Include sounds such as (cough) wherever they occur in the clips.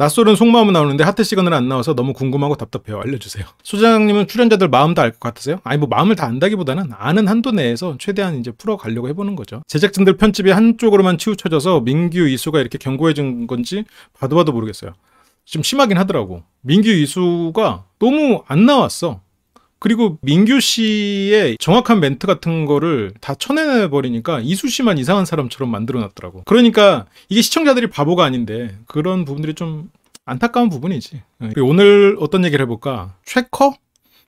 낯설은 속마음은 나오는데 하트 시그널은 안 나와서 너무 궁금하고 답답해요. 알려주세요. 소장님은 출연자들 마음 다알것 같으세요? 아니 뭐 마음을 다 안다기보다는 아는 한도 내에서 최대한 이제 풀어가려고 해보는 거죠. 제작진들 편집이 한쪽으로만 치우쳐져서 민규 이수가 이렇게 견고해진 건지 봐도 봐도 모르겠어요. 좀 심하긴 하더라고. 민규 이수가 너무 안 나왔어. 그리고 민규 씨의 정확한 멘트 같은 거를 다 쳐내버리니까 이수 씨만 이상한 사람처럼 만들어놨더라고. 그러니까 이게 시청자들이 바보가 아닌데 그런 부분들이 좀 안타까운 부분이지. 예, 오늘 어떤 얘기를 해볼까? 최커?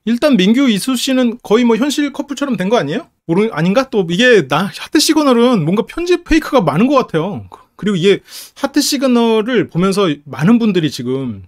일단 민규 이수 씨는 거의 뭐 현실 커플처럼 된 거 아니에요? 모르 아닌가? 또 이게 나 하트 시그널은 뭔가 편집 페이크가 많은 것 같아요. 그리고 이게 하트 시그널을 보면서 많은 분들이 지금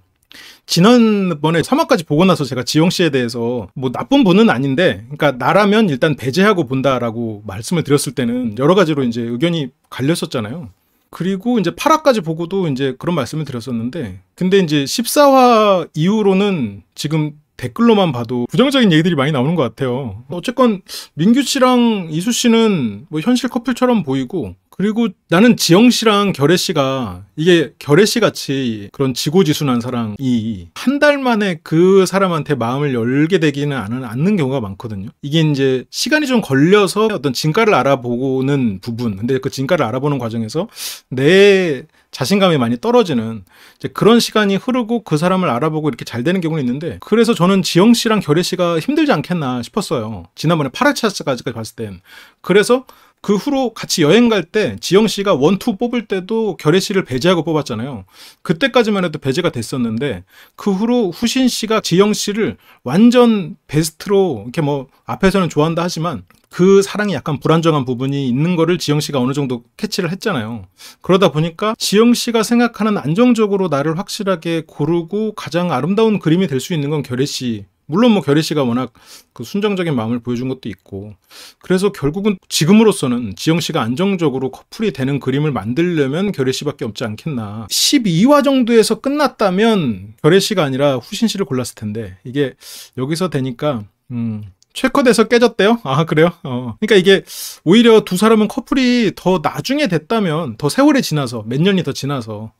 지난번에 3화까지 보고 나서 제가 지영 씨에 대해서 뭐 나쁜 분은 아닌데, 그러니까 나라면 일단 배제하고 본다라고 말씀을 드렸을 때는 여러 가지로 이제 의견이 갈렸었잖아요. 그리고 이제 8화까지 보고도 이제 그런 말씀을 드렸었는데, 근데 이제 14화 이후로는 지금 댓글로만 봐도 부정적인 얘기들이 많이 나오는 것 같아요. 어쨌건 민규 씨랑 이수 씨는 뭐 현실 커플처럼 보이고 그리고 나는 지영 씨랑 결혜 씨가 이게 결혜 씨 같이 그런 지고지순한 사랑이 한 달 만에 그 사람한테 마음을 열게 되기는 않은, 않는 경우가 많거든요. 이게 이제 시간이 좀 걸려서 어떤 진가를 알아보는 부분. 근데 그 진가를 알아보는 과정에서 내 자신감이 많이 떨어지는 그런 시간이 흐르고 그 사람을 알아보고 이렇게 잘 되는 경우는 있는데 그래서 저는 지영 씨랑 결혜 씨가 힘들지 않겠나 싶었어요. 지난번에 파라차스까지 봤을 땐. 그래서 그 후로 같이 여행 갈 때 지영 씨가 원투 뽑을 때도 결혜 씨를 배제하고 뽑았잖아요. 그때까지만 해도 배제가 됐었는데 그 후로 후신 씨가 지영 씨를 완전 베스트로 이렇게 뭐 앞에서는 좋아한다 하지만 그 사랑이 약간 불안정한 부분이 있는 거를 지영 씨가 어느 정도 캐치를 했잖아요. 그러다 보니까 지영 씨가 생각하는 안정적으로 나를 확실하게 고르고 가장 아름다운 그림이 될 수 있는 건 결혜 씨 물론 뭐 결희 씨가 워낙 그 순정적인 마음을 보여준 것도 있고 그래서 결국은 지금으로서는 지영 씨가 안정적으로 커플이 되는 그림을 만들려면 결희 씨밖에 없지 않겠나 12화 정도에서 끝났다면 결희 씨가 아니라 후신 씨를 골랐을 텐데 이게 여기서 되니까 음 최컷에서 깨졌대요? 아 그래요? 어. 그러니까 이게 오히려 두 사람은 커플이 더 나중에 됐다면 더 세월이 지나서 몇 년이 더 지나서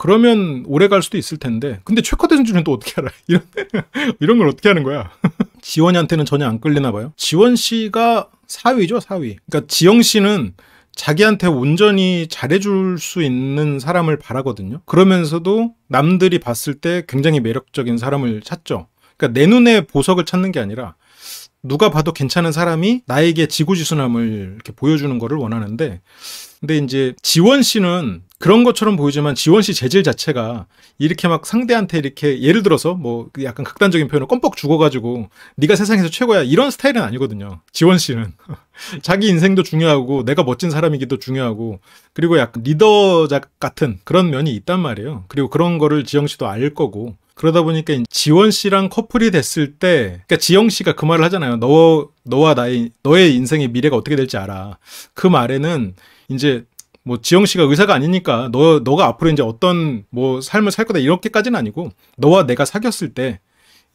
그러면 오래 갈 수도 있을 텐데 근데 최커된 주는또 어떻게 알아? (laughs) 이런 이런 걸 어떻게 하는 거야? (laughs) 지원이한테는 전혀 안 끌리나 봐요. 지원 씨가 사위죠사위 그러니까 지영 씨는 자기한테 온전히 잘해줄 수 있는 사람을 바라거든요. 그러면서도 남들이 봤을 때 굉장히 매력적인 사람을 찾죠. 그러니까 내 눈에 보석을 찾는 게 아니라 누가 봐도 괜찮은 사람이 나에게 지구지순함을 이렇게 보여주는 거를 원하는데 근데 이제 지원 씨는 그런 것처럼 보이지만 지원 씨 재질 자체가 이렇게 막 상대한테 이렇게 예를 들어서 뭐 그 약간 극단적인 표현을 껌뻑 죽어가지고 네가 세상에서 최고야 이런 스타일은 아니거든요. 지원 씨는 (laughs) 자기 인생도 중요하고 내가 멋진 사람이기도 중요하고 그리고 약간 리더 같은 그런 면이 있단 말이에요. 그리고 그런 거를 지영 씨도 알 거고 그러다 보니까 지원 씨랑 커플이 됐을 때, 그러니까 지영 씨가 그 말을 하잖아요. 너, 너와 나의, 너의 인생의 미래가 어떻게 될지 알아. 그 말에는 이제 뭐 지영 씨가 의사가 아니니까 너, 너가 앞으로 이제 어떤 뭐 삶을 살 거다 이렇게까지는 아니고 너와 내가 사귀었을 때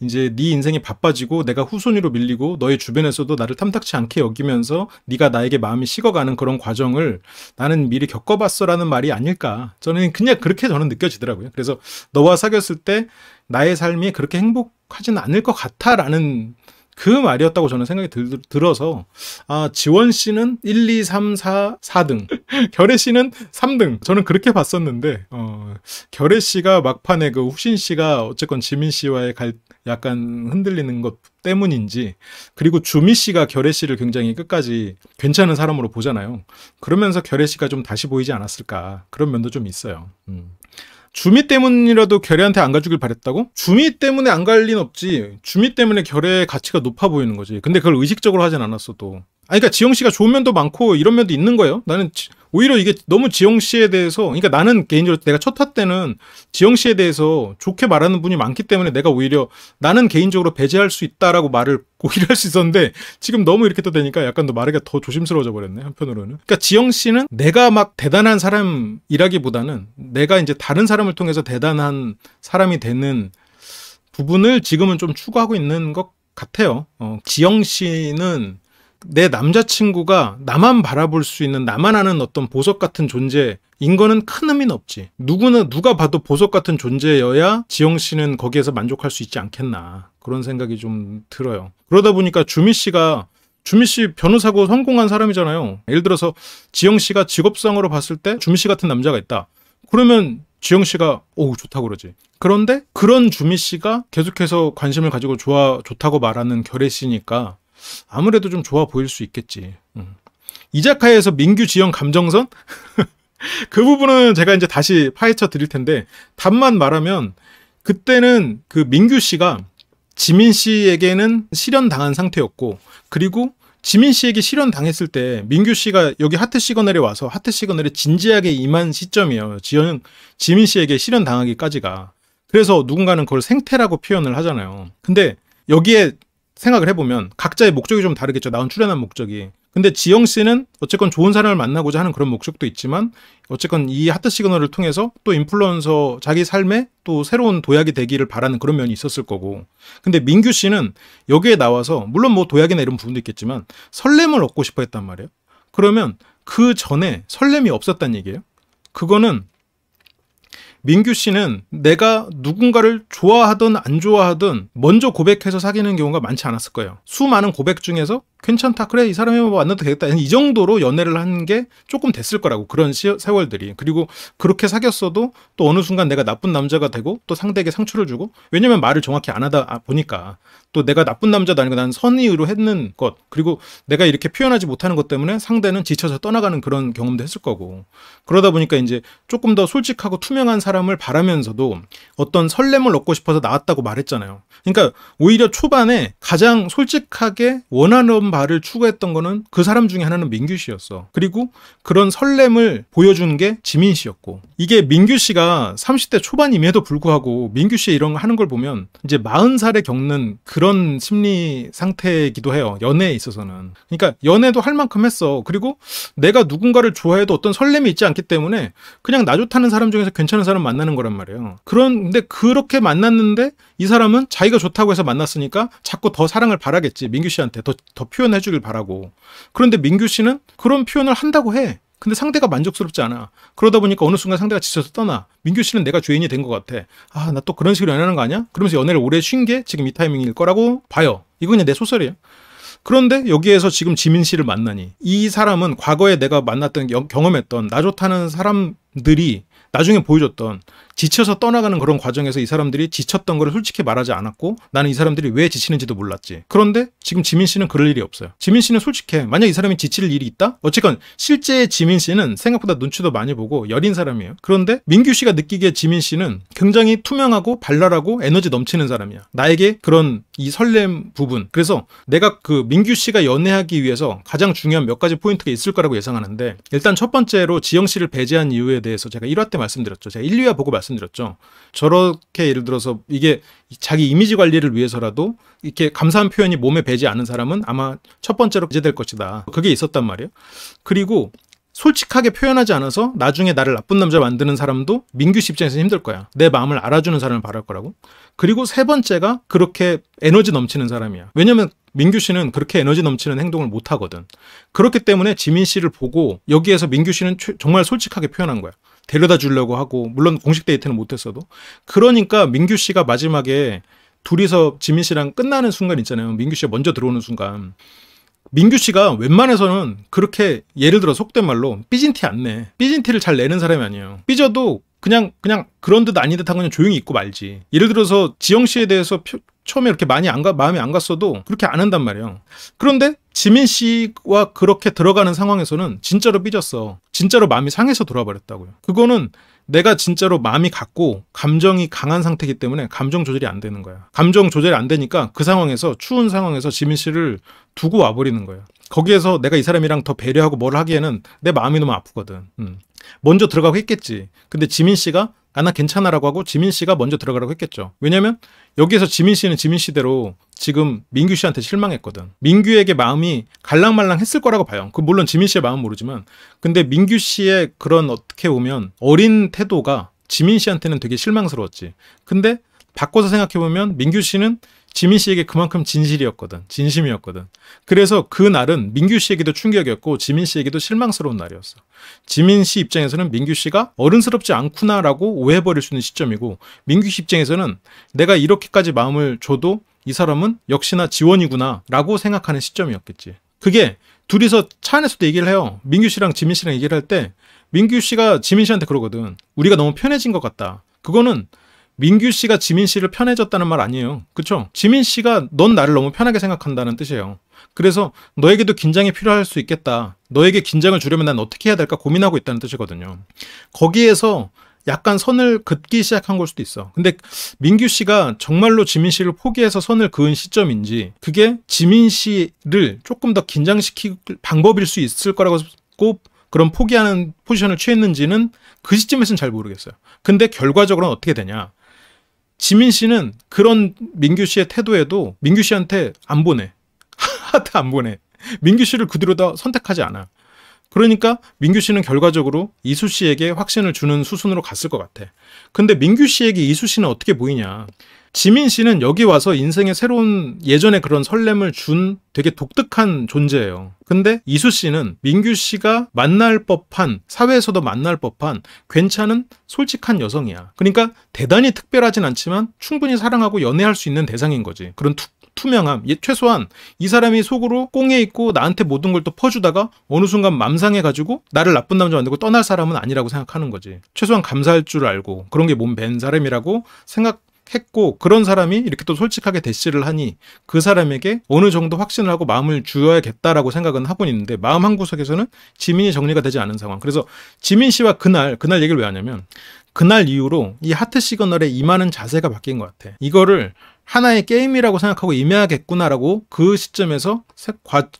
이제 네 인생이 바빠지고 내가 후손으로 밀리고 너의 주변에서도 나를 탐탁치 않게 여기면서 네가 나에게 마음이 식어가는 그런 과정을 나는 미리 겪어봤어라는 말이 아닐까 저는 그냥 그렇게 저는 느껴지더라고요 그래서 너와 사귀었을 때 나의 삶이 그렇게 행복하진 않을 것 같아라는 그 말이었다고 저는 생각이 들, 들어서 아 지원 씨는 1, 2, 3, 4, 4등 결혜 씨는 3등 저는 그렇게 봤었는데 어 결혜 씨가 막판에 그 후신 씨가 어쨌건 지민 씨와의 갈 약간 흔들리는 것 때문인지 그리고 주미 씨가 결혜 씨를 굉장히 끝까지 괜찮은 사람으로 보잖아요. 그러면서 결혜 씨가 좀 다시 보이지 않았을까 그런 면도 좀 있어요. 음. 주미 때문이라도 결혜한테 안 가주길 바랬다고? 주미 때문에 안 갈 리는 없지. 주미 때문에 결혜의 가치가 높아 보이는 거지. 근데 그걸 의식적으로 하진 않았어도. 아니, 그러니까 지영 씨가 좋은 면도 많고 이런 면도 있는 거예요. 나는 오히려 이게 너무 지영 씨에 대해서 그러니까 나는 개인적으로 내가 첫화 때는 지영 씨에 대해서 좋게 말하는 분이 많기 때문에 내가 오히려 나는 개인적으로 배제할 수 있다라고 말을 (laughs) 오히려 할 수 있었는데 지금 너무 이렇게 또 되니까 약간 더 말하기가 더 조심스러워져 버렸네 한편으로는 그러니까 지영 씨는 내가 막 대단한 사람이라기보다는 내가 이제 다른 사람을 통해서 대단한 사람이 되는 부분을 지금은 좀 추구하고 있는 것 같아요 어, 지영 씨는 내 남자친구가 나만 바라볼 수 있는 나만 아는 어떤 보석 같은 존재인 거는 큰 의미는 없지. 누구나 누가 봐도 보석 같은 존재여야 지영 씨는 거기에서 만족할 수 있지 않겠나 그런 생각이 좀 들어요. 그러다 보니까 주미 씨가 주미 씨 변호사고 성공한 사람이잖아요. 예를 들어서 지영 씨가 직업상으로 봤을 때 주미 씨 같은 남자가 있다. 그러면 지영 씨가 오 좋다고 그러지. 그런데 그런 주미 씨가 계속해서 관심을 가지고 좋아 좋다고 말하는 결혜 씨니까 아무래도 좀 좋아 보일 수 있겠지. 음. 이자카야에서 민규 지영 감정선 (laughs) 그 부분은 제가 이제 다시 파헤쳐 드릴 텐데 답만 말하면 그때는 그 민규 씨가 지민 씨에게는 실현 당한 상태였고 그리고 지민 씨에게 실현 당했을 때 민규 씨가 여기 하트 시그널에 와서 하트 시그널에 진지하게 임한 시점이에요. 지현 지민 씨에게 실현 당하기까지가. 그래서 누군가는 그걸 생태라고 표현을 하잖아요. 근데 여기에 생각을 해보면 각자의 목적이 좀 다르겠죠. 나온 출연한 목적이. 근데 지영 씨는 어쨌건 좋은 사람을 만나고자 하는 그런 목적도 있지만 어쨌건 이 하트 시그널을 통해서 또 인플루언서 자기 삶에 또 새로운 도약이 되기를 바라는 그런 면이 있었을 거고 근데 민규 씨는 여기에 나와서 물론 뭐 도약이나 이런 부분도 있겠지만 설렘을 얻고 싶어 했단 말이에요 그러면 그 전에 설렘이 없었단 얘기예요 그거는 민규 씨는 내가 누군가를 좋아하든 안 좋아하든 먼저 고백해서 사귀는 경우가 많지 않았을 거예요. 수많은 고백 중에서 괜찮다 그래 이 사람이 만나도 되겠다 이 정도로 연애를 한 게 조금 됐을 거라고 그런 시, 세월들이 그리고 그렇게 사귀었어도 또 어느 순간 내가 나쁜 남자가 되고 또 상대에게 상처를 주고 왜냐면 말을 정확히 안 하다 보니까 또 내가 나쁜 남자도 아니고 난 선의로 했는 것 그리고 내가 이렇게 표현하지 못하는 것 때문에 상대는 지쳐서 떠나가는 그런 경험도 했을 거고 그러다 보니까 이제 조금 더 솔직하고 투명한 사람을 바라면서도 어떤 설렘을 얻고 싶어서 나왔다고 말했잖아요 그러니까 오히려 초반에 가장 솔직하게 원하는 바를 추구했던 거는 그 사람 중에 하나는 민규 씨였어 그리고 그런 설렘을 보여준 게 지민 씨였고 이게 민규 씨가 30대 초반임에도 불구하고 민규 씨의 이런 거 하는 걸 보면 이제 40살에 겪는 그런 그런 심리 상태이기도 해요. 연애에 있어서는. 그러니까 연애도 할 만큼 했어. 그리고 내가 누군가를 좋아해도 어떤 설렘이 있지 않기 때문에 그냥 나 좋다는 사람 중에서 괜찮은 사람 만나는 거란 말이에요. 그런데 그렇게 만났는데 이 사람은 자기가 좋다고 해서 만났으니까 자꾸 더 사랑을 바라겠지. 민규 씨한테 더, 더 표현해 주길 바라고. 그런데 민규 씨는 그런 표현을 한다고 해. 근데 상대가 만족스럽지 않아. 그러다 보니까 어느 순간 상대가 지쳐서 떠나. 민규 씨는 내가 주인이된 것 같아. 아, 나 또 그런 식으로 연애하는 거 아니야? 그러면서 연애를 오래 쉰 게 지금 이 타이밍일 거라고 봐요. 이거 그냥 내소설이야 그런데 여기에서 지금 지민 씨를 만나니 이 사람은 과거에 내가 만났던 경험했던 나 좋다는 사람들이 나중에 보여줬던 지쳐서 떠나가는 그런 과정에서 이 사람들이 지쳤던 걸 솔직히 말하지 않았고 나는 이 사람들이 왜 지치는지도 몰랐지. 그런데 지금 지민 씨는 그럴 일이 없어요. 지민 씨는 솔직해. 만약 이 사람이 지칠 일이 있다? 어쨌건 실제 지민 씨는 생각보다 눈치도 많이 보고 여린 사람이에요. 그런데 민규 씨가 느끼기에 지민 씨는 굉장히 투명하고 발랄하고 에너지 넘치는 사람이야. 나에게 그런 이 설렘 부분. 그래서 내가 그 민규 씨가 연애하기 위해서 가장 중요한 몇 가지 포인트가 있을 거라고 예상하는데 일단 첫 번째로 지영 씨를 배제한 이유에 대해서 제가 1화 때 말씀드렸죠. 제가 1, 2화 보고 말씀 말씀드렸죠. 저렇게 예를 들어서 이게 자기 이미지 관리를 위해서라도 이렇게 감사한 표현이 몸에 배지 않은 사람은 아마 첫 번째로 배제될 것이다. 그게 있었단 말이에요. 그리고 솔직하게 표현하지 않아서 나중에 나를 나쁜 남자 만드는 사람도 민규 씨 입장에서 힘들 거야. 내 마음을 알아주는 사람을 바랄 거라고. 그리고 세 번째가 그렇게 에너지 넘치는 사람이야. 왜냐면 민규 씨는 그렇게 에너지 넘치는 행동을 못 하거든. 그렇기 때문에 지민 씨를 보고 여기에서 민규 씨는 정말 솔직하게 표현한 거야. 데려다 주려고 하고 물론 공식 데이트는 못했어도 그러니까 민규 씨가 마지막에 둘이서 지민 씨랑 끝나는 순간 있잖아요. 민규 씨가 먼저 들어오는 순간 민규 씨가 웬만해서는 그렇게 예를 들어 속된 말로 삐진 티 안 내. 삐진 티를 잘 내는 사람이 아니에요. 삐져도 그냥 그냥 그런 듯 아닌 듯한 그냥 조용히 있고 말지. 예를 들어서 지영 씨에 대해서 표, 처음에 이렇게 많이 안 가, 마음이 안 갔어도 그렇게 안 한단 말이에요. 그런데 지민 씨와 그렇게 들어가는 상황에서는 진짜로 삐졌어. 진짜로 마음이 상해서 돌아버렸다고요. 그거는 내가 진짜로 마음이 갖고 감정이 강한 상태이기 때문에 감정 조절이 안 되는 거야. 감정 조절이 안 되니까 그 상황에서 추운 상황에서 지민 씨를 두고 와버리는 거야. 거기에서 내가 이 사람이랑 더 배려하고 뭘 하기에는 내 마음이 너무 아프거든. 음. 먼저 들어가고 했겠지. 근데 지민 씨가 아나 괜찮아라고 하고 지민 씨가 먼저 들어가라고 했겠죠. 왜냐면 여기에서 지민 씨는 지민 씨대로 지금 민규 씨한테 실망했거든. 민규에게 마음이 갈랑말랑 했을 거라고 봐요. 그 물론 지민 씨의 마음은 모르지만 근데 민규 씨의 그런 어떻게 보면 어린 태도가 지민 씨한테는 되게 실망스러웠지. 근데 바꿔서 생각해 보면 민규 씨는 지민 씨에게 그만큼 진실이었거든. 진심이었거든. 그래서 그 날은 민규 씨에게도 충격이었고 지민 씨에게도 실망스러운 날이었어. 지민 씨 입장에서는 민규 씨가 어른스럽지 않구나라고 오해버릴 수 있는 시점이고 민규 씨 입장에서는 내가 이렇게까지 마음을 줘도 이 사람은 역시나 지원이구나라고 생각하는 시점이었겠지. 그게 둘이서 차 안에서도 얘기를 해요. 민규 씨랑 지민 씨랑 얘기를 할 때 민규 씨가 지민 씨한테 그러거든. 우리가 너무 편해진 것 같다. 그거는 민규 씨가 지민 씨를 편해졌다는 말 아니에요. 그쵸? 지민 씨가 넌 나를 너무 편하게 생각한다는 뜻이에요. 그래서 너에게도 긴장이 필요할 수 있겠다. 너에게 긴장을 주려면 난 어떻게 해야 될까 고민하고 있다는 뜻이거든요. 거기에서 약간 선을 긋기 시작한 걸 수도 있어. 근데 민규 씨가 정말로 지민 씨를 포기해서 선을 그은 시점인지 그게 지민 씨를 조금 더 긴장시킬 방법일 수 있을 거라고 꼭 그런 포기하는 포지션을 취했는지는 그 시점에서는 잘 모르겠어요. 근데 결과적으로는 어떻게 되냐? 지민 씨는 그런 민규 씨의 태도에도 민규 씨한테 안 보내. (laughs) 하트 하안 보내. 민규 씨를 그대로다 선택하지 않아. 그러니까 민규 씨는 결과적으로 이수 씨에게 확신을 주는 수순으로 갔을 것 같아. 근데 민규 씨에게 이수 씨는 어떻게 보이냐. 지민 씨는 여기 와서 인생의 새로운 예전의 그런 설렘을 준 되게 독특한 존재예요. 근데 이수 씨는 민규 씨가 만날 법한 사회에서도 만날 법한 괜찮은 솔직한 여성이야. 그러니까 대단히 특별하진 않지만 충분히 사랑하고 연애할 수 있는 대상인 거지. 그런 투, 투명함, 예, 최소한 이 사람이 속으로 꽁에 있고 나한테 모든 걸 또 퍼주다가 어느 순간 맘상해가지고 나를 나쁜 남자 만들고 떠날 사람은 아니라고 생각하는 거지. 최소한 감사할 줄 알고 그런 게몸밴 사람이라고 생각 했고 그런 사람이 이렇게 또 솔직하게 대시를 하니 그 사람에게 어느 정도 확신을 하고 마음을 주어야겠다라고 생각은 하고 있는데 마음 한 구석에서는 지민이 정리가 되지 않은 상황. 그래서 지민 씨와 그날 그날 얘기를 왜 하냐면 그날 이후로 이 하트 시그널에 임하는 자세가 바뀐 것 같아. 이거를 하나의 게임이라고 생각하고 임해야겠구나라고 그 시점에서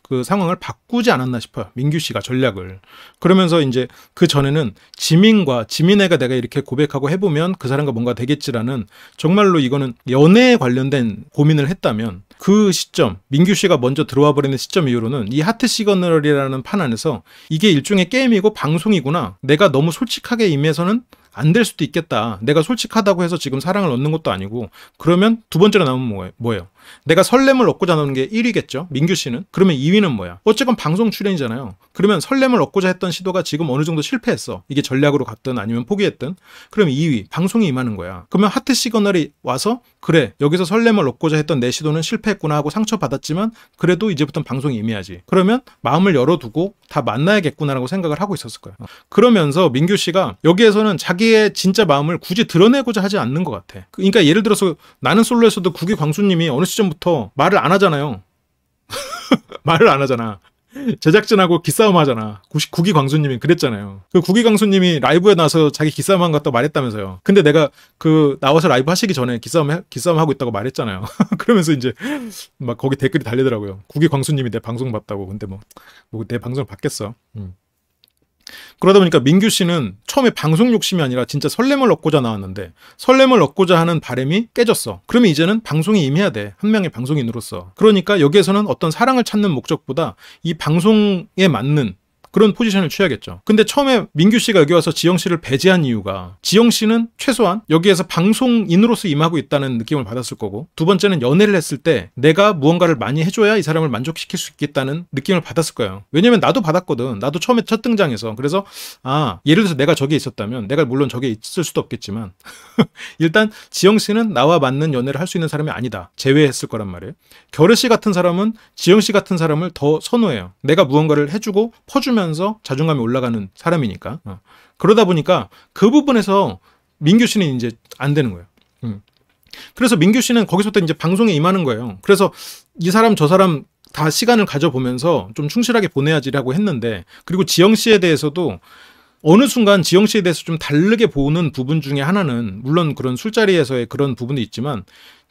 그 상황을 바꾸지 않았나 싶어요. 민규 씨가 전략을. 그러면서 이제 그 전에는 지민과 지민애가 내가 이렇게 고백하고 해보면 그 사람과 뭔가 되겠지라는 정말로 이거는 연애에 관련된 고민을 했다면 그 시점, 민규 씨가 먼저 들어와 버리는 시점 이후로는 이 하트 시그널이라는 판 안에서 이게 일종의 게임이고 방송이구나. 내가 너무 솔직하게 임해서는 안될 수도 있겠다. 내가 솔직하다고 해서 지금 사랑을 얻는 것도 아니고 그러면 두 번째로 남은 뭐예요? 내가 설렘을 얻고자 하는 게 1위겠죠. 민규 씨는. 그러면 2위는 뭐야? 어쨌건 방송 출연이잖아요. 그러면 설렘을 얻고자 했던 시도가 지금 어느 정도 실패했어. 이게 전략으로 갔든 아니면 포기했든. 그럼 2위 방송이 임하는 거야. 그러면 하트 시그널이 와서 그래 여기서 설렘을 얻고자 했던 내 시도는 실패했구나 하고 상처받았지만 그래도 이제부터는 방송이 임해야지. 그러면 마음을 열어두고 다 만나야겠구나라고 생각을 하고 있었을 거야. 그러면서 민규 씨가 여기에서는 자기의 진짜 마음을 굳이 드러내고자 하지 않는 것 같아. 그러니까 예를 들어서 나는 솔로에서도 국위 광수님이 어느 시점부터 말을 안 하잖아요. (laughs) 말을 안 하잖아. 제작진하고 기싸움 하잖아. 국기 광수님이 그랬잖아요. 그 국기 광수님이 라이브에 나서 와 자기 기싸움 한것같다 말했다면서요. 근데 내가 그 나와서 라이브 하시기 전에 기싸움 기싸움 하고 있다고 말했잖아요. (laughs) 그러면서 이제 막 거기 댓글이 달리더라고요. 국기 광수님이 내 방송 봤다고. 근데 뭐내 뭐 방송을 봤겠어. 음. 그러다 보니까 민규 씨는 처음에 방송 욕심이 아니라 진짜 설렘을 얻고자 나왔는데 설렘을 얻고자 하는 바램이 깨졌어. 그러면 이제는 방송이 임해야 돼. 한 명의 방송인으로서. 그러니까 여기에서는 어떤 사랑을 찾는 목적보다 이 방송에 맞는 그런 포지션을 취하겠죠. 근데 처음에 민규 씨가 여기 와서 지영 씨를 배제한 이유가 지영 씨는 최소한 여기에서 방송인으로서 임하고 있다는 느낌을 받았을 거고 두 번째는 연애를 했을 때 내가 무언가를 많이 해줘야 이 사람을 만족시킬 수 있겠다는 느낌을 받았을 거예요. 왜냐면 나도 받았거든. 나도 처음에 첫 등장해서 그래서 아 예를 들어서 내가 저기 있었다면 내가 물론 저기 있을 수도 없겠지만 (laughs) 일단 지영 씨는 나와 맞는 연애를 할 수 있는 사람이 아니다. 제외했을 거란 말이에요. 결혜 씨 같은 사람은 지영 씨 같은 사람을 더 선호해요. 내가 무언가를 해주고 퍼주면 하면서 자존감이 올라가는 사람이니까. 어. 그러다 보니까 그 부분에서 민규 씨는 이제 안 되는 거예요. 음. 그래서 민규 씨는 거기서부터 이제 방송에 임하는 거예요. 그래서 이 사람 저 사람 다 시간을 가져보면서 좀 충실하게 보내야지라고 했는데 그리고 지영 씨에 대해서도 어느 순간 지영 씨에 대해서 좀 다르게 보는 부분 중에 하나는 물론 그런 술자리에서의 그런 부분도 있지만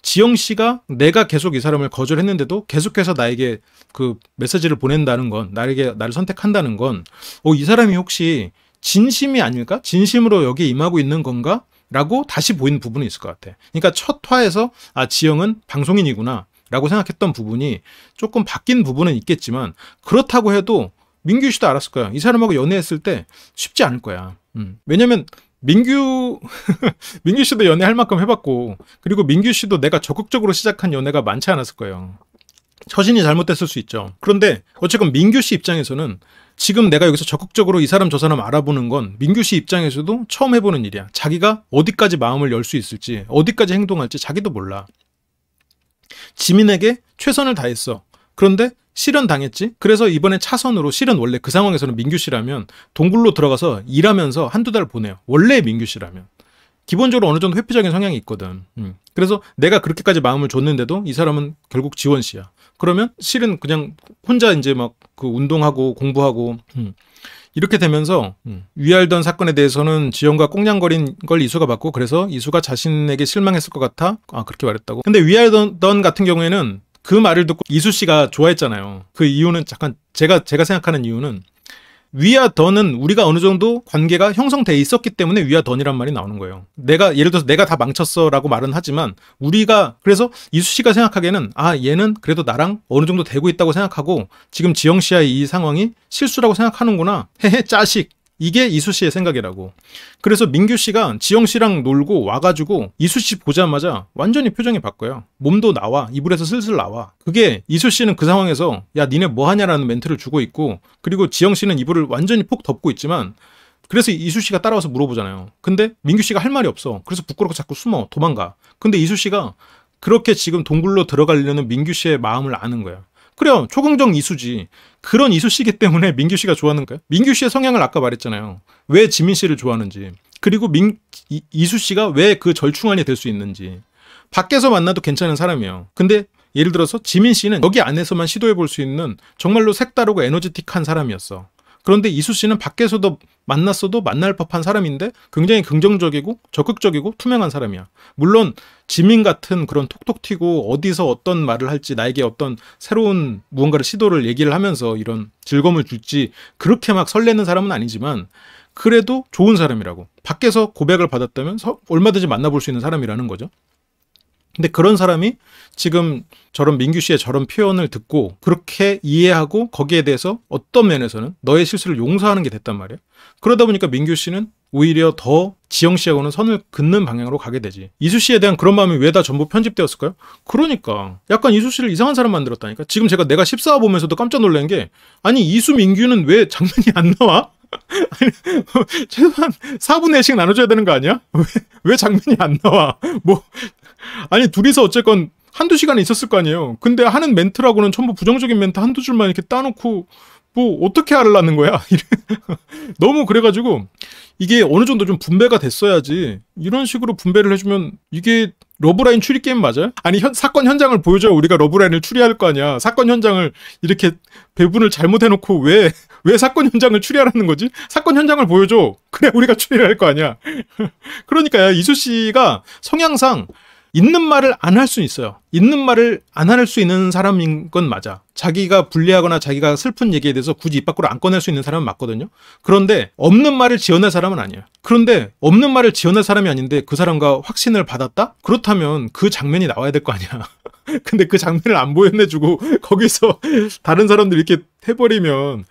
지영 씨가 내가 계속 이 사람을 거절했는데도 계속해서 나에게 그 메시지를 보낸다는 건 나에게 나를 선택한다는 건어이 사람이 혹시 진심이 아닐까? 진심으로 여기 임하고 있는 건가? 라고 다시 보이는 부분이 있을 것 같아. 그러니까 첫 화에서 아 지영은 방송인이구나 라고 생각했던 부분이 조금 바뀐 부분은 있겠지만 그렇다고 해도 민규 씨도 알았을 거야. 이 사람하고 연애했을 때 쉽지 않을 거야. 음. 왜냐면 민규 (laughs) 민규 씨도 연애할 만큼 해봤고 그리고 민규 씨도 내가 적극적으로 시작한 연애가 많지 않았을 거예요. 처신이 잘못됐을 수 있죠. 그런데 어쨌건 민규 씨 입장에서는 지금 내가 여기서 적극적으로 이 사람 저 사람 알아보는 건 민규 씨 입장에서도 처음 해보는 일이야. 자기가 어디까지 마음을 열 수 있을지 어디까지 행동할지 자기도 몰라. 지민에게 최선을 다했어. 그런데 실현 당했지. 그래서 이번에 차선으로 실은 원래 그 상황에서는 민규 씨라면 동굴로 들어가서 일하면서 한두 달 보내요. 원래 민규 씨라면. 기본적으로 어느 정도 회피적인 성향이 있거든. 음. 그래서 내가 그렇게까지 마음을 줬는데도 이 사람은 결국 지원 씨야. 그러면 실은 그냥 혼자 이제 막 그 운동하고 공부하고 음. 이렇게 되면서 음. 위알던 사건에 대해서는 지원과 꽁냥거린 걸 이수가 받고 그래서 이수가 자신에게 실망했을 것 같아 아 그렇게 말했다고 근데 위알던 같은 경우에는 그 말을 듣고 이수 씨가 좋아했잖아요. 그 이유는 잠깐 제가 제가 생각하는 이유는 위와 던은 우리가 어느 정도 관계가 형성돼 있었기 때문에 위와 던이란 말이 나오는 거예요. 내가 예를 들어서 내가 다 망쳤어라고 말은 하지만 우리가 그래서 이수 씨가 생각하기에는 아 얘는 그래도 나랑 어느 정도 되고 있다고 생각하고 지금 지영 씨와이 상황이 실수라고 생각하는구나. 헤헤 짜식 이게 이수 씨의 생각이라고. 그래서 민규 씨가 지영 씨랑 놀고 와가지고 이수 씨 보자마자 완전히 표정이 바꿔요. 몸도 나와. 이불에서 슬슬 나와. 그게 이수 씨는 그 상황에서 야, 니네 뭐 하냐라는 멘트를 주고 있고 그리고 지영 씨는 이불을 완전히 폭 덮고 있지만 그래서 이수 씨가 따라와서 물어보잖아요. 근데 민규 씨가 할 말이 없어. 그래서 부끄럽고 자꾸 숨어. 도망가. 근데 이수 씨가 그렇게 지금 동굴로 들어가려는 민규 씨의 마음을 아는 거야. 그래요. 초긍정 이수지. 그런 이수 씨기 때문에 민규 씨가 좋아하는 거예요. 민규 씨의 성향을 아까 말했잖아요. 왜 지민 씨를 좋아하는지 그리고 민 이, 이수 씨가 왜 그 절충안이 될 수 있는지 밖에서 만나도 괜찮은 사람이에요. 근데 예를 들어서 지민 씨는 여기 안에서만 시도해 볼 수 있는 정말로 색다르고 에너지틱한 사람이었어. 그런데 이수 씨는 밖에서도 만났어도 만날 법한 사람인데 굉장히 긍정적이고 적극적이고 투명한 사람이야. 물론 지민 같은 그런 톡톡 튀고 어디서 어떤 말을 할지 나에게 어떤 새로운 무언가를 시도를 얘기를 하면서 이런 즐거움을 줄지 그렇게 막 설레는 사람은 아니지만 그래도 좋은 사람이라고. 밖에서 고백을 받았다면 얼마든지 만나볼 수 있는 사람이라는 거죠. 근데 그런 사람이 지금 저런 민규 씨의 저런 표현을 듣고 그렇게 이해하고 거기에 대해서 어떤 면에서는 너의 실수를 용서하는 게 됐단 말이야. 그러다 보니까 민규 씨는 오히려 더 지영 씨하고는 선을 긋는 방향으로 가게 되지. 이수 씨에 대한 그런 마음이 왜 다 전부 편집되었을까요? 그러니까 약간 이수 씨를 이상한 사람 만들었다니까. 지금 제가 내가 14화 보면서도 깜짝 놀란 게 아니 이수 민규는 왜 장면이 안 나와? (laughs) 아니, 최소한 4분의 1씩 나눠줘야 되는 거 아니야? 왜, 왜 장면이 안 나와? 뭐, 아니, 둘이서 어쨌건 한두 시간 있었을 거 아니에요. 근데 하는 멘트라고는 전부 부정적인 멘트 한두 줄만 이렇게 따놓고 뭐 어떻게 하려는 거야? (laughs) 너무 그래가지고 이게 어느 정도 좀 분배가 됐어야지 이런 식으로 분배를 해주면 이게 러브라인 추리 게임 맞아요? 아니 현, 사건 현장을 보여줘야 우리가 러브라인을 추리할 거 아니야. 사건 현장을 이렇게 배분을 잘못해놓고 왜 왜 사건 현장을 추리하라는 거지? 사건 현장을 보여줘. 그래 우리가 추리할거 아니야. (laughs) 그러니까 이수 씨가 성향상 있는 말을 안 할 수 있어요. 있는 말을 안 할 수 있는 사람인 건 맞아. 자기가 불리하거나 자기가 슬픈 얘기에 대해서 굳이 입 밖으로 안 꺼낼 수 있는 사람은 맞거든요. 그런데 없는 말을 지어낼 사람은 아니에요. 그런데 없는 말을 지어낼 사람이 아닌데 그 사람과 확신을 받았다? 그렇다면 그 장면이 나와야 될 거 아니야. (laughs) 근데 그 장면을 안 보여내주고 거기서 (laughs) 다른 사람들 이렇게 해버리면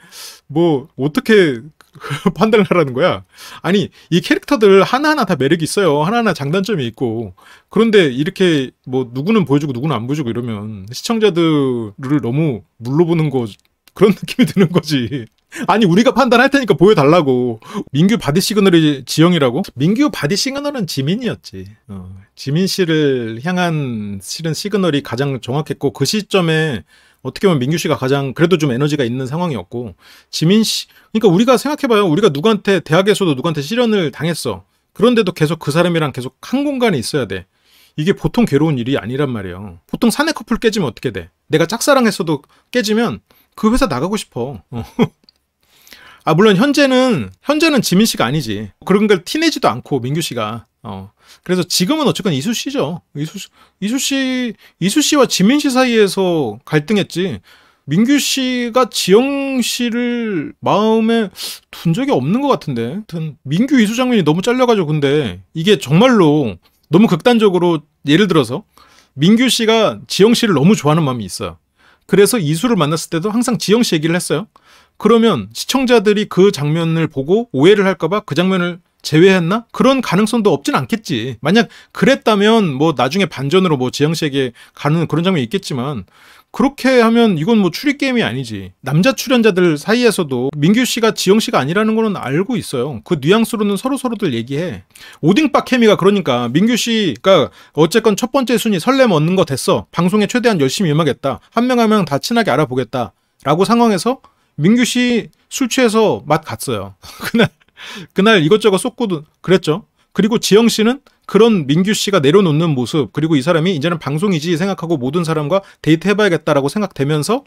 뭐 어떻게 (laughs) 판단을 하라는 거야. 아니, 이 캐릭터들 하나하나 다 매력이 있어요. 하나하나 장단점이 있고. 그런데 이렇게 뭐 누구는 보여주고 누구는 안 보여주고 이러면 시청자들을 너무 물러보는 거 그런 (laughs) 느낌이 드는 거지. 아니 우리가 판단할 테니까 보여달라고 민규 바디 시그널이 지영이라고 민규 바디 시그널은 지민이었지 어. 지민 씨를 향한 실은 시그널이 가장 정확했고 그 시점에 어떻게 보면 민규 씨가 가장 그래도 좀 에너지가 있는 상황이었고 지민 씨 그러니까 우리가 생각해봐요 우리가 누구한테 대학에서도 누구한테 실현을 당했어 그런데도 계속 그 사람이랑 계속 한 공간에 있어야 돼 이게 보통 괴로운 일이 아니란 말이에요 보통 사내 커플 깨지면 어떻게 돼 내가 짝사랑했어도 깨지면 그 회사 나가고 싶어 어. (laughs) 아 물론 현재는 현재는 지민 씨가 아니지 그런 걸 티내지도 않고 민규 씨가 어 그래서 지금은 어쨌건 이수 씨죠 이수 이수 씨 이수 씨와 지민 씨 사이에서 갈등했지 민규 씨가 지영 씨를 마음에 둔 적이 없는 것 같은데 하여튼 민규 이수 장면이 너무 잘려가지고 근데 이게 정말로 너무 극단적으로 예를 들어서 민규 씨가 지영 씨를 너무 좋아하는 마음이 있어요 그래서 이수를 만났을 때도 항상 지영 씨 얘기를 했어요 그러면 시청자들이 그 장면을 보고 오해를 할까봐 그 장면을 제외했나? 그런 가능성도 없진 않겠지. 만약 그랬다면 뭐 나중에 반전으로 뭐 지영 씨에게 가는 그런 장면이 있겠지만 그렇게 하면 이건 뭐 추리 게임이 아니지. 남자 출연자들 사이에서도 민규 씨가 지영 씨가 아니라는 거는 알고 있어요. 그 뉘앙스로는 서로 서로들 얘기해. 오딩박 케미가 그러니까 민규 씨가 어쨌건 첫 번째 순위 설렘 얻는 거 됐어. 방송에 최대한 열심히 임하겠다. 한 명 한 명 다 친하게 알아보겠다. 라고 상황에서 민규 씨 술 취해서 맛 갔어요. (laughs) 그날 그날 이것저것 쏟고 그랬죠. 그리고 지영 씨는 그런 민규 씨가 내려놓는 모습 그리고 이 사람이 이제는 방송이지 생각하고 모든 사람과 데이트 해봐야겠다라고 생각되면서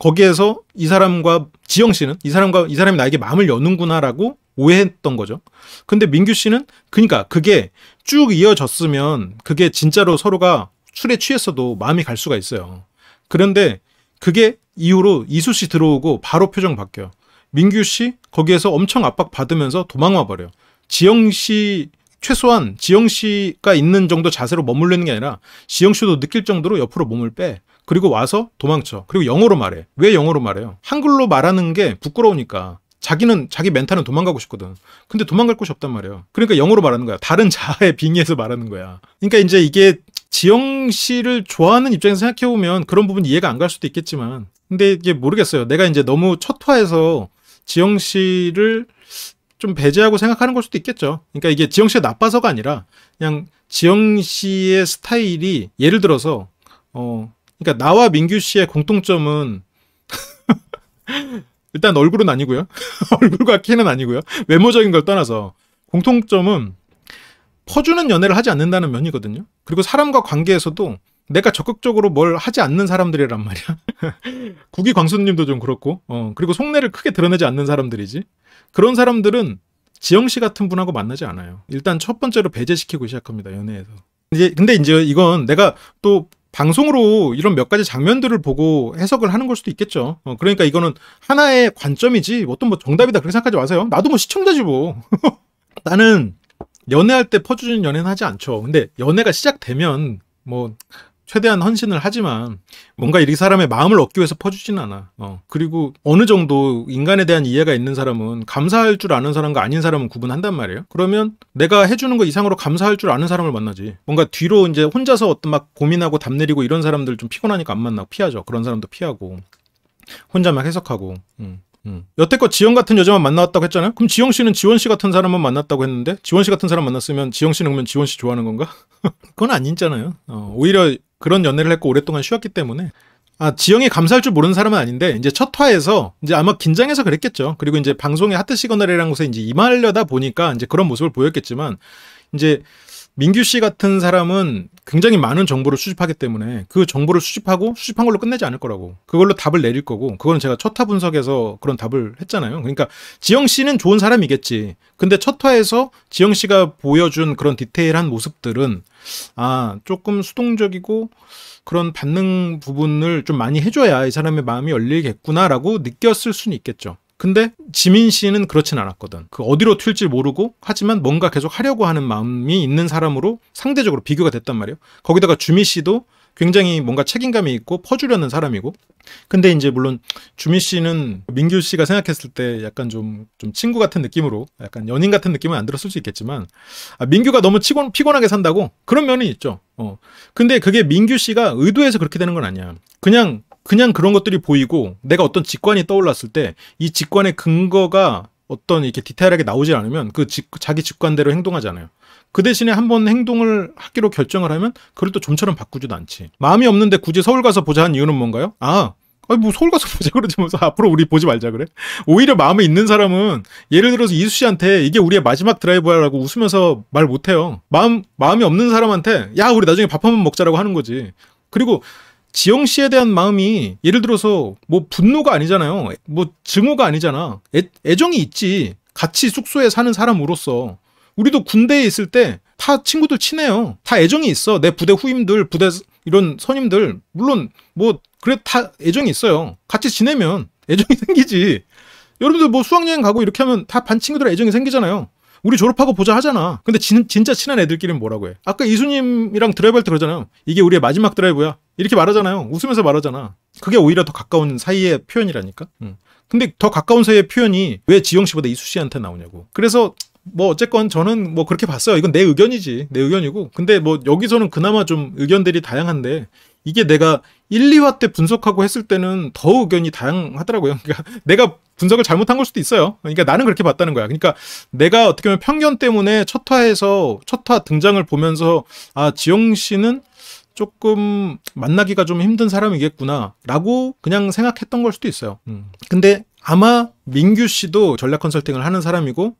거기에서 이 사람과 지영 씨는 이 사람과 이 사람이 나에게 마음을 여는구나라고 오해했던 거죠. 근데 민규 씨는 그러니까 그게 쭉 이어졌으면 그게 진짜로 서로가 술에 취했어도 마음이 갈 수가 있어요. 그런데 그게 이후로 이수 씨 들어오고 바로 표정 바뀌어요. 민규 씨 거기에서 엄청 압박 받으면서 도망와 버려요. 지영 씨 최소한 지영 씨가 있는 정도 자세로 머물르는 게 아니라 지영 씨도 느낄 정도로 옆으로 몸을 빼. 그리고 와서 도망쳐. 그리고 영어로 말해. 왜 영어로 말해요? 한글로 말하는 게 부끄러우니까. 자기는 자기 멘탈은 도망가고 싶거든. 근데 도망갈 곳이 없단 말이에요. 그러니까 영어로 말하는 거야. 다른 자아의 빙의해서 말하는 거야. 그러니까 이제 이게 지영 씨를 좋아하는 입장에서 생각해 보면 그런 부분 이해가 안 갈 수도 있겠지만 근데 이게 모르겠어요. 내가 이제 너무 첫 화에서 지영 씨를 좀 배제하고 생각하는 걸 수도 있겠죠. 그러니까 이게 지영 씨가 나빠서가 아니라 그냥 지영 씨의 스타일이 예를 들어서 어 그러니까 나와 민규 씨의 공통점은 (laughs) 일단 얼굴은 아니고요. (laughs) 얼굴과 키는 아니고요. 외모적인 걸 떠나서 공통점은 퍼주는 연애를 하지 않는다는 면이거든요. 그리고 사람과 관계에서도 내가 적극적으로 뭘 하지 않는 사람들이란 말이야. (laughs) 국이 광수님도 좀 그렇고, 어, 그리고 속내를 크게 드러내지 않는 사람들이지. 그런 사람들은 지영 씨 같은 분하고 만나지 않아요. 일단 첫 번째로 배제시키고 시작합니다, 연애에서. 이제, 근데 이제 이건 내가 또 방송으로 이런 몇 가지 장면들을 보고 해석을 하는 걸 수도 있겠죠. 어, 그러니까 이거는 하나의 관점이지, 어떤 뭐 정답이다, 그렇게 생각하지 마세요. 나도 뭐 시청자지 뭐. (laughs) 나는 연애할 때 퍼주는 연애는 하지 않죠. 근데 연애가 시작되면 뭐 최대한 헌신을 하지만 뭔가 이 사람의 마음을 얻기 위해서 퍼주진 않아. 어. 그리고 어느 정도 인간에 대한 이해가 있는 사람은 감사할 줄 아는 사람과 아닌 사람은 구분한단 말이에요. 그러면 내가 해주는 거 이상으로 감사할 줄 아는 사람을 만나지. 뭔가 뒤로 이제 혼자서 어떤 막 고민하고 담 내리고 이런 사람들 좀 피곤하니까 안 만나고 피하죠. 그런 사람도 피하고 혼자 막 해석하고. 음. 음. 여태껏 지영 같은 여자만 만났다고 했잖아요. 그럼 지영 씨는 지원 씨 같은 사람만 만났다고 했는데 지원 씨 같은 사람 만났으면 지영 씨는 그러면 지원 씨 좋아하는 건가? (laughs) 그건 아니잖아요. 어, 오히려 그런 연애를 했고 오랫동안 쉬었기 때문에 아, 지영이 감사할 줄 모르는 사람은 아닌데, 이제 첫 화에서, 이제 아마 긴장해서 그랬겠죠. 그리고 이제 방송의 하트 시그널이라는 곳에 이제 임하려다 보니까 이제 그런 모습을 보였겠지만, 이제 민규 씨 같은 사람은 굉장히 많은 정보를 수집하기 때문에 그 정보를 수집하고 수집한 걸로 끝내지 않을 거라고 그걸로 답을 내릴 거고 그거는 제가 첫 화 분석에서 그런 답을 했잖아요 그러니까 지영 씨는 좋은 사람이겠지 근데 첫화에서 지영 씨가 보여준 그런 디테일한 모습들은 아 조금 수동적이고 그런 반는 부분을 좀 많이 해줘야 이 사람의 마음이 열리겠구나라고 느꼈을 수는 있겠죠 근데 지민 씨는 그렇진 않았거든. 그 어디로 튈지 모르고 하지만 뭔가 계속 하려고 하는 마음이 있는 사람으로 상대적으로 비교가 됐단 말이에요. 거기다가 주미 씨도 굉장히 뭔가 책임감이 있고 퍼주려는 사람이고. 근데 이제 물론 주미 씨는 민규 씨가 생각했을 때 약간 좀, 좀 친구 같은 느낌으로 약간 연인 같은 느낌은 안 들었을 수 있겠지만, 아, 민규가 너무 치곤, 피곤하게 산다고? 그런 면이 있죠. 어. 근데 그게 민규 씨가 의도해서 그렇게 되는 건 아니야. 그냥 그냥 그런 것들이 보이고 내가 어떤 직관이 떠올랐을 때 이 직관의 근거가 어떤 이렇게 디테일하게 나오지 않으면 그 직, 자기 직관대로 행동하잖아요. 그 대신에 한번 행동을 하기로 결정을 하면 그걸 또 좀처럼 바꾸지도 않지. 마음이 없는데 굳이 서울 가서 보자 한 이유는 뭔가요? 아, 아니 뭐 서울 가서 (laughs) 보자 그러지 면서 뭐. 앞으로 우리 보지 말자 그래? 오히려 마음에 있는 사람은 예를 들어서 이수 씨한테 이게 우리의 마지막 드라이브야라고 웃으면서 말 못해요. 마음 마음이 없는 사람한테 야 우리 나중에 밥 한번 먹자라고 하는 거지. 그리고 지영 씨에 대한 마음이 예를 들어서 뭐 분노가 아니잖아요. 뭐 증오가 아니잖아. 애, 애정이 있지. 같이 숙소에 사는 사람으로서 우리도 군대에 있을 때 다 친구들 친해요. 다 애정이 있어. 내 부대 후임들, 부대 이런 선임들 물론 뭐 그래 다 애정이 있어요. 같이 지내면 애정이 (laughs) 생기지. 여러분들 뭐 수학여행 가고 이렇게 하면 다 반 친구들 애정이 생기잖아요. 우리 졸업하고 보자 하잖아. 근데 진, 진짜 친한 애들끼리는 뭐라고 해? 아까 이수님이랑 드라이브 할 때 그러잖아요. 이게 우리의 마지막 드라이브야. 이렇게 말하잖아요. 웃으면서 말하잖아. 그게 오히려 더 가까운 사이의 표현이라니까. 응. 근데 더 가까운 사이의 표현이 왜 지영 씨보다 이수 씨한테 나오냐고. 그래서 뭐 어쨌건 저는 뭐 그렇게 봤어요. 이건 내 의견이지. 내 의견이고. 근데 뭐 여기서는 그나마 좀 의견들이 다양한데 이게 내가 1, 2화 때 분석하고 했을 때는 더 의견이 다양하더라고요. (laughs) 그러니까 내가 분석을 잘못한 걸 수도 있어요. 그러니까 나는 그렇게 봤다는 거야. 그러니까 내가 어떻게 보면 편견 때문에 첫 화에서 첫 화 등장을 보면서 아, 지영 씨는 조금 만나기가 좀 힘든 사람이겠구나라고 그냥 생각했던 걸 수도 있어요. 음. 근데 아마 민규 씨도 전략 컨설팅을 하는 사람이고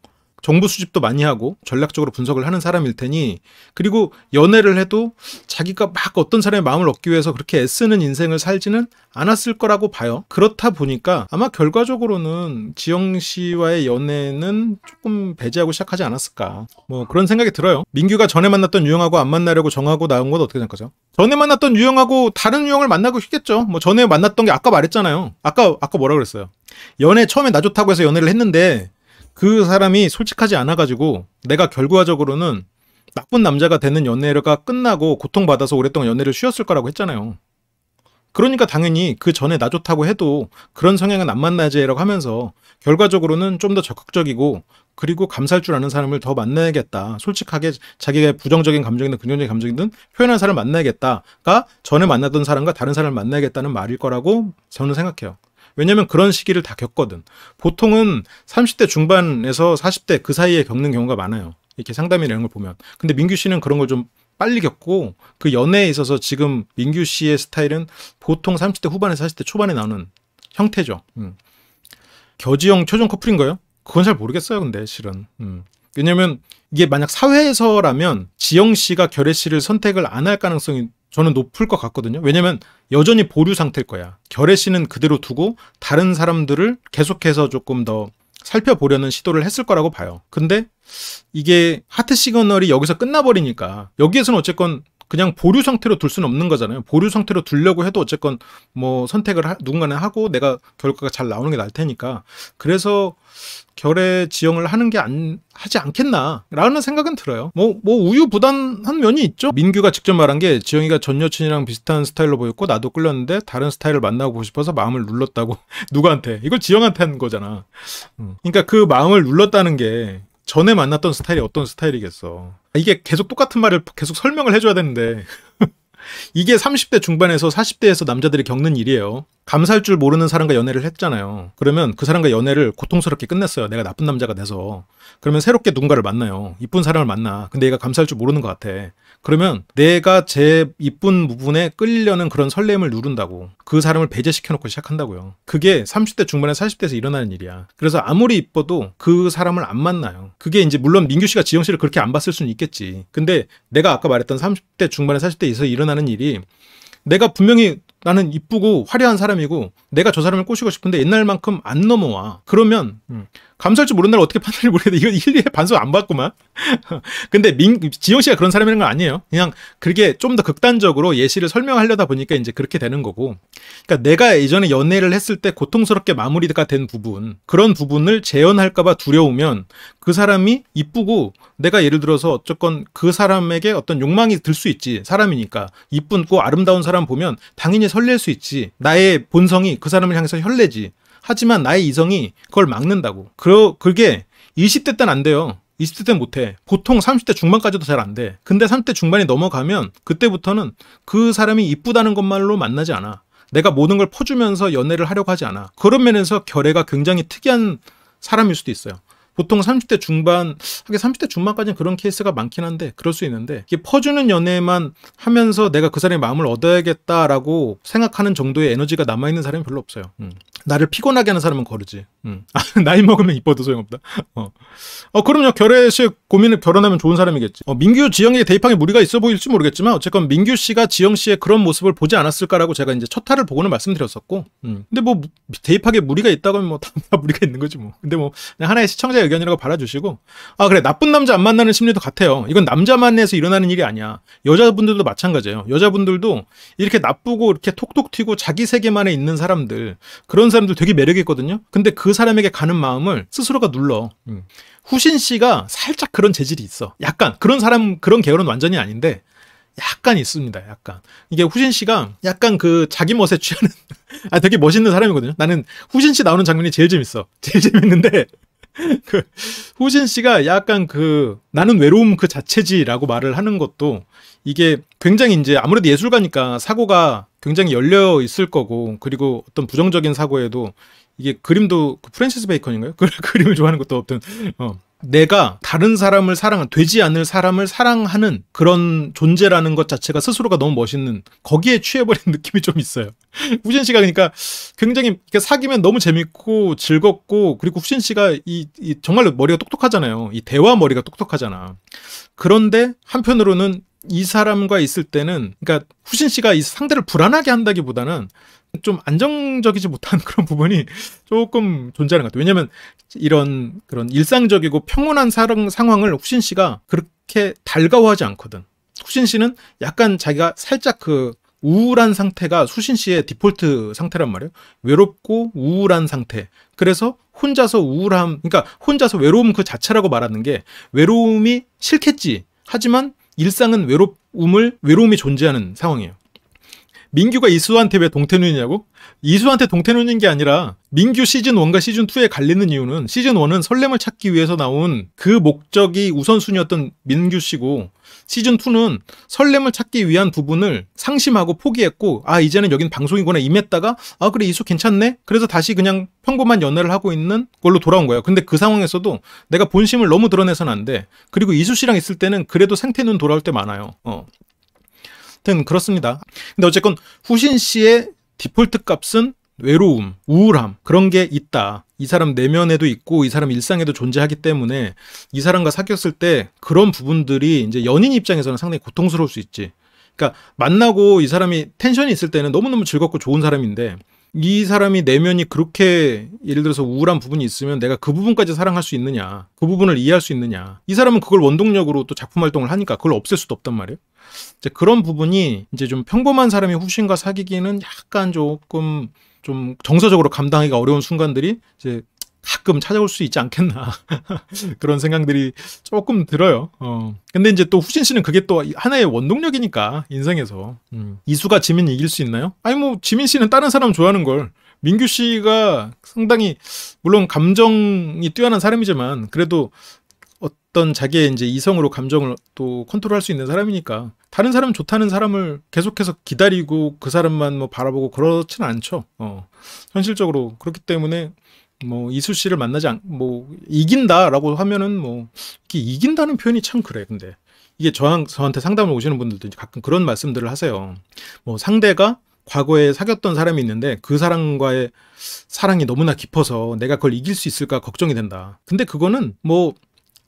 정보 수집도 많이 하고 전략적으로 분석을 하는 사람일 테니 그리고 연애를 해도 자기가 막 어떤 사람의 마음을 얻기 위해서 그렇게 애쓰는 인생을 살지는 않았을 거라고 봐요. 그렇다 보니까 아마 결과적으로는 지영 씨와의 연애는 조금 배제하고 시작하지 않았을까. 뭐 그런 생각이 들어요. 민규가 전에 만났던 유형하고 안 만나려고 정하고 나온 건 어떻게 생각하세요? 전에 만났던 유형하고 다른 유형을 만나고 싶겠죠. 뭐 전에 만났던 게 아까 말했잖아요. 아까 아까 뭐라 그랬어요? 연애 처음에 나 좋다고 해서 연애를 했는데 그 사람이 솔직하지 않아가지고 내가 결과적으로는 나쁜 남자가 되는 연애가 끝나고 고통받아서 오랫동안 연애를 쉬었을 거라고 했잖아요. 그러니까 당연히 그 전에 나 좋다고 해도 그런 성향은 안 만나지라고 하면서 결과적으로는 좀 더 적극적이고 그리고 감사할 줄 아는 사람을 더 만나야겠다. 솔직하게 자기의 부정적인 감정이든 긍정적인 감정이든 표현한 사람을 만나야겠다가 전에 만나던 사람과 다른 사람을 만나야겠다는 말일 거라고 저는 생각해요. 왜냐면 그런 시기를 다 겪거든. 보통은 30대 중반에서 40대 그 사이에 겪는 경우가 많아요. 이렇게 상담이라는 걸 보면. 근데 민규 씨는 그런 걸 좀 빨리 겪고 그 연애에 있어서 지금 민규 씨의 스타일은 보통 30대 후반에서 40대 초반에 나오는 형태죠. 음. 겨지형 최종 커플인가요? 그건 잘 모르겠어요. 근데 실은. 음. 왜냐면 이게 만약 사회에서라면 지영 씨가 결혜 씨를 선택을 안 할 가능성이 저는 높을 것 같거든요. 왜냐면 여전히 보류 상태일 거야. 결의씨는 그대로 두고 다른 사람들을 계속해서 조금 더 살펴보려는 시도를 했을 거라고 봐요. 근데 이게 하트 시그널이 여기서 끝나버리니까 여기에서는 어쨌건 그냥 보류 상태로 둘 수는 없는 거잖아요. 보류 상태로 둘려고 해도 어쨌건 뭐 선택을 하, 누군가는 하고 내가 결과가 잘 나오는 게 나을 테니까 그래서 결의 지형을 하는 게 안 하지 않겠나라는 생각은 들어요. 뭐뭐 뭐, 뭐 우유부단한 면이 있죠. 민규가 직접 말한 게 지영이가 전 여친이랑 비슷한 스타일로 보였고 나도 끌렸는데 다른 스타일을 만나고 싶어서 마음을 눌렀다고 (laughs) 누구한테? 이걸 지영한테 한 거잖아. 음. 그러니까 그 마음을 눌렀다는 게 전에 만났던 스타일이 어떤 스타일이겠어. 이게 계속 똑같은 말을 계속 설명을 해줘야 되는데. (laughs) 이게 30대 중반에서 40대에서 남자들이 겪는 일이에요. 감사할 줄 모르는 사람과 연애를 했잖아요. 그러면 그 사람과 연애를 고통스럽게 끝냈어요. 내가 나쁜 남자가 돼서. 그러면 새롭게 누군가를 만나요. 이쁜 사람을 만나. 근데 얘가 감사할 줄 모르는 것 같아. 그러면 내가 제 이쁜 부분에 끌리려는 그런 설렘을 누른다고 그 사람을 배제시켜놓고 시작한다고요. 그게 30대 중반에 40대에서 일어나는 일이야. 그래서 아무리 이뻐도 그 사람을 안 만나요. 그게 이제 물론 민규 씨가 지영 씨를 그렇게 안 봤을 수는 있겠지. 근데 내가 아까 말했던 30대 중반에 40대에서 일어나는 일이 내가 분명히 나는 이쁘고 화려한 사람이고 내가 저 사람을 꼬시고 싶은데 옛날만큼 안 넘어와. 그러면 음. 감수할 줄 모르는 날 어떻게 판단을 모르겠는데 이건 일리에 반성 안 받구만. (laughs) 근데 민, 지영 씨가 그런 사람이라는 건 아니에요. 그냥 그게 좀 더 극단적으로 예시를 설명하려다 보니까 이제 그렇게 되는 거고. 그러니까 내가 예전에 연애를 했을 때 고통스럽게 마무리가 된 부분 그런 부분을 재현할까봐 두려우면 그 사람이 이쁘고 내가 예를 들어서 어쨌건 그 사람에게 어떤 욕망이 들 수 있지 사람이니까 이쁜고 아름다운 사람 보면 당연히 설렐 수 있지 나의 본성이 그 사람을 향해서 혈내지 하지만 나의 이성이 그걸 막는다고. 그러, 그게 20대 땐 안 돼요. 20대 땐 못해. 보통 30대 중반까지도 잘 안 돼. 근데 30대 중반이 넘어가면 그때부터는 그 사람이 이쁘다는 것만으로 만나지 않아. 내가 모든 걸 퍼주면서 연애를 하려고 하지 않아. 그런 면에서 결애가 굉장히 특이한 사람일 수도 있어요. 보통 30대 중반, 하게 30대 중반까지는 그런 케이스가 많긴 한데, 그럴 수 있는데, 이게 퍼주는 연애만 하면서 내가 그 사람의 마음을 얻어야겠다라고 생각하는 정도의 에너지가 남아있는 사람이 별로 없어요. 음. 나를 피곤하게 하는 사람은 거르지. 음. (laughs) 아, 나이 먹으면 이뻐도 소용없다. 어. 어, 그럼요. 결혼식 고민을 결혼하면 좋은 사람이겠지. 어, 민규 지영에게 대입하기 무리가 있어 보일지 모르겠지만 어쨌건 민규 씨가 지영 씨의 그런 모습을 보지 않았을까라고 제가 이제 첫 타를 보고는 말씀드렸었고. 음. 근데 뭐 대입하기에 무리가 있다고 하면 뭐다 (laughs) 무리가 있는 거지 뭐. 근데 뭐 하나의 시청자 의견이라고 바라주시고. 아 그래 나쁜 남자 안 만나는 심리도 같아요. 이건 남자 만에서 일어나는 일이 아니야. 여자분들도 마찬가지예요. 여자분들도 이렇게 나쁘고 이렇게 톡톡 튀고 자기 세계만에 있는 사람들 그런 사람들 되게 매력있거든요. 근데 그 사람에게 가는 마음을 스스로가 눌러. 음. 후신 씨가 살짝 그런 재질이 있어. 약간 그런 사람 그런 계열은 완전히 아닌데 약간 있습니다. 약간 이게 후신 씨가 약간 그 자기 멋에 취하는 (laughs) 아 되게 멋있는 사람이거든요. 나는 후신 씨 나오는 장면이 제일 재밌어. 제일 재밌는데 (laughs) 그 후진 씨가 약간 그 나는 외로움 그 자체지라고 말을 하는 것도 이게 굉장히 이제 아무래도 예술가니까 사고가 굉장히 열려 있을 거고 그리고 어떤 부정적인 사고에도 이게 그림도 그 프랜시스 베이컨인가요? (laughs) 그, 그림을 좋아하는 것도 없던 어. 내가 다른 사람을 사랑한 되지 않을 사람을 사랑하는 그런 존재라는 것 자체가 스스로가 너무 멋있는 거기에 취해버린 (laughs) 느낌이 좀 있어요. 후진 씨가 그러니까 굉장히 그러니 사귀면 너무 재밌고 즐겁고 그리고 후진 씨가 이, 이 정말로 머리가 똑똑하잖아요. 이 대화 머리가 똑똑하잖아. 그런데 한편으로는 이 사람과 있을 때는 그러니까 후신 씨가 이 상대를 불안하게 한다기보다는 좀 안정적이지 못한 (laughs) 그런 부분이 조금 존재하는 것 같아요. 왜냐면 하 이런 그런 일상적이고 평온한 사랑, 상황을 후신 씨가 그렇게 달가워하지 않거든. 후신 씨는 약간 자기가 살짝 그 우울한 상태가 수신 씨의 디폴트 상태란 말이에요. 외롭고 우울한 상태. 그래서 혼자서 우울함, 그러니까 혼자서 외로움 그 자체라고 말하는 게 외로움이 싫겠지. 하지만 일상은 외로움을 외로움이 존재하는 상황이에요. 민규가 이수한테 왜 동태눈이냐고? 이수한테 동태 놓는 게 아니라 민규 시즌 1과 시즌 2에 갈리는 이유는 시즌 1은 설렘을 찾기 위해서 나온 그 목적이 우선순위였던 민규 씨고 시즌 2는 설렘을 찾기 위한 부분을 상심하고 포기했고 아 이제는 여긴 방송이구나 임했다가 아 그래 이수 괜찮네 그래서 다시 그냥 평범한 연애를 하고 있는 걸로 돌아온 거예요. 근데 그 상황에서도 내가 본심을 너무 드러내선 안 돼. 그리고 이수 씨랑 있을 때는 그래도 생태 눈 돌아올 때 많아요. 어. 하 그렇습니다. 근데 어쨌건 후신 씨의 디폴트 값은 외로움, 우울함 그런 게 있다. 이 사람 내면에도 있고 이 사람 일상에도 존재하기 때문에 이 사람과 사귀었을 때 그런 부분들이 이제 연인 입장에서는 상당히 고통스러울 수 있지. 그러니까 만나고 이 사람이 텐션이 있을 때는 너무너무 즐겁고 좋은 사람인데 이 사람이 내면이 그렇게 예를 들어서 우울한 부분이 있으면 내가 그 부분까지 사랑할 수 있느냐 그 부분을 이해할 수 있느냐 이 사람은 그걸 원동력으로 또 작품 활동을 하니까 그걸 없앨 수도 없단 말이에요 이제 그런 부분이 이제 좀 평범한 사람이 후신과 사귀기는 약간 조금 좀 정서적으로 감당하기가 어려운 순간들이 이제 가끔 찾아올 수 있지 않겠나 (laughs) 그런 생각들이 조금 들어요. 어. 근데 이제 또 후진 씨는 그게 또 하나의 원동력이니까 인생에서 음. 이수가 지민이 이길 수 있나요? 아니 뭐 지민 씨는 다른 사람 좋아하는 걸 민규 씨가 상당히 물론 감정이 뛰어난 사람이지만 그래도 어떤 자기의 이제 이성으로 감정을 또 컨트롤할 수 있는 사람이니까 다른 사람 좋다는 사람을 계속해서 기다리고 그 사람만 뭐 바라보고 그렇는 않죠. 어. 현실적으로 그렇기 때문에 뭐 이수 씨를 만나지 않, 뭐 이긴다라고 하면은 뭐 이게 이긴다는 표현이 참 그래. 근데 이게 저한, 저한테 상담을 오시는 분들도 가끔 그런 말씀들을 하세요. 뭐 상대가 과거에 사귀었던 사람이 있는데 그 사람과의 사랑이 너무나 깊어서 내가 그걸 이길 수 있을까 걱정이 된다. 근데 그거는 뭐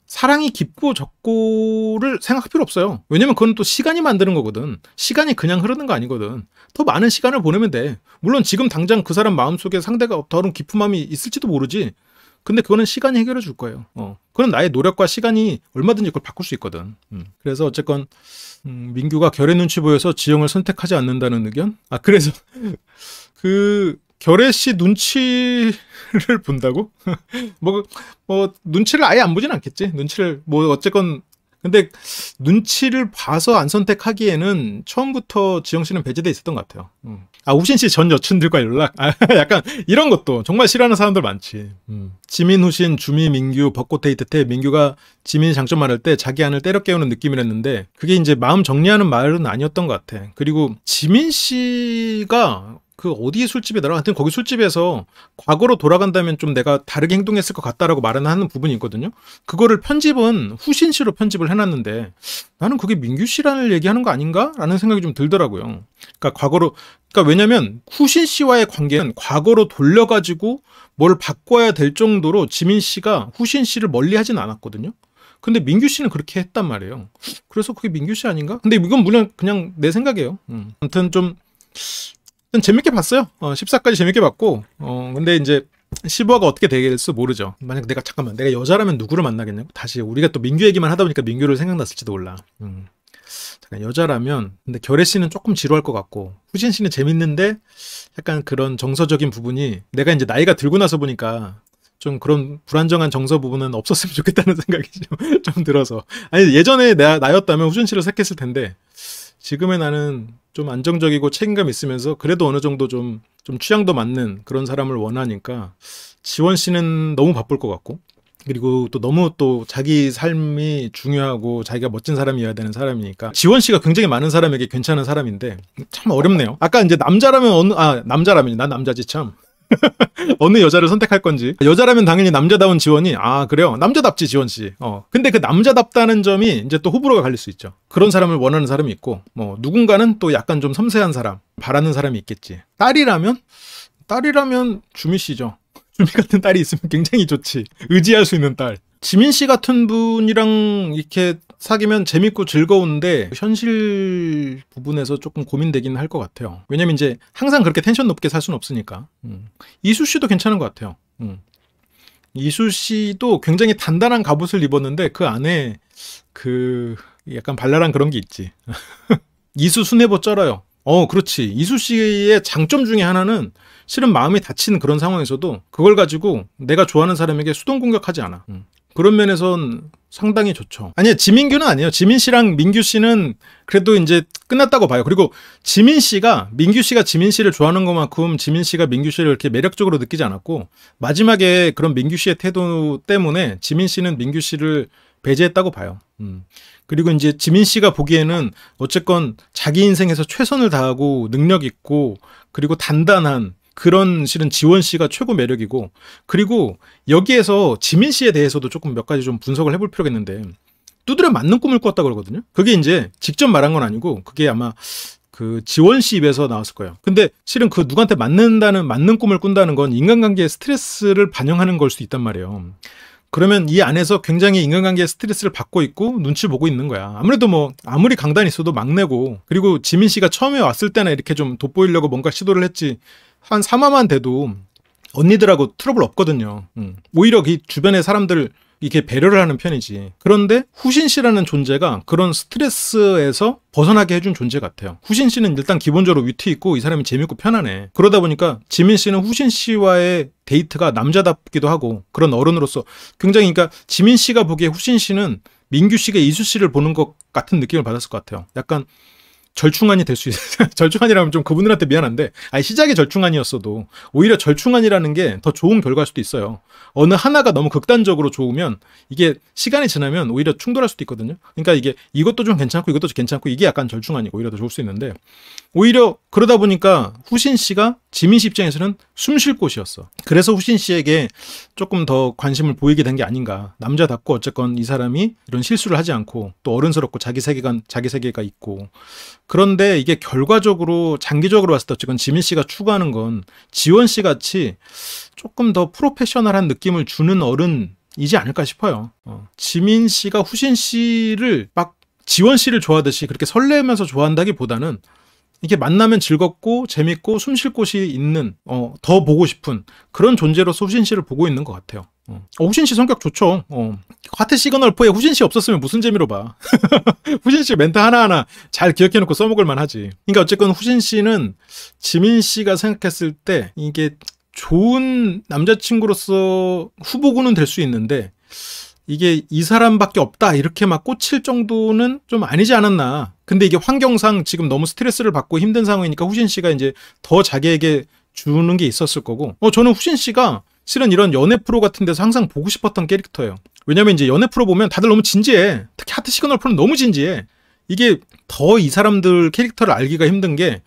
사랑이 깊고 적고를 생각할 필요 없어요. 왜냐면 그건 또 시간이 만드는 거거든. 시간이 그냥 흐르는 거 아니거든. 더 많은 시간을 보내면 돼. 물론 지금 당장 그 사람 마음속에 상대가 더른 깊은 마음이 있을지도 모르지. 근데 그거는 시간이 해결해 줄 거예요. 어. 그건 나의 노력과 시간이 얼마든지 그걸 바꿀 수 있거든. 음. 그래서 어쨌건 음, 민규가 결의 눈치 보여서 지영을 선택하지 않는다는 의견? 아 그래서 음. (laughs) 그 결혜 씨 눈치를 (laughs) 본다고? (laughs) 뭐, 뭐, 눈치를 아예 안 보진 않겠지. 눈치를, 뭐, 어쨌건. 근데 눈치를 봐서 안 선택하기에는 처음부터 지영 씨는 배제돼 있었던 것 같아요. 음. 아, 우신 씨 전 여친들과 연락? 아, (laughs) 약간 이런 것도 정말 싫어하는 사람들 많지. 음. 지민, 후신, 주미, 민규, 벚꽃데이트 때 민규가 지민이 장점 말할 때 자기 안을 때려 깨우는 느낌이랬는데 그게 이제 마음 정리하는 말은 아니었던 것 같아. 그리고 지민 씨가 그 어디 술집에 나랑 하여튼 거기 술집에서 과거로 돌아간다면 좀 내가 다르게 행동했을 것 같다라고 말은 하는 부분이 있거든요. 그거를 편집은 후신씨로 편집을 해놨는데 나는 그게 민규 씨라는 얘기하는 거 아닌가라는 생각이 좀 들더라고요. 그러니까 과거로 그러니까 왜냐면 후신 씨와의 관계는 과거로 돌려가지고 뭘 바꿔야 될 정도로 지민 씨가 후신 씨를 멀리하진 않았거든요. 근데 민규 씨는 그렇게 했단 말이에요. 그래서 그게 민규 씨 아닌가? 근데 이건 물론 그냥 내 생각이에요. 음. 아무튼 좀전 재밌게 봤어요. 어, 14까지 재밌게 봤고, 어, 근데 이제 15화가 어떻게 되겠을지 모르죠. 만약 내가 잠깐만 내가 여자라면 누구를 만나겠냐고 다시 우리가 또 민규 얘기만 하다 보니까 민규를 생각났을지도 몰라. 음. 잠깐 여자라면 근데 결혜 씨는 조금 지루할 것 같고 후진 씨는 재밌는데 약간 그런 정서적인 부분이 내가 이제 나이가 들고 나서 보니까 좀 그런 불안정한 정서 부분은 없었으면 (laughs) 좋겠다는 생각이 좀, 좀 들어서 아니 예전에 나, 나였다면 후준 씨를 택했을 텐데 지금의 나는 좀 안정적이고 책임감 있으면서 그래도 어느 정도 좀, 좀 취향도 맞는 그런 사람을 원하니까 지원 씨는 너무 바쁠 것 같고 그리고 또 너무 또 자기 삶이 중요하고 자기가 멋진 사람이어야 되는 사람이니까 지원 씨가 굉장히 많은 사람에게 괜찮은 사람인데 참 어렵네요. 아까 이제 남자라면 어느 아 남자라면 난 남자지 참. (laughs) 어느 여자를 선택할 건지 여자라면 당연히 남자다운 지원이 아 그래요 남자답지 지원 씨 어. 근데 그 남자답다는 점이 이제 또 호불호가 갈릴 수 있죠 그런 사람을 원하는 사람이 있고 뭐 누군가는 또 약간 좀 섬세한 사람 바라는 사람이 있겠지 딸이라면 딸이라면 주미 씨죠 (laughs) 주미 같은 딸이 있으면 굉장히 좋지 의지할 수 있는 딸 지민 씨 같은 분이랑 이렇게 사귀면 재밌고 즐거운데 현실 부분에서 조금 고민되긴 할 것 같아요. 왜냐면 이제 항상 그렇게 텐션 높게 살 수는 없으니까. 음. 이수 씨도 괜찮은 것 같아요. 음. 이수 씨도 굉장히 단단한 갑옷을 입었는데 그 안에 그 약간 발랄한 그런 게 있지. (laughs) 이수 순해보 쩔어요. 어, 그렇지. 이수 씨의 장점 중에 하나는 실은 마음이 다친 그런 상황에서도 그걸 가지고 내가 좋아하는 사람에게 수동 공격하지 않아. 음. 그런 면에선 상당히 좋죠. 아니요, 지민규는 아니에요. 지민 씨랑 민규 씨는 그래도 이제 끝났다고 봐요. 그리고 지민 씨가 민규 씨가 지민 씨를 좋아하는 것만큼 지민 씨가 민규 씨를 이렇게 매력적으로 느끼지 않았고 마지막에 그런 민규 씨의 태도 때문에 지민 씨는 민규 씨를 배제했다고 봐요. 음. 그리고 이제 지민 씨가 보기에는 어쨌건 자기 인생에서 최선을 다하고 능력 있고 그리고 단단한 그런 실은 지원 씨가 최고 매력이고 그리고 여기에서 지민 씨에 대해서도 조금 몇 가지 좀 분석을 해볼 필요가 있는데 두드려 맞는 꿈을 꿨다 그러거든요. 그게 이제 직접 말한 건 아니고 그게 아마 그 지원 씨 입에서 나왔을 거예요. 근데 실은 그 누구한테 맞는다는 맞는 꿈을 꾼다는 건 인간관계의 스트레스를 반영하는 걸수도 있단 말이에요. 그러면 이 안에서 굉장히 인간관계에 스트레스를 받고 있고 눈치 보고 있는 거야. 아무래도 뭐 아무리 강단이 있어도 막내고 그리고 지민 씨가 처음에 왔을 때나 이렇게 좀 돋보이려고 뭔가 시도를 했지 한 3화만 돼도 언니들하고 트러블 없거든요. 음. 오히려 이 주변의 사람들 이렇게 배려를 하는 편이지. 그런데 후신 씨라는 존재가 그런 스트레스에서 벗어나게 해준 존재 같아요. 후신 씨는 일단 기본적으로 위트 있고 이 사람이 재밌고 편안해. 그러다 보니까 지민 씨는 후신 씨와의 데이트가 남자답기도 하고 그런 어른으로서 굉장히 그러니까 지민 씨가 보기에 후신 씨는 민규 씨가 이수 씨를 보는 것 같은 느낌을 받았을 것 같아요. 약간 절충안이 될 수 있어요. (laughs) 절충안이라면 좀 그분들한테 미안한데, 아니, 시작이 절충안이었어도, 오히려 절충안이라는 게 더 좋은 결과일 수도 있어요. 어느 하나가 너무 극단적으로 좋으면, 이게 시간이 지나면 오히려 충돌할 수도 있거든요. 그러니까 이게 이것도 좀 괜찮고, 이것도 좀 괜찮고, 이게 약간 절충안이고, 오히려 더 좋을 수 있는데, 오히려 그러다 보니까 후신 씨가 지민 씨 입장에서는 숨 쉴 곳이었어. 그래서 후신 씨에게 조금 더 관심을 보이게 된 게 아닌가. 남자답고 어쨌건 이 사람이 이런 실수를 하지 않고 또 어른스럽고 자기 세계관, 자기 세계가 있고 그런데 이게 결과적으로 장기적으로 봤을 때 지금 지민 씨가 추구하는 건 지원 씨 같이 조금 더 프로페셔널한 느낌을 주는 어른이지 않을까 싶어요. 어. 지민 씨가 후신 씨를 막 지원 씨를 좋아하듯이 그렇게 설레면서 좋아한다기보다는 이게 만나면 즐겁고 재밌고 숨 쉴 곳이 있는 어, 더 보고 싶은 그런 존재로소신 씨를 보고 있는 것 같아요. 어, 후진 씨 성격 좋죠. 어. 화태 시그널 포에 후진 씨 없었으면 무슨 재미로 봐. (laughs) 후진 씨 멘트 하나하나 잘 기억해놓고 써먹을만 하지. 그러니까 어쨌건 후진 씨는 지민 씨가 생각했을 때 이게 좋은 남자친구로서 후보군은 될 수 있는데 이게 이 사람밖에 없다 이렇게 막 꽂힐 정도는 좀 아니지 않았나. 근데 이게 환경상 지금 너무 스트레스를 받고 힘든 상황이니까 후진 씨가 이제 더 자기에게 주는 게 있었을 거고. 어 저는 후진 씨가 실은 이런 연애 프로 같은 데서 항상 보고 싶었던 캐릭터예요. 왜냐면 이제 연애 프로 보면 다들 너무 진지해. 특히 하트 시그널 프로는 너무 진지해. 이게 더 이 사람들 캐릭터를 알기가 힘든 게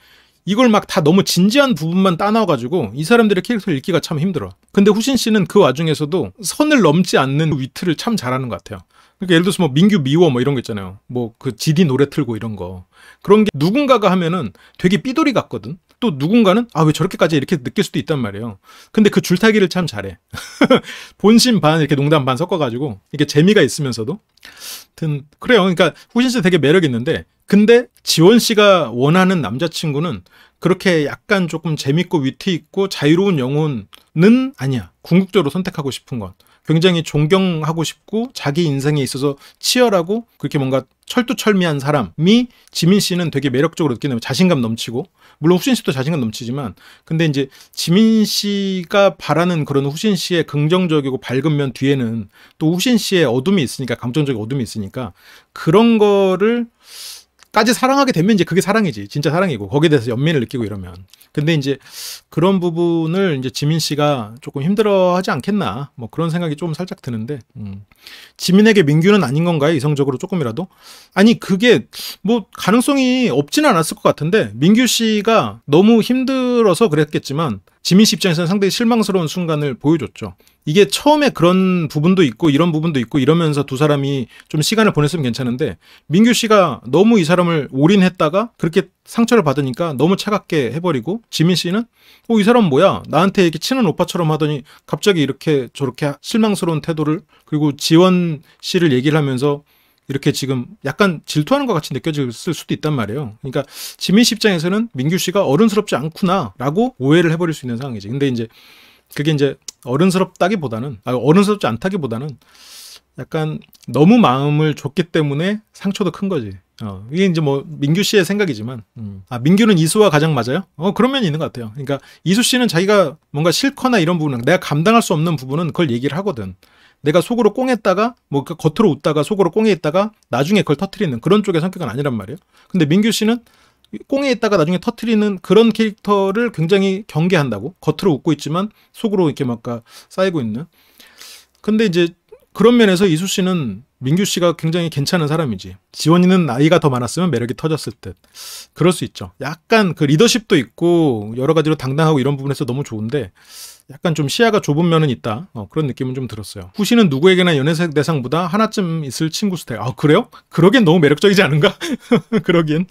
이걸 막 다 너무 진지한 부분만 따놔가지고 이 사람들의 캐릭터를 읽기가 참 힘들어. 근데 후신 씨는 그 와중에서도 선을 넘지 않는 위트를 참 잘하는 것 같아요. 그러니까 예를 들어서 뭐 민규 미워 뭐 이런 거 있잖아요. 뭐 그 지디 노래 틀고 이런 거. 그런 게 누군가가 하면은 되게 삐돌이 같거든. 또 누군가는 아 왜 저렇게까지 이렇게 느낄 수도 있단 말이에요. 근데 그 줄타기를 참 잘해. (laughs) 본심 반 이렇게 농담 반 섞어가지고 이게 재미가 있으면서도. 하 그래요. 그러니까 후진 씨 되게 매력 있는데 근데 지원 씨가 원하는 남자친구는 그렇게 약간 조금 재밌고 위트 있고 자유로운 영혼은 아니야. 궁극적으로 선택하고 싶은 건. 굉장히 존경하고 싶고 자기 인생에 있어서 치열하고 그렇게 뭔가 철두철미한 사람이 지민 씨는 되게 매력적으로 느끼는 자신감 넘치고 물론 후신 씨도 자신감 넘치지만 근데 이제 지민 씨가 바라는 그런 후신 씨의 긍정적이고 밝은 면 뒤에는 또 후신 씨의 어둠이 있으니까 감정적인 어둠이 있으니까 그런 거를 까지 사랑하게 되면 이제 그게 사랑이지. 진짜 사랑이고. 거기에 대해서 연민을 느끼고 이러면. 근데 이제 그런 부분을 이제 지민 씨가 조금 힘들어 하지 않겠나. 뭐 그런 생각이 좀 살짝 드는데. 음. 지민에게 민규는 아닌 건가요? 이성적으로 조금이라도? 아니, 그게 뭐 가능성이 없진 않았을 것 같은데. 민규 씨가 너무 힘들어서 그랬겠지만 지민 씨 입장에서는 상당히 실망스러운 순간을 보여줬죠. 이게 처음에 그런 부분도 있고 이런 부분도 있고 이러면서 두 사람이 좀 시간을 보냈으면 괜찮은데 민규 씨가 너무 이 사람을 올인했다가 그렇게 상처를 받으니까 너무 차갑게 해버리고 지민 씨는 어이 사람 뭐야 나한테 이렇게 치는 오빠처럼 하더니 갑자기 이렇게 저렇게 실망스러운 태도를 그리고 지원 씨를 얘기를 하면서 이렇게 지금 약간 질투하는 것 같이 느껴질 수도 있단 말이에요. 그러니까 지민 씨 입장에서는 민규 씨가 어른스럽지 않구나라고 오해를 해버릴 수 있는 상황이지. 근데 이제 그게 이제 어른스럽다기보다는 아, 어른스럽지 않다기보다는 약간 너무 마음을 줬기 때문에 상처도 큰 거지. 어, 이게 이제 뭐 민규 씨의 생각이지만 음. 아 민규는 이수와 가장 맞아요? 어 그런 면이 있는 것 같아요. 그러니까 이수 씨는 자기가 뭔가 싫거나 이런 부분은 내가 감당할 수 없는 부분은 그걸 얘기를 하거든. 내가 속으로 꽁했다가 뭐 그 겉으로 웃다가 속으로 꽁해있다가 나중에 그걸 터트리는 그런 쪽의 성격은 아니란 말이에요. 근데 민규 씨는 꽁해있다가 나중에 터트리는 그런 캐릭터를 굉장히 경계한다고 겉으로 웃고 있지만 속으로 이렇게 막 그 쌓이고 있는. 근데 이제 그런 면에서 이수 씨는 민규 씨가 굉장히 괜찮은 사람이지. 지원이는 나이가 더 많았으면 매력이 터졌을 듯. 그럴 수 있죠. 약간 그 리더십도 있고 여러 가지로 당당하고 이런 부분에서 너무 좋은데 약간 좀 시야가 좁은 면은 있다. 어, 그런 느낌은 좀 들었어요. 후시는 누구에게나 연애 대상보다 하나쯤 있을 친구 스타일. 아, 그래요? 그러긴 너무 매력적이지 않은가? (laughs) 그러긴.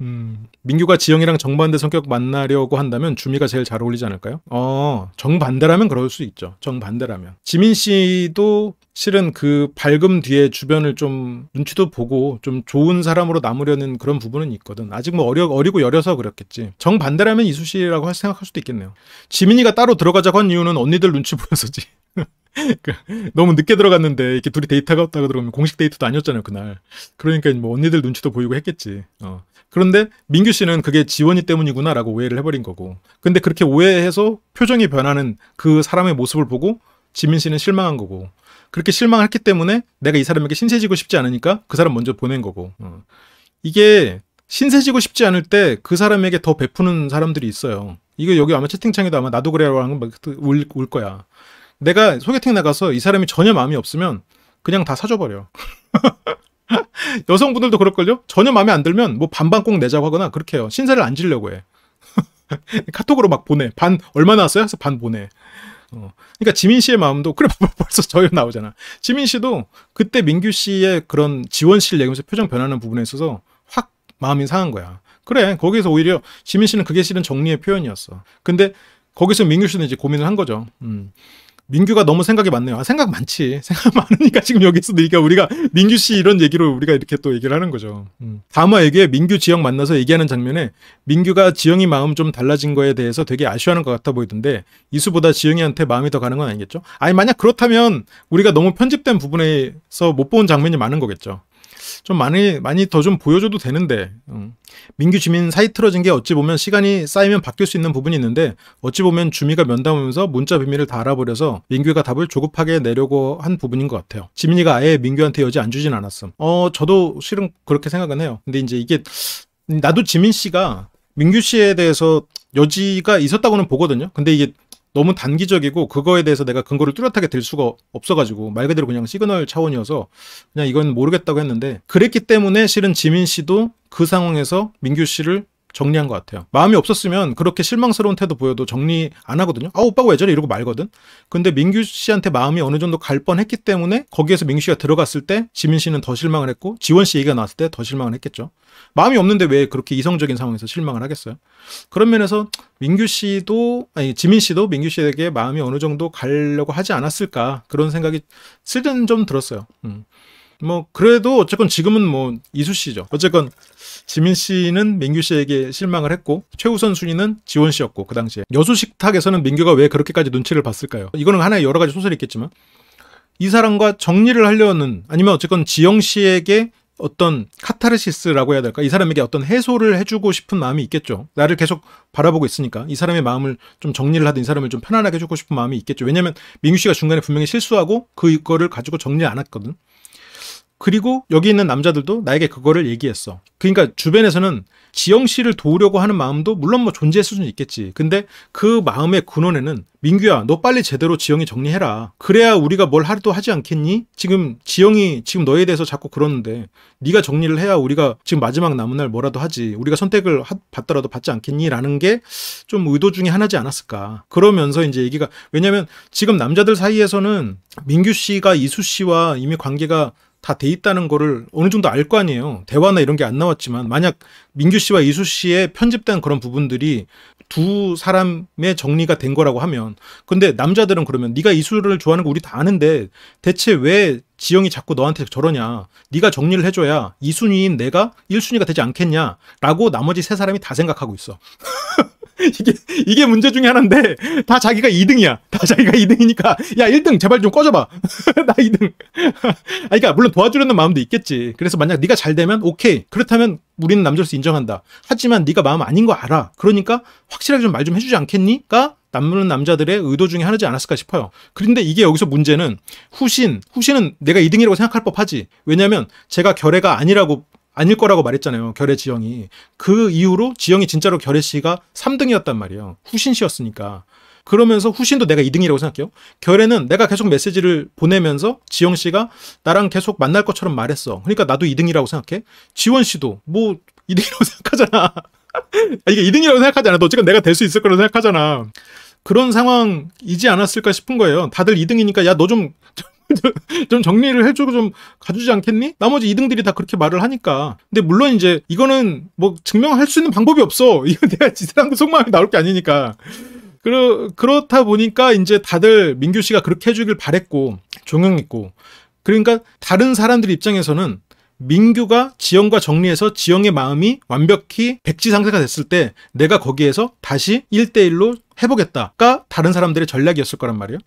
음, 민규가 지영이랑 정반대 성격 만나려고 한다면 주미가 제일 잘 어울리지 않을까요? 어, 정반대라면 그럴 수 있죠. 정반대라면. 지민 씨도 실은 그 밝음 뒤에 주변을 좀 눈치도 보고 좀 좋은 사람으로 남으려는 그런 부분은 있거든. 아직 뭐 어려, 어리고 여려서 그랬겠지 정반대라면 이수 씨라고 생각할 수도 있겠네요. 지민이가 따로 들어가자고 한 이유는 언니들 눈치 보여서지. (laughs) 그 너무 늦게 들어갔는데 이렇게 둘이 데이트가 없다고 들어오면 공식 데이트도 아니었잖아요 그날 그러니까 뭐 언니들 눈치도 보이고 했겠지 어. 그런데 민규 씨는 그게 지원이 때문이구나 라고 오해를 해버린 거고 근데 그렇게 오해해서 표정이 변하는 그 사람의 모습을 보고 지민 씨는 실망한 거고 그렇게 실망을 했기 때문에 내가 이 사람에게 신세지고 싶지 않으니까 그 사람 먼저 보낸 거고 어. 이게 신세지고 싶지 않을 때 그 사람에게 더 베푸는 사람들이 있어요. 이거 여기 아마 채팅창에도 아마 나도 그래라는거울울 그 거야. 내가 소개팅 나가서 이 사람이 전혀 마음이 없으면 그냥 다 사줘버려. (laughs) 여성분들도 그럴걸요? 전혀 마음에 안 들면 뭐 반반 꼭 내자고 하거나 그렇게 해요. 신세를 안 지려고 해. (laughs) 카톡으로 막 보내. 반 얼마 나왔어요? 그서반 보내. 어. 그러니까 지민 씨의 마음도 그래 벌써 저요 나오잖아. 지민 씨도 그때 민규 씨의 그런 지원실 내면서 표정 변하는 부분에 있어서 확 마음이 상한 거야. 그래 거기서 오히려 지민 씨는 그게 실은 정리의 표현이었어. 근데 거기서 민규 씨는 이제 고민을 한 거죠. 음. 민규가 너무 생각이 많네요. 아, 생각 많지. (laughs) 생각 많으니까 지금 여기서도 이게 우리가 민규 씨 이런 얘기로 우리가 이렇게 또 얘기를 하는 거죠. 음. 다음화 얘기에 민규 지영 만나서 얘기하는 장면에 민규가 지영이 마음 좀 달라진 거에 대해서 되게 아쉬워하는 것 같아 보이던데 이수보다 지영이한테 마음이 더 가는 건 아니겠죠? 아니 만약 그렇다면 우리가 너무 편집된 부분에서 못 본 장면이 많은 거겠죠. 좀 많이 많이 더 좀 보여줘도 되는데 음. 민규 주민 사이 틀어진 게 어찌 보면 시간이 쌓이면 바뀔 수 있는 부분이 있는데 어찌 보면 주미가 면담하면서 문자 비밀을 다 알아버려서 민규가 답을 조급하게 내려고 한 부분인 것 같아요. 지민이가 아예 민규한테 여지 안 주진 않았음. 어 저도 실은 그렇게 생각은 해요. 근데 이제 이게 나도 지민 씨가 민규 씨에 대해서 여지가 있었다고는 보거든요. 근데 이게 너무 단기적이고 그거에 대해서 내가 근거를 뚜렷하게 들 수가 없어가지고 말 그대로 그냥 시그널 차원이어서 그냥 이건 모르겠다고 했는데 그랬기 때문에 실은 지민 씨도 그 상황에서 민규 씨를 정리한 것 같아요. 마음이 없었으면 그렇게 실망스러운 태도 보여도 정리 안 하거든요. 아 오빠가 왜 저래 이러고 말거든. 근데 민규 씨한테 마음이 어느 정도 갈 뻔했기 때문에 거기에서 민규 씨가 들어갔을 때 지민 씨는 더 실망을 했고 지원 씨 얘기가 나왔을 때 더 실망을 했겠죠. 마음이 없는데 왜 그렇게 이성적인 상황에서 실망을 하겠어요. 그런 면에서 민규 씨도 아니 지민 씨도 민규 씨에게 마음이 어느 정도 가려고 하지 않았을까 그런 생각이 쓸데는 좀 들었어요. 음. 뭐 그래도 어쨌건 지금은 뭐 이수 씨죠. 어쨌건 지민 씨는 민규 씨에게 실망을 했고 최우선 순위는 지원 씨였고 그 당시에 여수 식탁에서는 민규가 왜 그렇게까지 눈치를 봤을까요? 이거는 하나의 여러 가지 소설이 있겠지만 이 사람과 정리를 하려는 아니면 어쨌건 지영 씨에게 어떤 카타르시스라고 해야 될까? 이 사람에게 어떤 해소를 해주고 싶은 마음이 있겠죠. 나를 계속 바라보고 있으니까 이 사람의 마음을 좀 정리를 하든 이 사람을 좀 편안하게 해주고 싶은 마음이 있겠죠. 왜냐하면 민규 씨가 중간에 분명히 실수하고 그거를 가지고 정리 안 했거든. 그리고 여기 있는 남자들도 나에게 그거를 얘기했어. 그러니까 주변에서는 지영 씨를 도우려고 하는 마음도 물론 뭐 존재했을 수는 있겠지. 근데 그 마음의 근원에는 민규야, 너 빨리 제대로 지영이 정리해라. 그래야 우리가 뭘 하도 하지 않겠니? 지금 지영이 지금 너에 대해서 자꾸 그러는데 네가 정리를 해야 우리가 지금 마지막 남은 날 뭐라도 하지. 우리가 선택을 받더라도 받지 않겠니?라는 게 좀 의도 중에 하나지 않았을까. 그러면서 이제 얘기가 왜냐면 지금 남자들 사이에서는 민규 씨가 이수 씨와 이미 관계가 다돼 있다는 거를 어느 정도 알 거 아니에요. 대화나 이런 게 안 나왔지만 만약 민규 씨와 이수 씨의 편집된 그런 부분들이 두 사람의 정리가 된 거라고 하면 근데 남자들은 그러면 네가 이수를 좋아하는 거 우리 다 아는데 대체 왜 지영이 자꾸 너한테 저러냐 네가 정리를 해줘야 이순위인 내가 1순위가 되지 않겠냐라고 나머지 세 사람이 다 생각하고 있어 (laughs) (laughs) 이게 이게 문제 중에 하나인데 다 자기가 2등이야. 다 자기가 2등이니까 야 1등 제발 좀 꺼져봐. (laughs) 나 2등. (laughs) 아 그러니까 물론 도와주려는 마음도 있겠지. 그래서 만약 네가 잘 되면 오케이. 그렇다면 우리는 남자로서 인정한다. 하지만 네가 마음 아닌 거 알아. 그러니까 확실하게 좀 말좀 좀 해주지 않겠니?가 남는 남자들의 의도 중에 하나지 않았을까 싶어요. 그런데 이게 여기서 문제는 후신, 후신은 내가 2등이라고 생각할 법하지. 왜냐하면 제가 결애가 아니라고 아닐 거라고 말했잖아요. 결의 지영이. 그 이후로 지영이 진짜로 결의 씨가 3등이었단 말이에요. 후신 씨였으니까. 그러면서 후신도 내가 2등이라고 생각해요. 결에는 내가 계속 메시지를 보내면서 지영 씨가 나랑 계속 만날 것처럼 말했어. 그러니까 나도 2등이라고 생각해. 지원 씨도 뭐 2등이라고 (laughs) 생각하잖아. 아, 이게 2등이라고 생각하지 않아너 지금 내가 될 수 있을 거라고 생각하잖아. 그런 상황이지 않았을까 싶은 거예요. 다들 2등이니까 야너좀 (laughs) 좀 정리를 해주고 좀 가주지 않겠니? 나머지 2등들이 다 그렇게 말을 하니까. 근데 물론 이제 이거는 뭐 증명할 수 있는 방법이 없어. (laughs) 이거 내가 지사랑 속마음이 나올 게 아니니까. 그러, 그렇다 보니까 이제 다들 민규 씨가 그렇게 해주길 바랬고, 종영했고. 그러니까 다른 사람들 입장에서는 민규가 지영과 정리해서 지영의 마음이 완벽히 백지 상태가 됐을 때 내가 거기에서 다시 1대1로 해보겠다가 다른 사람들의 전략이었을 거란 말이에요.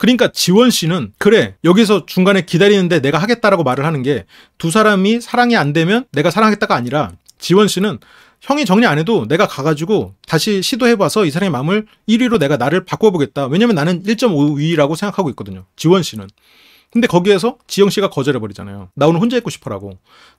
그러니까 지원 씨는 그래 여기서 중간에 기다리는데 내가 하겠다라고 말을 하는 게 두 사람이 사랑이 안 되면 내가 사랑하겠다가 아니라 지원 씨는 형이 정리 안 해도 내가 가가지고 다시 시도해봐서 이 사람의 마음을 1위로 내가 나를 바꿔보겠다. 왜냐면 나는 1.5위라고 생각하고 있거든요. 지원 씨는. 근데 거기에서 지영 씨가 거절해버리잖아요. 나 오늘 혼자 있고 싶어라고.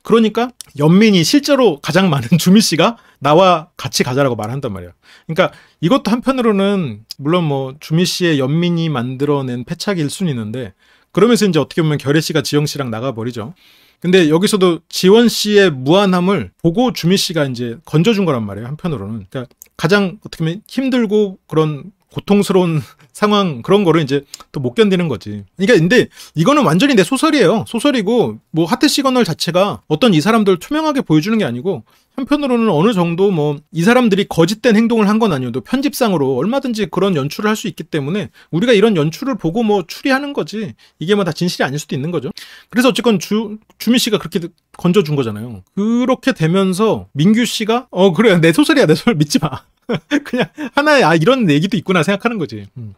그러니까 연민이 실제로 가장 많은 (laughs) 주미 씨가 나와 같이 가자라고 말한단 말이야. 그러니까 이것도 한편으로는 물론 뭐 주미 씨의 연민이 만들어낸 패착일 순 있는데 그러면서 이제 어떻게 보면 결혜 씨가 지영 씨랑 나가버리죠. 근데 여기서도 지원 씨의 무한함을 보고 주미 씨가 이제 건져준 거란 말이에요. 한편으로는. 그러니까 가장 어떻게 보면 힘들고 그런 고통스러운 상황 그런 거를 이제 또 못 견디는 거지. 그러니까 근데 이거는 완전히 내 소설이에요. 소설이고 뭐 하트 시그널 자체가 어떤 이사람들 투명하게 보여주는 게 아니고 한편으로는 어느 정도 뭐 이 사람들이 거짓된 행동을 한 건 아니어도 편집상으로 얼마든지 그런 연출을 할 수 있기 때문에 우리가 이런 연출을 보고 뭐 추리하는 거지 이게 뭐 다 진실이 아닐 수도 있는 거죠. 그래서 어쨌건 주 주미 씨가 그렇게 건져준 거잖아요. 그렇게 되면서 민규 씨가 어 그래 내 소설이야 내 소설 믿지 마. (laughs) 그냥 하나의 아 이런 얘기도 있구나 생각하는 거지. 음.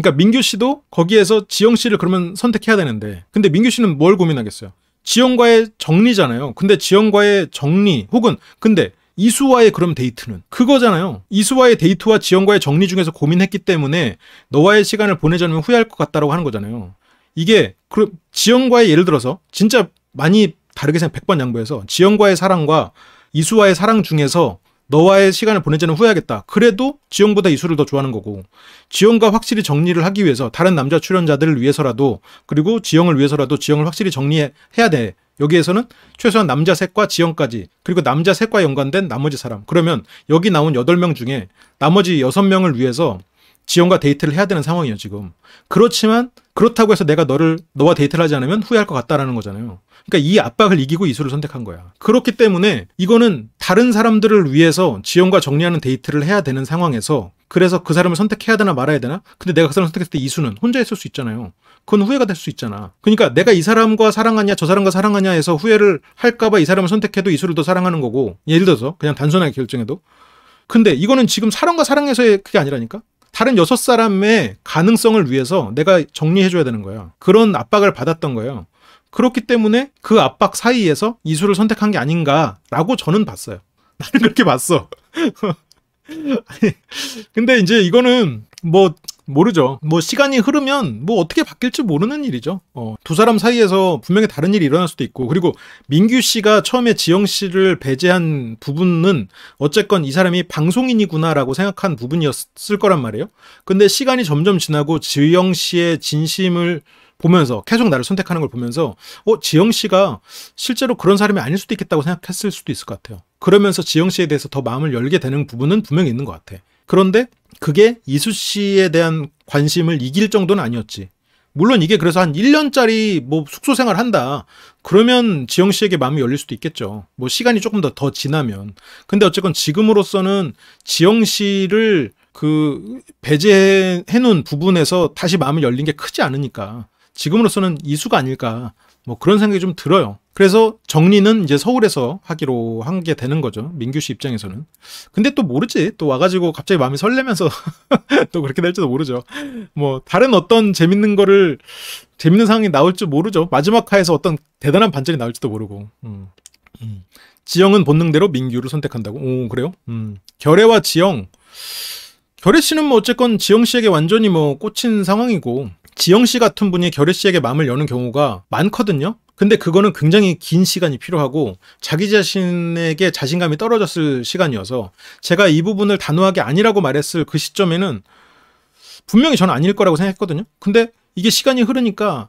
그러니까 민규 씨도 거기에서 지영 씨를 그러면 선택해야 되는데 근데 민규 씨는 뭘 고민하겠어요? 지영과의 정리잖아요. 근데 지영과의 정리 혹은 근데 이수와의 그럼 데이트는 그거잖아요. 이수와의 데이트와 지영과의 정리 중에서 고민했기 때문에 너와의 시간을 보내자면 후회할 것 같다라고 하는 거잖아요. 이게 그 지영과의 예를 들어서 진짜 많이 다르게 생각 100번 양보해서 지영과의 사랑과 이수와의 사랑 중에서 너와의 시간을 보내자는 후회하겠다. 그래도 지영보다 이수를 더 좋아하는 거고 지영과 확실히 정리를 하기 위해서 다른 남자 출연자들을 위해서라도 그리고 지영을 위해서라도 지영을 확실히 정리해야 돼. 여기에서는 최소한 남자 셋과 지영까지 그리고 남자 셋과 연관된 나머지 사람 그러면 여기 나온 8명 중에 나머지 6명을 위해서 지영과 데이트를 해야 되는 상황이에요 지금 그렇지만 그렇다고 해서 내가 너를 너와 데이트를 하지 않으면 후회할 것 같다라는 거잖아요 그러니까 이 압박을 이기고 이수를 선택한 거야. 그렇기 때문에 이거는 다른 사람들을 위해서 지원과 정리하는 데이트를 해야 되는 상황에서 그래서 그 사람을 선택해야 되나 말아야 되나? 근데 내가 그 사람을 선택했을 때 이수는 혼자 있을 수 있잖아요. 그건 후회가 될 수 있잖아. 그러니까 내가 이 사람과 사랑하냐, 저 사람과 사랑하냐 해서 후회를 할까봐 이 사람을 선택해도 이수를 더 사랑하는 거고, 예를 들어서 그냥 단순하게 결정해도. 근데 이거는 지금 사랑과 사랑에서의 그게 아니라니까? 다른 여섯 사람의 가능성을 위해서 내가 정리해줘야 되는 거야. 그런 압박을 받았던 거예요. 그렇기 때문에 그 압박 사이에서 이수를 선택한 게 아닌가라고 저는 봤어요. (laughs) 나는 그렇게 봤어. (laughs) 근데 이제 이거는 뭐 모르죠. 뭐 시간이 흐르면 뭐 어떻게 바뀔지 모르는 일이죠. 어, 두 사람 사이에서 분명히 다른 일이 일어날 수도 있고 그리고 민규 씨가 처음에 지영 씨를 배제한 부분은 어쨌건 이 사람이 방송인이구나라고 생각한 부분이었을 거란 말이에요. 근데 시간이 점점 지나고 지영 씨의 진심을 보면서 계속 나를 선택하는 걸 보면서 어 지영 씨가 실제로 그런 사람이 아닐 수도 있겠다고 생각했을 수도 있을 것 같아요. 그러면서 지영 씨에 대해서 더 마음을 열게 되는 부분은 분명히 있는 것 같아. 그런데 그게 이수 씨에 대한 관심을 이길 정도는 아니었지. 물론 이게 그래서 한 1년짜리 뭐 숙소 생활 한다. 그러면 지영 씨에게 마음이 열릴 수도 있겠죠. 뭐 시간이 조금 더, 더 지나면. 근데 어쨌건 지금으로서는 지영 씨를 그 배제해 놓은 부분에서 다시 마음을 열린 게 크지 않으니까. 지금으로서는 이수가 아닐까 뭐 그런 생각이 좀 들어요. 그래서 정리는 이제 서울에서 하기로 한 게 되는 거죠. 민규 씨 입장에서는. 근데 또 모르지. 또 와가지고 갑자기 마음이 설레면서 (laughs) 또 그렇게 될지도 모르죠. 뭐 다른 어떤 재밌는 거를 재밌는 상황이 나올지 모르죠. 마지막 화에서 어떤 대단한 반전이 나올지도 모르고. 음. 음. 지영은 본능대로 민규를 선택한다고. 오 그래요? 음. 결혜와 지영. 결혜 씨는 뭐 어쨌건 지영 씨에게 완전히 뭐 꽂힌 상황이고 지영 씨 같은 분이 결혜 씨에게 마음을 여는 경우가 많거든요. 근데 그거는 굉장히 긴 시간이 필요하고 자기 자신에게 자신감이 떨어졌을 시간이어서 제가 이 부분을 단호하게 아니라고 말했을 그 시점에는 분명히 저는 아닐 거라고 생각했거든요. 근데 이게 시간이 흐르니까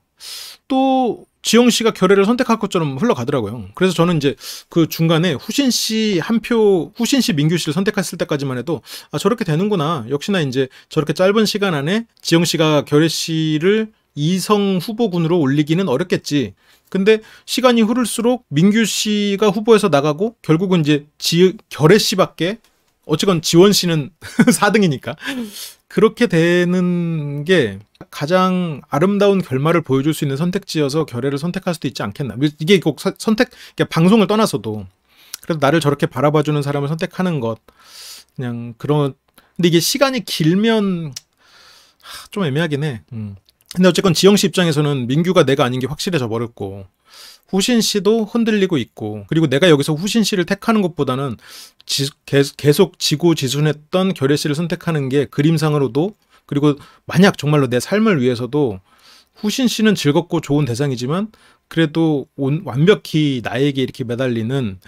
또 지영 씨가 결혜를 선택할 것처럼 흘러가더라고요. 그래서 저는 이제 그 중간에 후신 씨 한 표, 후신 씨 민규 씨를 선택했을 때까지만 해도 아, 저렇게 되는구나. 역시나 이제 저렇게 짧은 시간 안에 지영 씨가 결혜 씨를 이성 후보군으로 올리기는 어렵겠지. 근데 시간이 흐를수록 민규 씨가 후보에서 나가고 결국은 이제 지, 결혜 씨밖에 어쨌건 지원 씨는 4등이니까 (laughs) 그렇게 되는 게 가장 아름다운 결말을 보여줄 수 있는 선택지여서 결애를 선택할 수도 있지 않겠나. 이게 꼭 선택, 그러니까 방송을 떠나서도. 그래서 나를 저렇게 바라봐주는 사람을 선택하는 것. 그냥 그런, 근데 이게 시간이 길면 하, 좀 애매하긴 해. 음. 근데 어쨌건 지영 씨 입장에서는 민규가 내가 아닌 게 확실해져 버렸고 후신 씨도 흔들리고 있고 그리고 내가 여기서 후신 씨를 택하는 것보다는 지, 계속 지고 지순했던 결혜 씨를 선택하는 게 그림상으로도 그리고 만약 정말로 내 삶을 위해서도 후신 씨는 즐겁고 좋은 대상이지만 그래도 온, 완벽히 나에게 이렇게 매달리는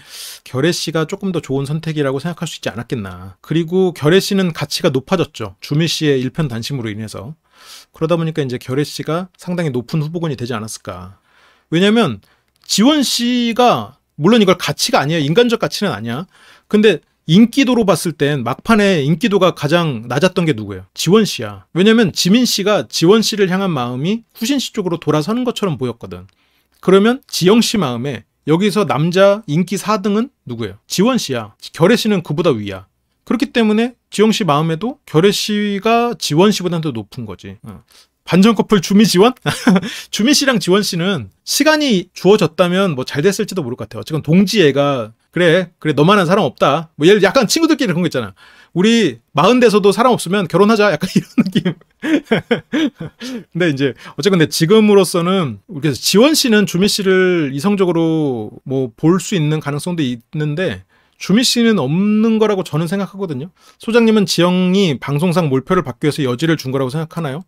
결혜 씨가 조금 더 좋은 선택이라고 생각할 수 있지 않았겠나. 그리고 결혜 씨는 가치가 높아졌죠. 주미 씨의 일편단심으로 인해서. 그러다 보니까 이제 결혜 씨가 상당히 높은 후보군이 되지 않았을까. 왜냐면 지원 씨가 물론 이걸 가치가 아니야 인간적 가치는 아니야. 근데 인기도로 봤을 땐 막판에 인기도가 가장 낮았던 게 누구예요? 지원 씨야. 왜냐면 지민 씨가 지원 씨를 향한 마음이 후신 씨 쪽으로 돌아서는 것처럼 보였거든. 그러면 지영 씨 마음에 여기서 남자 인기 4등은 누구예요? 지원 씨야. 결혜 씨는 그보다 위야. 그렇기 때문에 지영 씨 마음에도 결혜 씨가 지원 씨보다는 더 높은 거지. 반전 커플 주미 지원? (laughs) 주미 씨랑 지원 씨는 시간이 주어졌다면 뭐 잘 됐을지도 모를 것 같아요. 지금 동지 애가 그래 그래 너만한 사람 없다. 뭐얘를 약간 친구들끼리 그런 거 있잖아. 우리 마흔 돼서도 사람 없으면 결혼하자. 약간 (laughs) 이런 느낌. 근데 이제 어쨌든 근데 지금으로서는 그래서 지원 씨는 주미 씨를 이성적으로 뭐 볼 수 있는 가능성도 있는데 주미 씨는 없는 거라고 저는 생각하거든요. 소장님은 지영이 방송상 몰표를 받기 위해서 여지를 준 거라고 생각하나요?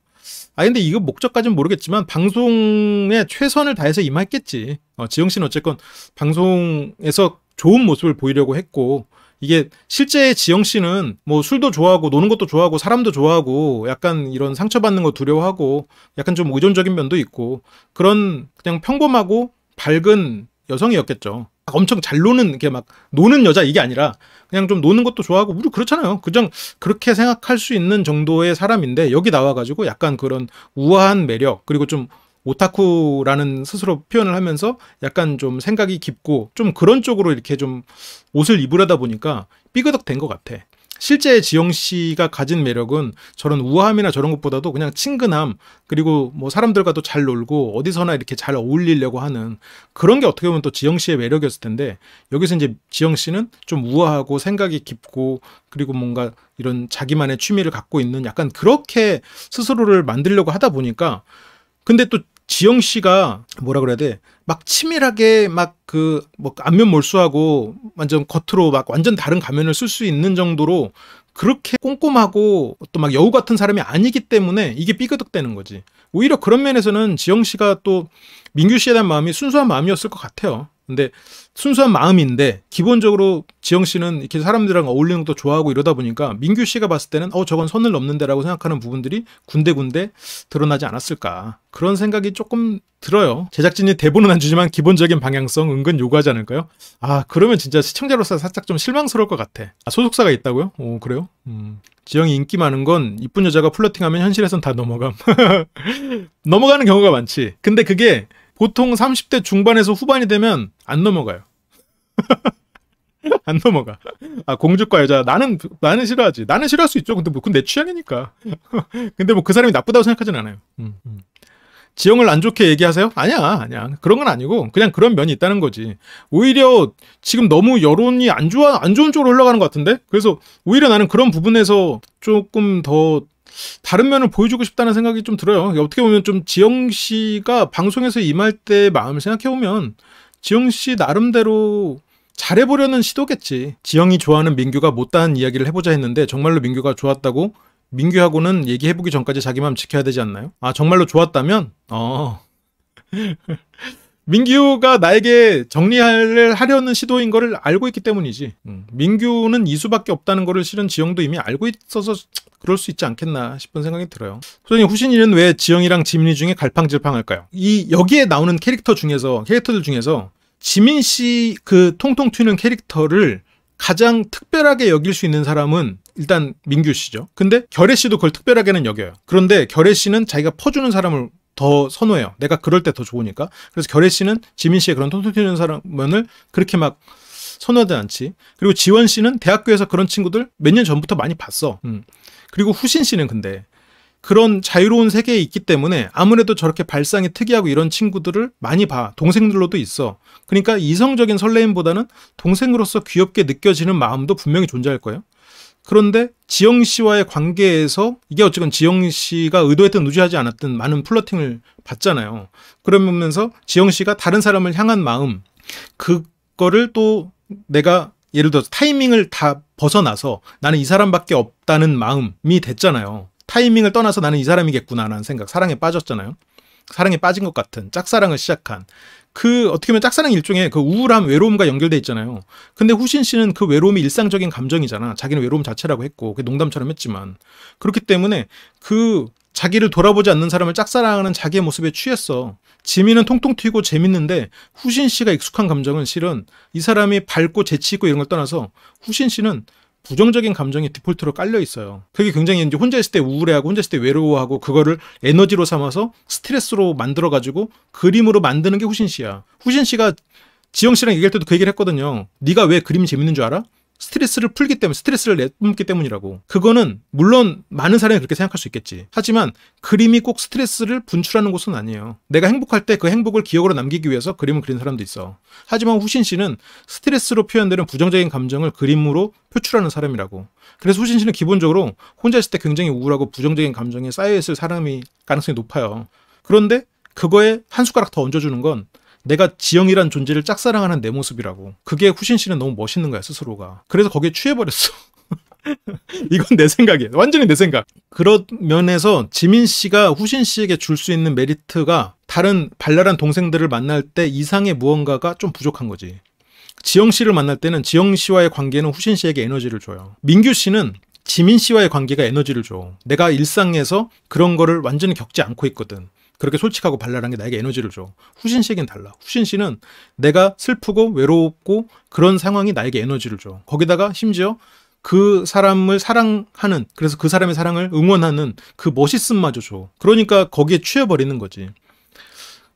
아 근데 이거 목적까지는 모르겠지만 방송에 최선을 다해서 임했겠지. 어, 지영 씨는 어쨌건 방송에서 좋은 모습을 보이려고 했고 이게 실제 지영 씨는 뭐 술도 좋아하고 노는 것도 좋아하고 사람도 좋아하고 약간 이런 상처받는 거 두려워하고 약간 좀 의존적인 면도 있고 그런 그냥 평범하고 밝은 여성이었겠죠. 엄청 잘 노는 이렇게 막 노는 여자 이게 아니라 그냥 좀 노는 것도 좋아하고 우리 그렇잖아요. 그냥 그렇게 생각할 수 있는 정도의 사람인데 여기 나와가지고 약간 그런 우아한 매력 그리고 좀 오타쿠라는 스스로 표현을 하면서 약간 좀 생각이 깊고 좀 그런 쪽으로 이렇게 좀 옷을 입으려다 보니까 삐그덕 된 것 같아. 실제 지영 씨가 가진 매력은 저런 우아함이나 저런 것보다도 그냥 친근함 그리고 뭐 사람들과도 잘 놀고 어디서나 이렇게 잘 어울리려고 하는 그런 게 어떻게 보면 또 지영 씨의 매력이었을 텐데 여기서 이제 지영 씨는 좀 우아하고 생각이 깊고 그리고 뭔가 이런 자기만의 취미를 갖고 있는 약간 그렇게 스스로를 만들려고 하다 보니까 근데 또 지영 씨가 뭐라 그래야 돼? 막 치밀하게 막 그 뭐 안면 몰수하고 완전 겉으로 막 완전 다른 가면을 쓸 수 있는 정도로 그렇게 꼼꼼하고 또 막 여우 같은 사람이 아니기 때문에 이게 삐그덕대는 거지. 오히려 그런 면에서는 지영 씨가 또 민규 씨에 대한 마음이 순수한 마음이었을 것 같아요. 근데 순수한 마음인데 기본적으로 지영 씨는 이렇게 사람들이랑 어울리는 것도 좋아하고 이러다 보니까 민규 씨가 봤을 때는 어 저건 선을 넘는데라고 생각하는 부분들이 군데군데 드러나지 않았을까 그런 생각이 조금 들어요. 제작진이 대본은 안 주지만 기본적인 방향성 은근 요구하지 않을까요? 아 그러면 진짜 시청자로서 살짝 좀 실망스러울 것 같아. 아, 소속사가 있다고요? 오 그래요? 음. 지영이 인기 많은 건 이쁜 여자가 플러팅하면 현실에선 다 넘어감. (laughs) 넘어가는 경우가 많지. 근데 그게 보통 30대 중반에서 후반이 되면 안 넘어가요. (laughs) 안 넘어가. 아, 공주과 여자. 나는, 나는 싫어하지. 나는 싫어할 수 있죠. 근데 뭐, 그건 내 취향이니까. (laughs) 근데 뭐 그 사람이 나쁘다고 생각하진 않아요. 음, 음. 지형을 안 좋게 얘기하세요? 아니야, 아니야. 그런 건 아니고, 그냥 그런 면이 있다는 거지. 오히려 지금 너무 여론이 안 좋아, 안 좋은 쪽으로 흘러가는 것 같은데? 그래서 오히려 나는 그런 부분에서 조금 더 다른 면을 보여주고 싶다는 생각이 좀 들어요. 어떻게 보면 좀 지영 씨가 방송에서 임할 때 마음을 생각해 보면 지영 씨 나름대로 잘해보려는 시도겠지. 지영이 좋아하는 민규가 못다한 이야기를 해보자 했는데 정말로 민규가 좋았다고 민규하고는 얘기해보기 전까지 자기 마음 지켜야 되지 않나요? 아 정말로 좋았다면 어. (laughs) 민규가 나에게 정리를 하려는 시도인 거를 알고 있기 때문이지. 음, 민규는 이수밖에 없다는 거를 실은 지영도 이미 알고 있어서 그럴 수 있지 않겠나 싶은 생각이 들어요. 소장님 후신이는 왜 지영이랑 지민이 중에 갈팡질팡할까요? 이 여기에 나오는 캐릭터 중에서 캐릭터들 중에서 지민 씨 그 통통 튀는 캐릭터를 가장 특별하게 여길 수 있는 사람은 일단 민규 씨죠. 근데 결혜 씨도 그걸 특별하게는 여겨요. 그런데 결혜 씨는 자기가 퍼주는 사람을 더 선호해요. 내가 그럴 때 더 좋으니까. 그래서 결혜 씨는 지민 씨의 그런 통통 튀는 사람을 그렇게 막 선호하지 않지. 그리고 지원 씨는 대학교에서 그런 친구들 몇 년 전부터 많이 봤어. 음. 그리고 후신 씨는 근데 그런 자유로운 세계에 있기 때문에 아무래도 저렇게 발상이 특이하고 이런 친구들을 많이 봐. 동생들로도 있어. 그러니까 이성적인 설레임보다는 동생으로서 귀엽게 느껴지는 마음도 분명히 존재할 거예요. 그런데 지영 씨와의 관계에서 이게 어쨌건 지영 씨가 의도했든 누지하지 않았든 많은 플러팅을 받잖아요. 그러면서 지영 씨가 다른 사람을 향한 마음, 그거를 또 내가 예를 들어서 타이밍을 다 벗어나서 나는 이 사람밖에 없다는 마음이 됐잖아요. 타이밍을 떠나서 나는 이 사람이겠구나라는 생각, 사랑에 빠졌잖아요. 사랑에 빠진 것 같은 짝사랑을 시작한 그 어떻게 보면 짝사랑 일종의 그 우울함 외로움과 연결돼 있잖아요. 근데 후신 씨는 그 외로움이 일상적인 감정이잖아. 자기는 외로움 자체라고 했고 그 농담처럼 했지만 그렇기 때문에 그 자기를 돌아보지 않는 사람을 짝사랑하는 자기의 모습에 취했어. 지민은 통통 튀고 재밌는데 후신 씨가 익숙한 감정은 실은 이 사람이 밝고 재치 있고 이런 걸 떠나서 후신 씨는 부정적인 감정이 디폴트로 깔려 있어요. 그게 굉장히 이제 혼자 있을 때 우울해하고 혼자 있을 때 외로워하고 그거를 에너지로 삼아서 스트레스로 만들어 가지고 그림으로 만드는 게 후신 씨야. 후신 씨가 지영 씨랑 얘기할 때도 그 얘기를 했거든요. 네가 왜 그림 이 재밌는 줄 알아? 스트레스를 풀기 때문에 스트레스를 내뿜기 때문이라고. 그거는 물론 많은 사람이 그렇게 생각할 수 있겠지. 하지만 그림이 꼭 스트레스를 분출하는 곳은 아니에요. 내가 행복할 때 그 행복을 기억으로 남기기 위해서 그림을 그린 사람도 있어. 하지만 후신 씨는 스트레스로 표현되는 부정적인 감정을 그림으로 표출하는 사람이라고. 그래서 후신 씨는 기본적으로 혼자 있을 때 굉장히 우울하고 부정적인 감정이 쌓여있을 사람이 가능성이 높아요. 그런데 그거에 한 숟가락 더 얹어주는 건 내가 지영이란 존재를 짝사랑하는 내 모습이라고. 그게 후신 씨는 너무 멋있는 거야, 스스로가. 그래서 거기에 취해버렸어. (laughs) 이건 내 생각이에요. 완전히 내 생각. 그런 면에서 지민 씨가 후신 씨에게 줄 수 있는 메리트가 다른 발랄한 동생들을 만날 때 이상의 무언가가 좀 부족한 거지. 지영 씨를 만날 때는 지영 씨와의 관계는 후신 씨에게 에너지를 줘요. 민규 씨는 지민 씨와의 관계가 에너지를 줘. 내가 일상에서 그런 거를 완전히 겪지 않고 있거든. 그렇게 솔직하고 발랄한 게 나에게 에너지를 줘. 후신 씨에겐 달라. 후신 씨는 내가 슬프고 외롭고 그런 상황이 나에게 에너지를 줘. 거기다가 심지어 그 사람을 사랑하는, 그래서 그 사람의 사랑을 응원하는 그 멋있음마저 줘. 그러니까 거기에 취해버리는 거지.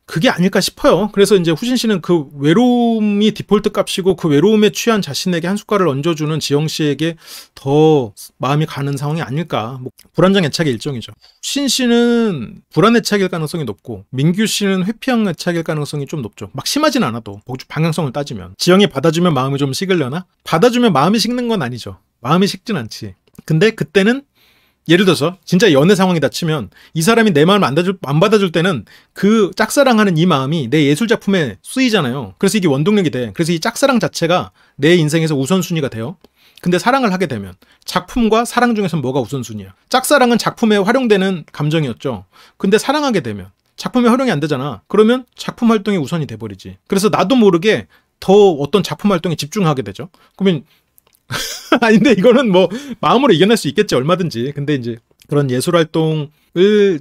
그게 아닐까 싶어요. 그래서 이제 후진 씨는 그 외로움이 디폴트 값이고 그 외로움에 취한 자신에게 한 숟가락을 얹어주는 지영 씨에게 더 마음이 가는 상황이 아닐까. 뭐 불안정 애착의 일정이죠 후진 씨는 불안 애착일 가능성이 높고 민규 씨는 회피형 애착일 가능성이 좀 높죠. 막 심하진 않아도 방향성을 따지면 지영이 받아주면 마음이 좀 식으려나? 받아주면 마음이 식는 건 아니죠. 마음이 식진 않지. 근데 그때는 예를 들어서 진짜 연애 상황이다 치면 이 사람이 내 마음을 안, 받아줄, 안 받아줄 때는 그 짝사랑하는 이 마음이 내 예술 작품에 쓰이잖아요. 그래서 이게 원동력이 돼. 그래서 이 짝사랑 자체가 내 인생에서 우선순위가 돼요. 근데 사랑을 하게 되면 작품과 사랑 중에서 뭐가 우선순위야? 짝사랑은 작품에 활용되는 감정이었죠. 근데 사랑하게 되면 작품에 활용이 안 되잖아. 그러면 작품 활동이 우선이 돼버리지. 그래서 나도 모르게 더 어떤 작품 활동에 집중하게 되죠. 그러면 (laughs) 아닌데 이거는 뭐 마음으로 이겨낼 수 있겠지 얼마든지. 근데 이제 그런 예술 활동을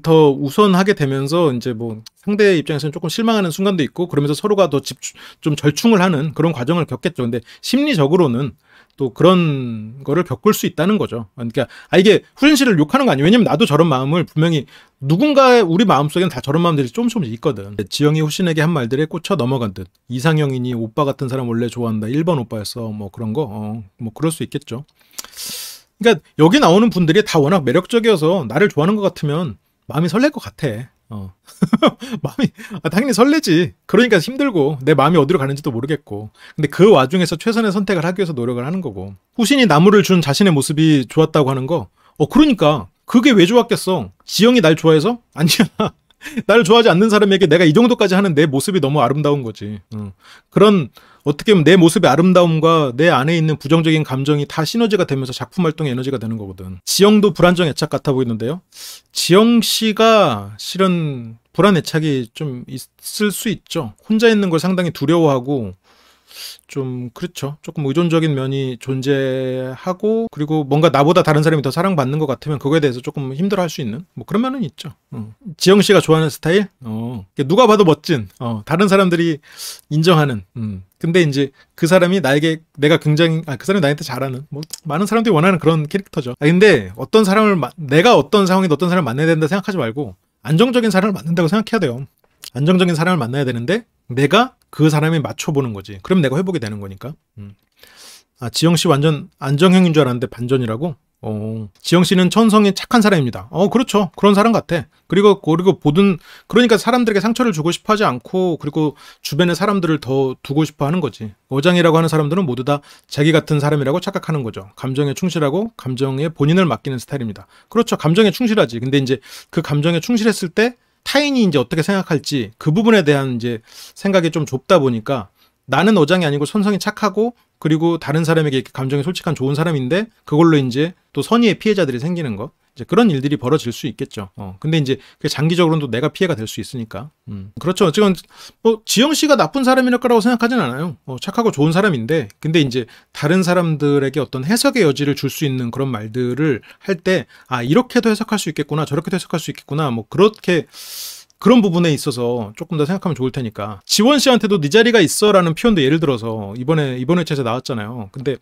더 우선하게 되면서 이제 뭐 상대 입장에서는 조금 실망하는 순간도 있고 그러면서 서로가 더집중좀 절충을 하는 그런 과정을 겪겠죠. 근데 심리적으로는 또 그런 거를 겪을 수 있다는 거죠. 그러니까 아 이게 후진 씨를 욕하는 거 아니에요. 왜냐면 나도 저런 마음을 분명히 누군가의 우리 마음속에는 다 저런 마음들이 조금 조금씩 있거든. 지영이 후신에게 한 말들에 꽂혀 넘어간 듯. 이상형이니 오빠 같은 사람 원래 좋아한다. 1번 오빠였어. 뭐 그런 거. 어, 뭐 그럴 수 있겠죠. 그러니까 여기 나오는 분들이 다 워낙 매력적이어서 나를 좋아하는 것 같으면 마음이 설렐 것 같아. 어. (laughs) 마음이 아, 당연히 설레지. 그러니까 네. 힘들고 내 마음이 어디로 가는지도 모르겠고. 근데 그 와중에서 최선의 선택을 하기 위해서 노력을 하는 거고. 후신이 나무를 준 자신의 모습이 좋았다고 하는 거. 어 그러니까 그게 왜 좋았겠어? 지영이 날 좋아해서? (laughs) 아니야. 날 좋아하지 않는 사람에게 내가 이 정도까지 하는 내 모습이 너무 아름다운 거지. 어. 그런 어떻게 보면 내 모습의 아름다움과 내 안에 있는 부정적인 감정이 다 시너지가 되면서 작품 활동의 에너지가 되는 거거든. 지영도 불안정 애착 같아 보이는데요. 지영 씨가 실은 불안 애착이 좀 있을 수 있죠. 혼자 있는 걸 상당히 두려워하고 좀 그렇죠. 조금 의존적인 면이 존재하고 그리고 뭔가 나보다 다른 사람이 더 사랑받는 것 같으면 그거에 대해서 조금 힘들어할 수 있는 뭐 그런 면은 있죠. 어. 지영 씨가 좋아하는 스타일? 어. 누가 봐도 멋진 어. 다른 사람들이 인정하는. 음. 근데 이제 그 사람이 나에게 내가 굉장히 아, 그 사람이 나한테 잘하는 뭐 많은 사람들이 원하는 그런 캐릭터죠. 아, 근데 어떤 사람을 마, 내가 어떤 상황에 어떤 사람을 만나야 된다 생각하지 말고 안정적인 사람을 만난다고 생각해야 돼요. 안정적인 사람을 만나야 되는데 내가 그 사람이 맞춰보는 거지. 그럼 내가 회복이 되는 거니까. 음. 아, 지영 씨 완전 안정형인 줄 알았는데 반전이라고? 어, 지영 씨는 천성이 착한 사람입니다. 어, 그렇죠. 그런 사람 같아. 그리고, 그리고 보든, 그러니까 사람들에게 상처를 주고 싶어 하지 않고, 그리고 주변의 사람들을 더 두고 싶어 하는 거지. 어장이라고 하는 사람들은 모두 다 자기 같은 사람이라고 착각하는 거죠. 감정에 충실하고, 감정에 본인을 맡기는 스타일입니다. 그렇죠. 감정에 충실하지. 근데 이제 그 감정에 충실했을 때, 타인이 이제 어떻게 생각할지 그 부분에 대한 이제 생각이 좀 좁다 보니까 나는 어장이 아니고 손성이 착하고 그리고 다른 사람에게 감정이 솔직한 좋은 사람인데 그걸로 이제 또 선의의 피해자들이 생기는 거. 이제 그런 일들이 벌어질 수 있겠죠. 어, 근데 이제 그 장기적으로는 내가 피해가 될 수 있으니까. 음, 그렇죠. 어쨌건 뭐 지영 씨가 나쁜 사람일 거라고 생각하진 않아요. 어, 착하고 좋은 사람인데, 근데 이제 다른 사람들에게 어떤 해석의 여지를 줄 수 있는 그런 말들을 할 때, 아 이렇게도 해석할 수 있겠구나, 저렇게도 해석할 수 있겠구나, 뭐 그렇게. 그런 부분에 있어서 조금 더 생각하면 좋을 테니까 지원 씨한테도 네 자리가 있어라는 표현도 예를 들어서 이번에 이번 에차에 나왔잖아요. 근데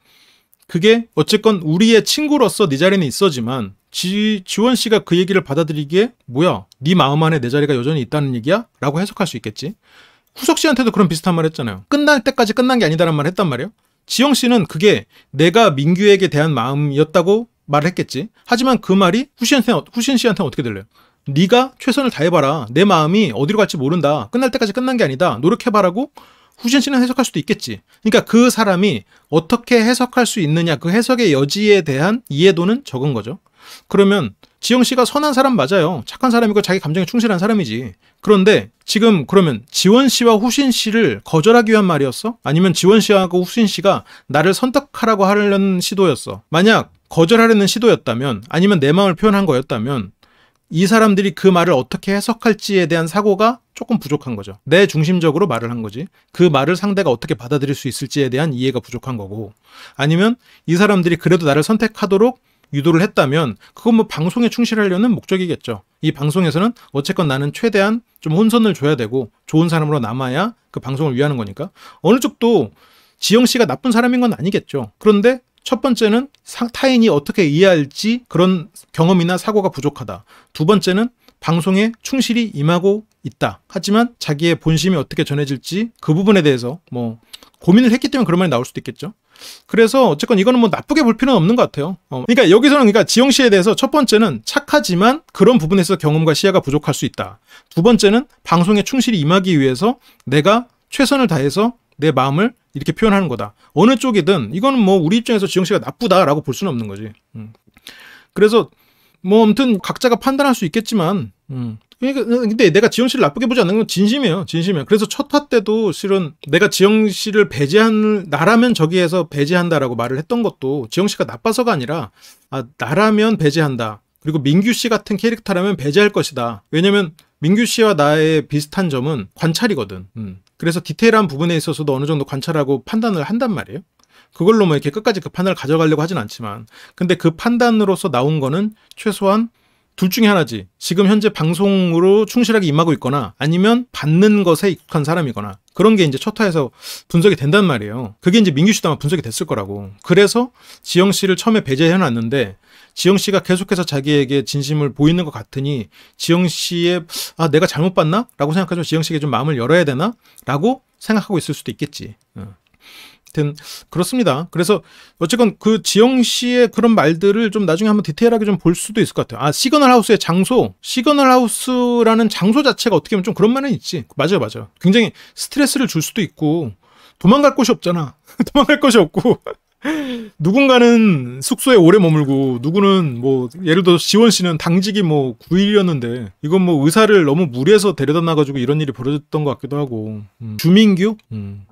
그게 어쨌건 우리의 친구로서 네 자리는 있어지만 지, 지원 씨가 그 얘기를 받아들이기에 뭐야 네 마음 안에 내 자리가 여전히 있다는 얘기야? 라고 해석할 수 있겠지. 후석 씨한테도 그런 비슷한 말 했잖아요. 끝날 때까지 끝난 게 아니다란 말 했단 말이에요. 지영 씨는 그게 내가 민규에게 대한 마음이었다고 말을 했겠지. 하지만 그 말이 후신 후신 씨한테는 어떻게 들려요? 네가 최선을 다해봐라. 내 마음이 어디로 갈지 모른다. 끝날 때까지 끝난 게 아니다. 노력해봐라고 후진 씨는 해석할 수도 있겠지. 그러니까 그 사람이 어떻게 해석할 수 있느냐, 그 해석의 여지에 대한 이해도는 적은 거죠. 그러면 지영 씨가 선한 사람 맞아요. 착한 사람이고 자기 감정에 충실한 사람이지. 그런데 지금 그러면 지원 씨와 후신 씨를 거절하기 위한 말이었어? 아니면 지원 씨하고 후신 씨가 나를 선택하라고 하려는 시도였어? 만약 거절하려는 시도였다면 아니면 내 마음을 표현한 거였다면 이 사람들이 그 말을 어떻게 해석할지에 대한 사고가 조금 부족한 거죠. 내 중심적으로 말을 한 거지. 그 말을 상대가 어떻게 받아들일 수 있을지에 대한 이해가 부족한 거고 아니면 이 사람들이 그래도 나를 선택하도록 유도를 했다면 그건 뭐 방송에 충실하려는 목적이겠죠. 이 방송에서는 어쨌건 나는 최대한 좀 혼선을 줘야 되고 좋은 사람으로 남아야 그 방송을 위하는 거니까 어느 쪽도 지영 씨가 나쁜 사람인 건 아니겠죠. 그런데 첫 번째는 타인이 어떻게 이해할지 그런 경험이나 사고가 부족하다. 두 번째는 방송에 충실히 임하고 있다. 하지만 자기의 본심이 어떻게 전해질지 그 부분에 대해서 뭐 고민을 했기 때문에 그런 말이 나올 수도 있겠죠. 그래서 어쨌건 이거는 뭐 나쁘게 볼 필요는 없는 것 같아요. 어. 그러니까 여기서는 그러니까 지영 씨에 대해서 첫 번째는 착하지만 그런 부분에서 경험과 시야가 부족할 수 있다. 두 번째는 방송에 충실히 임하기 위해서 내가 최선을 다해서 내 마음을 이렇게 표현하는 거다. 어느 쪽이든 이거는 뭐 우리 입장에서 지영 씨가 나쁘다라고 볼 수는 없는 거지. 음. 그래서 뭐 아무튼 각자가 판단할 수 있겠지만 음. 그러니까 음, 근데 내가 지영 씨를 나쁘게 보지 않는 건 진심이에요. 진심이에요. 그래서 첫 화 때도 실은 내가 지영 씨를 배제한 나라면 저기에서 배제한다라고 말을 했던 것도 지영 씨가 나빠서가 아니라 아 나라면 배제한다. 그리고 민규 씨 같은 캐릭터라면 배제할 것이다. 왜냐면 민규 씨와 나의 비슷한 점은 관찰이거든. 음. 그래서 디테일한 부분에 있어서도 어느 정도 관찰하고 판단을 한단 말이에요. 그걸로 뭐 이렇게 끝까지 그 판단을 가져가려고 하진 않지만 근데 그 판단으로서 나온 거는 최소한 둘 중에 하나지. 지금 현재 방송으로 충실하게 임하고 있거나 아니면 받는 것에 익숙한 사람이거나 그런 게 이제 첫화에서 분석이 된단 말이에요. 그게 이제 민규 씨도 아마 분석이 됐을 거라고. 그래서 지영 씨를 처음에 배제해 놨는데 지영 씨가 계속해서 자기에게 진심을 보이는 것 같으니 지영 씨의 아 내가 잘못 봤나? 라고 생각하죠. 지영 씨에게 좀 마음을 열어야 되나? 라고 생각하고 있을 수도 있겠지. 어. 하여튼 그렇습니다. 그래서 어쨌건 그 지영 씨의 그런 말들을 좀 나중에 한번 디테일하게 좀 볼 수도 있을 것 같아요. 아 시그널 하우스의 장소, 시그널 하우스라는 장소 자체가 어떻게 보면 좀 그런 말은 있지. 맞아요, 맞아요. 굉장히 스트레스를 줄 수도 있고 도망갈 곳이 없잖아. (laughs) 도망갈 곳이 없고 (laughs) 누군가는 숙소에 오래 머물고 누구는 뭐 예를 들어 지원 씨는 당직이 뭐 9일이었는데 이건 뭐 의사를 너무 무리해서 데려다 놔가지고 이런 일이 벌어졌던 것 같기도 하고 음. 주민규 음.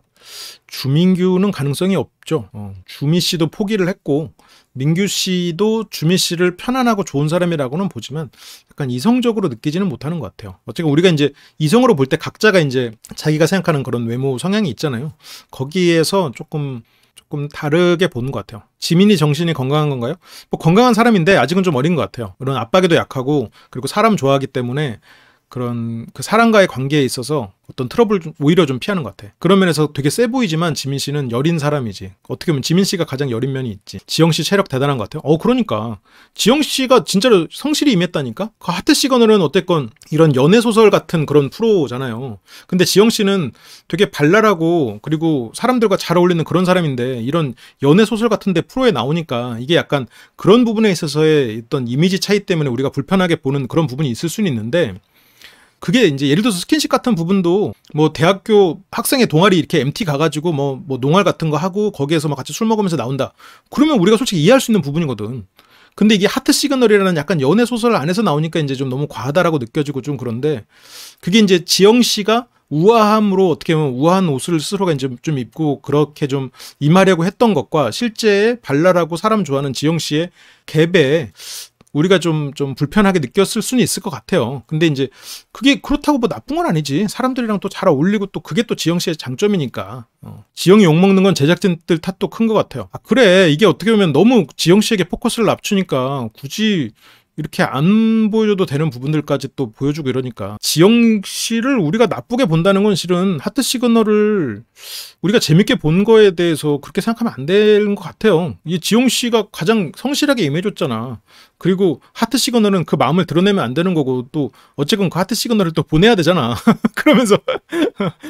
주민규는 가능성이 없죠. 어, 주미 씨도 포기를 했고 민규 씨도 주미 씨를 편안하고 좋은 사람이라고는 보지만 약간 이성적으로 느끼지는 못하는 것 같아요. 어쨌든 우리가 이제 이성으로 볼 때 각자가 이제 자기가 생각하는 그런 외모 성향이 있잖아요. 거기에서 조금 조금 다르게 보는 것 같아요. 지민이 정신이 건강한 건가요? 뭐 건강한 사람인데 아직은 좀 어린 것 같아요. 그런 압박에도 약하고 그리고 사람 좋아하기 때문에 그런 그 사람과의 관계에 있어서 어떤 트러블 좀 오히려 좀 피하는 것 같아. 그런 면에서 되게 세 보이지만 지민 씨는 여린 사람이지. 어떻게 보면 지민 씨가 가장 여린 면이 있지. 지영 씨 체력 대단한 것 같아요. 어 그러니까 지영 씨가 진짜로 성실히 임했다니까. 그 하트 시그널은 어쨌건 이런 연애 소설 같은 그런 프로잖아요. 근데 지영 씨는 되게 발랄하고 그리고 사람들과 잘 어울리는 그런 사람인데 이런 연애 소설 같은데 프로에 나오니까 이게 약간 그런 부분에 있어서의 어떤 이미지 차이 때문에 우리가 불편하게 보는 그런 부분이 있을 수는 있는데. 그게 이제 예를 들어서 스킨십 같은 부분도 뭐 대학교 학생의 동아리 이렇게 MT 가가지고 뭐, 뭐 농활 같은 거 하고 거기에서 막 같이 술 먹으면서 나온다. 그러면 우리가 솔직히 이해할 수 있는 부분이거든. 근데 이게 하트 시그널이라는 약간 연애 소설 안에서 나오니까 이제 좀 너무 과하다라고 느껴지고 좀 그런데 그게 이제 지영 씨가 우아함으로 어떻게 보면 우아한 옷을 스스로가 이제 좀 입고 그렇게 좀 임하려고 했던 것과 실제 발랄하고 사람 좋아하는 지영 씨의 갭에 우리가 좀, 좀 불편하게 느꼈을 수는 있을 것 같아요. 근데 이제 그게 그렇다고 뭐 나쁜 건 아니지. 사람들이랑 또 잘 어울리고 또 그게 또 지영 씨의 장점이니까. 어. 지영이 욕먹는 건 제작진들 탓도 큰 것 같아요. 아, 그래. 이게 어떻게 보면 너무 지영 씨에게 포커스를 낮추니까 굳이 이렇게 안 보여줘도 되는 부분들까지 또 보여주고 이러니까 지영 씨를 우리가 나쁘게 본다는 건 실은 하트 시그널을 우리가 재밌게 본 거에 대해서 그렇게 생각하면 안 되는 것 같아요. 이 지영 씨가 가장 성실하게 임해줬잖아. 그리고 하트 시그널은 그 마음을 드러내면 안 되는 거고 또 어쨌건 그 하트 시그널을 또 보내야 되잖아. (laughs) 그러면서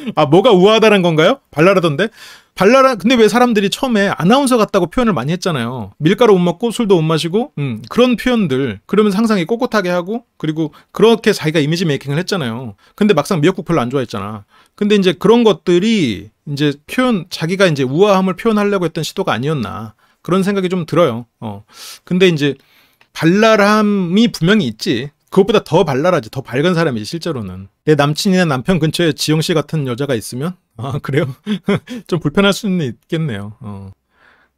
(laughs) 아 뭐가 우아하다는 건가요? 발랄하던데. 발랄한 근데 왜 사람들이 처음에 아나운서 같다고 표현을 많이 했잖아요. 밀가루 못 먹고 술도 못 마시고 음, 그런 표현들 그러면상상이 꼿꼿하게 하고 그리고 그렇게 자기가 이미지 메이킹을 했잖아요. 근데 막상 미역국 별로 안 좋아했잖아. 근데 이제 그런 것들이 이제 표현 자기가 이제 우아함을 표현하려고 했던 시도가 아니었나 그런 생각이 좀 들어요. 어 근데 이제 발랄함이 분명히 있지. 그것보다 더 발랄하지. 더 밝은 사람이지 실제로는. 내 남친이나 남편 근처에 지영 씨 같은 여자가 있으면 아 그래요? (laughs) 좀 불편할 수는 있겠네요. 어.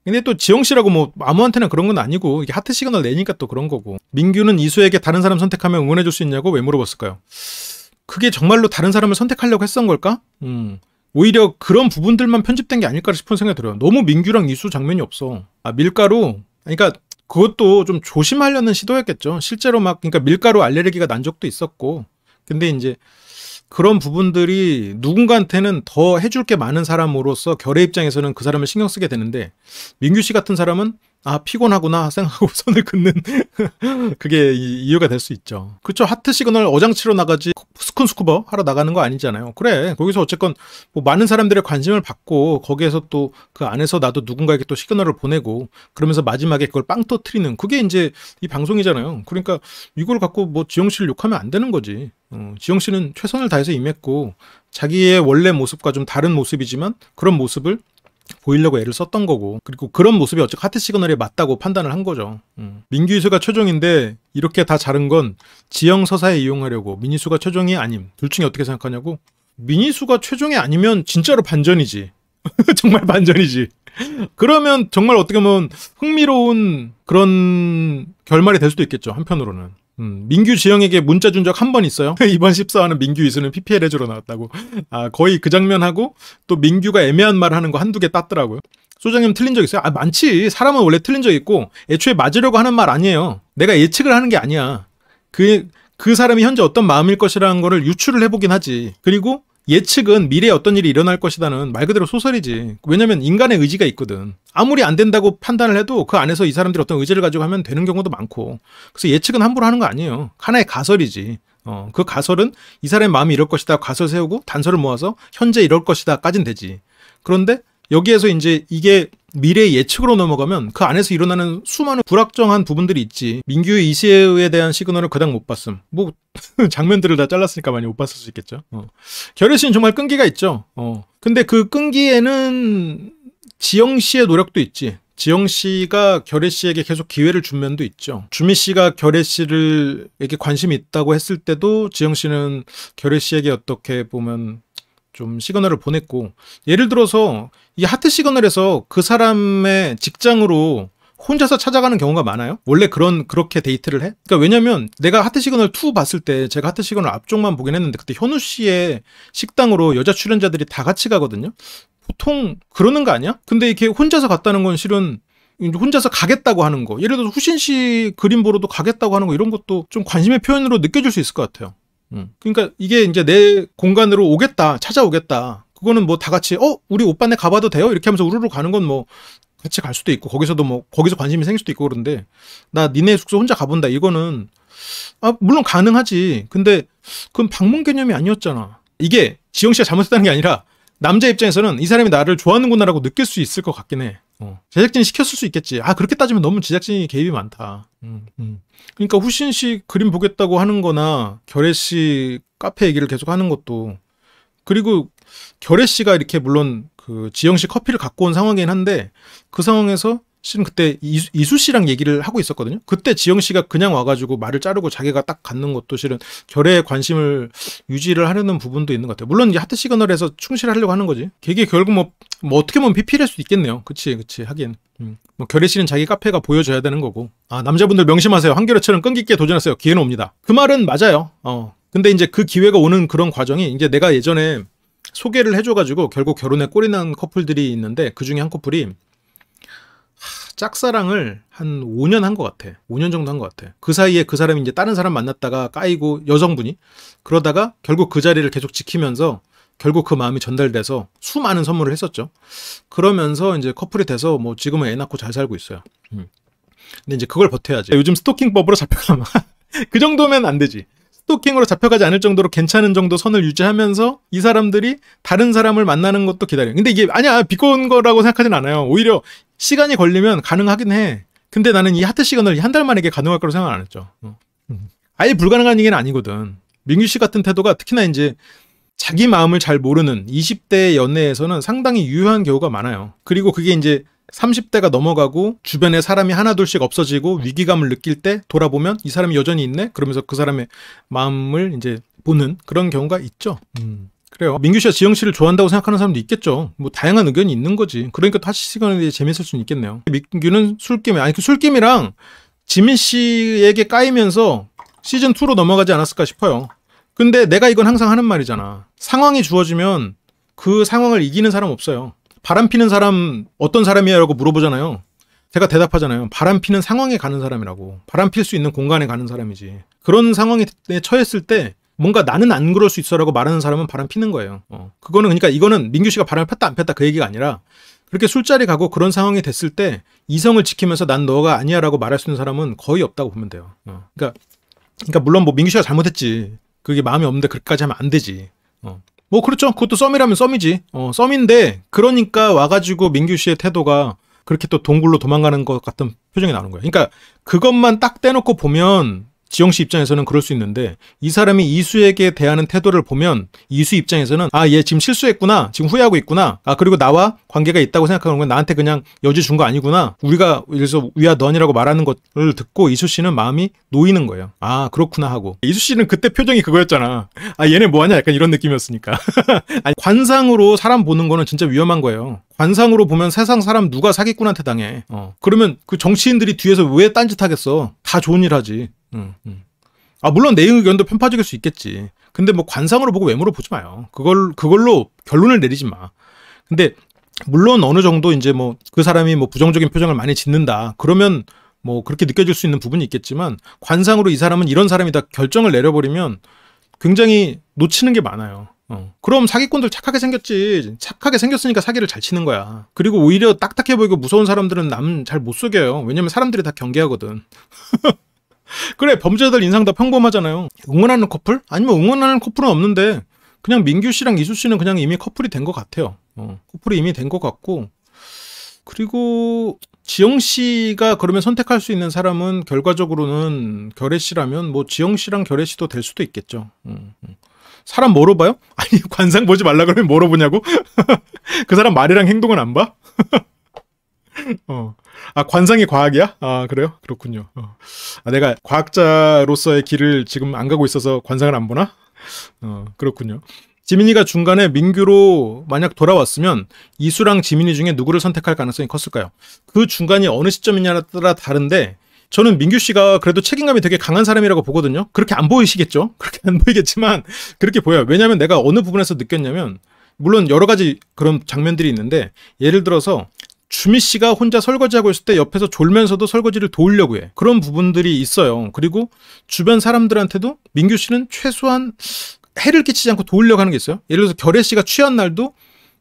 근데 또 지영 씨라고 뭐 아무한테나 그런 건 아니고 이게 하트 시그널 내니까 또 그런 거고. 민규는 이수에게 다른 사람 선택하면 응원해 줄 수 있냐고 왜 물어봤을까요? 그게 정말로 다른 사람을 선택하려고 했던 걸까? 음. 오히려 그런 부분들만 편집된 게 아닐까 싶은 생각이 들어요. 너무 민규랑 이수 장면이 없어. 아, 밀가루. 그러니까 그것도 좀 조심하려는 시도였겠죠. 실제로 막 그러니까 밀가루 알레르기가 난 적도 있었고. 근데 이제 그런 부분들이 누군가한테는 더 해줄 게 많은 사람으로서 결의 입장에서는 그 사람을 신경 쓰게 되는데 민규 씨 같은 사람은 아 피곤하구나 생각하고 (laughs) 손을 긋는 (laughs) 그게 이유가 될 수 있죠. 그쵸 하트 시그널 어장치로 나가지 스쿤 스쿠버 하러 나가는 거 아니잖아요. 그래 거기서 어쨌건 뭐 많은 사람들의 관심을 받고 거기에서 또 그 안에서 나도 누군가에게 또 시그널을 보내고 그러면서 마지막에 그걸 빵 터트리는 그게 이제 이 방송이잖아요. 그러니까 이걸 갖고 뭐 지영 씨를 욕하면 안 되는 거지. 어, 지영 씨는 최선을 다해서 임했고 자기의 원래 모습과 좀 다른 모습이지만 그런 모습을 보이려고 애를 썼던 거고 그리고 그런 모습이 어쨌든 하트 시그널에 맞다고 판단을 한 거죠. 음. 민규이수가 최종인데 이렇게 다 자른 건 지형 서사에 이용하려고 미니수가 최종이 아님 둘 중에 어떻게 생각하냐고 미니수가 최종이 아니면 진짜로 반전이지 (laughs) 정말 반전이지 그러면 정말 어떻게 보면 흥미로운 그런 결말이 될 수도 있겠죠 한편으로는 음, 민규 지영에게 문자 준 적 한 번 있어요. (laughs) 이번 14화는 민규 이수는 PPL 해주러 나왔다고. 아, 거의 그 장면하고 또 민규가 애매한 말 하는 거 한두 개 땄더라고요. 소장님 틀린 적 있어요? 아, 많지. 사람은 원래 틀린 적 있고 애초에 맞으려고 하는 말 아니에요. 내가 예측을 하는 게 아니야. 그, 그 사람이 현재 어떤 마음일 것이라는 거를 유출을 해보긴 하지. 그리고 예측은 미래에 어떤 일이 일어날 것이다는 말 그대로 소설이지. 왜냐면 인간의 의지가 있거든. 아무리 안 된다고 판단을 해도 그 안에서 이 사람들이 어떤 의지를 가지고 하면 되는 경우도 많고. 그래서 예측은 함부로 하는 거 아니에요. 하나의 가설이지. 어, 그 가설은 이 사람의 마음이 이럴 것이다. 가설 세우고 단서를 모아서 현재 이럴 것이다까진 되지. 그런데 여기에서 이제 이게 미래 예측으로 넘어가면 그 안에서 일어나는 수많은 불확정한 부분들이 있지. 민규의 이세에 대한 시그널을 그닥 못 봤음. 뭐 (laughs) 장면들을 다 잘랐으니까 많이 못 봤을 수 있겠죠. 어. 결씨는 정말 끈기가 있죠. 어. 근데 그 끈기에는 지영 씨의 노력도 있지. 지영 씨가 결혜 씨에게 계속 기회를 준 면도 있죠. 주미 씨가 결혜 씨를 이렇게 관심이 있다고 했을 때도 지영 씨는 결혜 씨에게 어떻게 보면 좀 시그널을 보냈고 예를 들어서 이 하트 시그널에서 그 사람의 직장으로 혼자서 찾아가는 경우가 많아요? 원래 그런 그렇게 데이트를 해? 그니까 왜냐면 내가 하트 시그널 2 봤을 때 제가 하트 시그널 앞쪽만 보긴 했는데 그때 현우 씨의 식당으로 여자 출연자들이 다 같이 가거든요. 보통 그러는 거 아니야? 근데 이렇게 혼자서 갔다는 건 실은 혼자서 가겠다고 하는 거. 예를 들어서 후신 씨 그림 보러도 가겠다고 하는 거 이런 것도 좀 관심의 표현으로 느껴질 수 있을 것 같아요. 음. 그러니까 이게 이제 내 공간으로 오겠다, 찾아오겠다. 그거는 뭐 다 같이 어 우리 오빠네 가봐도 돼요 이렇게 하면서 우르르 가는 건 뭐 같이 갈 수도 있고 거기서도 뭐 거기서 관심이 생길 수도 있고 그런데 나 니네 숙소 혼자 가본다 이거는 아 물론 가능하지 근데 그건 방문 개념이 아니었잖아 이게 지영 씨가 잘못했다는 게 아니라 남자 입장에서는 이 사람이 나를 좋아하는구나라고 느낄 수 있을 것 같긴 해. 어. 제작진이 시켰을 수 있겠지. 아 그렇게 따지면 너무 제작진이 개입이 많다. 음, 음. 그러니까 후신 씨 그림 보겠다고 하는거나 결혜 씨 카페 얘기를 계속 하는 것도 그리고 결혜 씨가 이렇게 물론 그 지영 씨 커피를 갖고 온 상황이긴 한데 그 상황에서 씨는 그때 이수, 이수 씨랑 얘기를 하고 있었거든요. 그때 지영 씨가 그냥 와가지고 말을 자르고 자기가 딱 갖는 것도 실은 결혜에 관심을 유지를 하려는 부분도 있는 것 같아요. 물론 이제 하트 시그널에서 충실하려고 하는 거지. 그게 결국 뭐, 뭐 어떻게 보면 피 p 할 수도 있겠네요. 그치, 그치. 하긴. 음. 뭐 결혜 씨는 자기 카페가 보여줘야 되는 거고. 아, 남자분들 명심하세요. 한결레처럼 끈기 있게 도전하세요. 기회는 옵니다. 그 말은 맞아요. 어. 근데 이제 그 기회가 오는 그런 과정이 이제 내가 예전에 소개를 해줘가지고 결국 결혼에 꼴이 난 커플들이 있는데 그 중에 한 커플이 짝사랑을 한 5년 한 것 같아. 5년 정도 한 것 같아. 그 사이에 그 사람이 이제 다른 사람 만났다가 까이고 여성분이 그러다가 결국 그 자리를 계속 지키면서 결국 그 마음이 전달돼서 수많은 선물을 했었죠. 그러면서 이제 커플이 돼서 뭐 지금은 애 낳고 잘 살고 있어요. 음. 근데 이제 그걸 버텨야지. 아, 요즘 스토킹법으로 잡혀가면 (laughs) 그 정도면 안 되지. 스토킹으로 잡혀가지 않을 정도로 괜찮은 정도 선을 유지하면서 이 사람들이 다른 사람을 만나는 것도 기다려. 요 근데 이게 아니야 비꼬는 거라고 생각하진 않아요. 오히려 시간이 걸리면 가능하긴 해. 근데 나는 이 하트 시간을한 달 만에 이게 가능할 거라고 생각 안 했죠. 어. 음. 아예 불가능한 얘기는 아니거든. 민규 씨 같은 태도가 특히나 이제 자기 마음을 잘 모르는 20대 연애에서는 상당히 유효한 경우가 많아요. 그리고 그게 이제 30대가 넘어가고 주변에 사람이 하나둘씩 없어지고 위기감을 느낄 때 돌아보면 이 사람이 여전히 있네? 그러면서 그 사람의 마음을 이제 보는 그런 경우가 있죠. 음. 그래요. 민규 씨와 지영 씨를 좋아한다고 생각하는 사람도 있겠죠. 뭐 다양한 의견이 있는 거지. 그러니까 다시 시간에 대해 재밌을 수는 있겠네요. 민규는 술김이 아니 그 술김이랑 지민 씨에게 까이면서 시즌 2로 넘어가지 않았을까 싶어요. 근데 내가 이건 항상 하는 말이잖아. 상황이 주어지면 그 상황을 이기는 사람 없어요. 바람 피는 사람 어떤 사람이야라고 물어보잖아요. 제가 대답하잖아요. 바람 피는 상황에 가는 사람이라고. 바람 필 수 있는 공간에 가는 사람이지. 그런 상황에 처했을 때 뭔가 나는 안 그럴 수 있어라고 말하는 사람은 바람 피는 거예요. 어. 그거는 그러니까 이거는 민규 씨가 바람을 폈다 안 폈다 그 얘기가 아니라 그렇게 술자리 가고 그런 상황이 됐을 때 이성을 지키면서 난 너가 아니야라고 말할 수 있는 사람은 거의 없다고 보면 돼요. 어. 그러니까 그러니까 물론 뭐 민규 씨가 잘못했지. 그게 마음이 없는데 그렇게까지 하면 안 되지. 어. 뭐 그렇죠. 그것도 썸이라면 썸이지. 어, 썸인데 그러니까 와가지고 민규 씨의 태도가 그렇게 또 동굴로 도망가는 것 같은 표정이 나오는 거야. 그러니까 그것만 딱 떼놓고 보면 지영 씨 입장에서는 그럴 수 있는데 이 사람이 이수에게 대하는 태도를 보면 이수 입장에서는 아 얘 지금 실수했구나 지금 후회하고 있구나 아 그리고 나와 관계가 있다고 생각하는 건 나한테 그냥 여지 준 거 아니구나 우리가 그래서 위아 넌이라고 말하는 것을 듣고 이수 씨는 마음이 놓이는 거예요 아 그렇구나 하고 이수 씨는 그때 표정이 그거였잖아 아 얘네 뭐하냐 약간 이런 느낌이었으니까 (laughs) 아니 관상으로 사람 보는 거는 진짜 위험한 거예요 관상으로 보면 세상 사람 누가 사기꾼한테 당해 어 그러면 그 정치인들이 뒤에서 왜 딴짓하겠어 다 좋은 일 하지 음, 음, 아 물론 내 의견도 편파적일 수 있겠지. 근데 뭐 관상으로 보고 외모로 보지 마요. 그걸 그걸로 결론을 내리지 마. 근데 물론 어느 정도 이제 뭐 그 사람이 뭐 부정적인 표정을 많이 짓는다. 그러면 뭐 그렇게 느껴질 수 있는 부분이 있겠지만 관상으로 이 사람은 이런 사람이다 결정을 내려버리면 굉장히 놓치는 게 많아요. 어. 그럼 사기꾼들 착하게 생겼지. 착하게 생겼으니까 사기를 잘 치는 거야. 그리고 오히려 딱딱해 보이고 무서운 사람들은 남 잘 못 속여요. 왜냐면 사람들이 다 경계하거든. (laughs) 그래 범죄자들 인상 다 평범하잖아요. 응원하는 커플? 아니면 응원하는 커플은 없는데 그냥 민규 씨랑 이수 씨는 그냥 이미 커플이 된 것 같아요. 어, 커플이 이미 된 것 같고 그리고 지영 씨가 그러면 선택할 수 있는 사람은 결과적으로는 결혜 씨라면 뭐 지영 씨랑 결혜 씨도 될 수도 있겠죠. 음, 음. 사람 뭐로 봐요? (laughs) 아니 관상 보지 말라 그러면 뭐로 보냐고? (laughs) 그 사람 말이랑 행동은 안 봐? (laughs) 어. 아, 관상이 과학이야? 아, 그래요? 그렇군요. 어. 아, 내가 과학자로서의 길을 지금 안 가고 있어서 관상을 안 보나? 어, 그렇군요. 지민이가 중간에 민규로 만약 돌아왔으면 이수랑 지민이 중에 누구를 선택할 가능성이 컸을까요? 그 중간이 어느 시점이냐에 따라 다른데 저는 민규 씨가 그래도 책임감이 되게 강한 사람이라고 보거든요. 그렇게 안 보이시겠죠? (laughs) 그렇게 안 보이겠지만 그렇게 보여요. 왜냐하면 내가 어느 부분에서 느꼈냐면 물론 여러 가지 그런 장면들이 있는데 예를 들어서 주미 씨가 혼자 설거지하고 있을 때 옆에서 졸면서도 설거지를 도우려고 해. 그런 부분들이 있어요. 그리고 주변 사람들한테도 민규 씨는 최소한 해를 끼치지 않고 도우려고 하는 게 있어요. 예를 들어서 결혜 씨가 취한 날도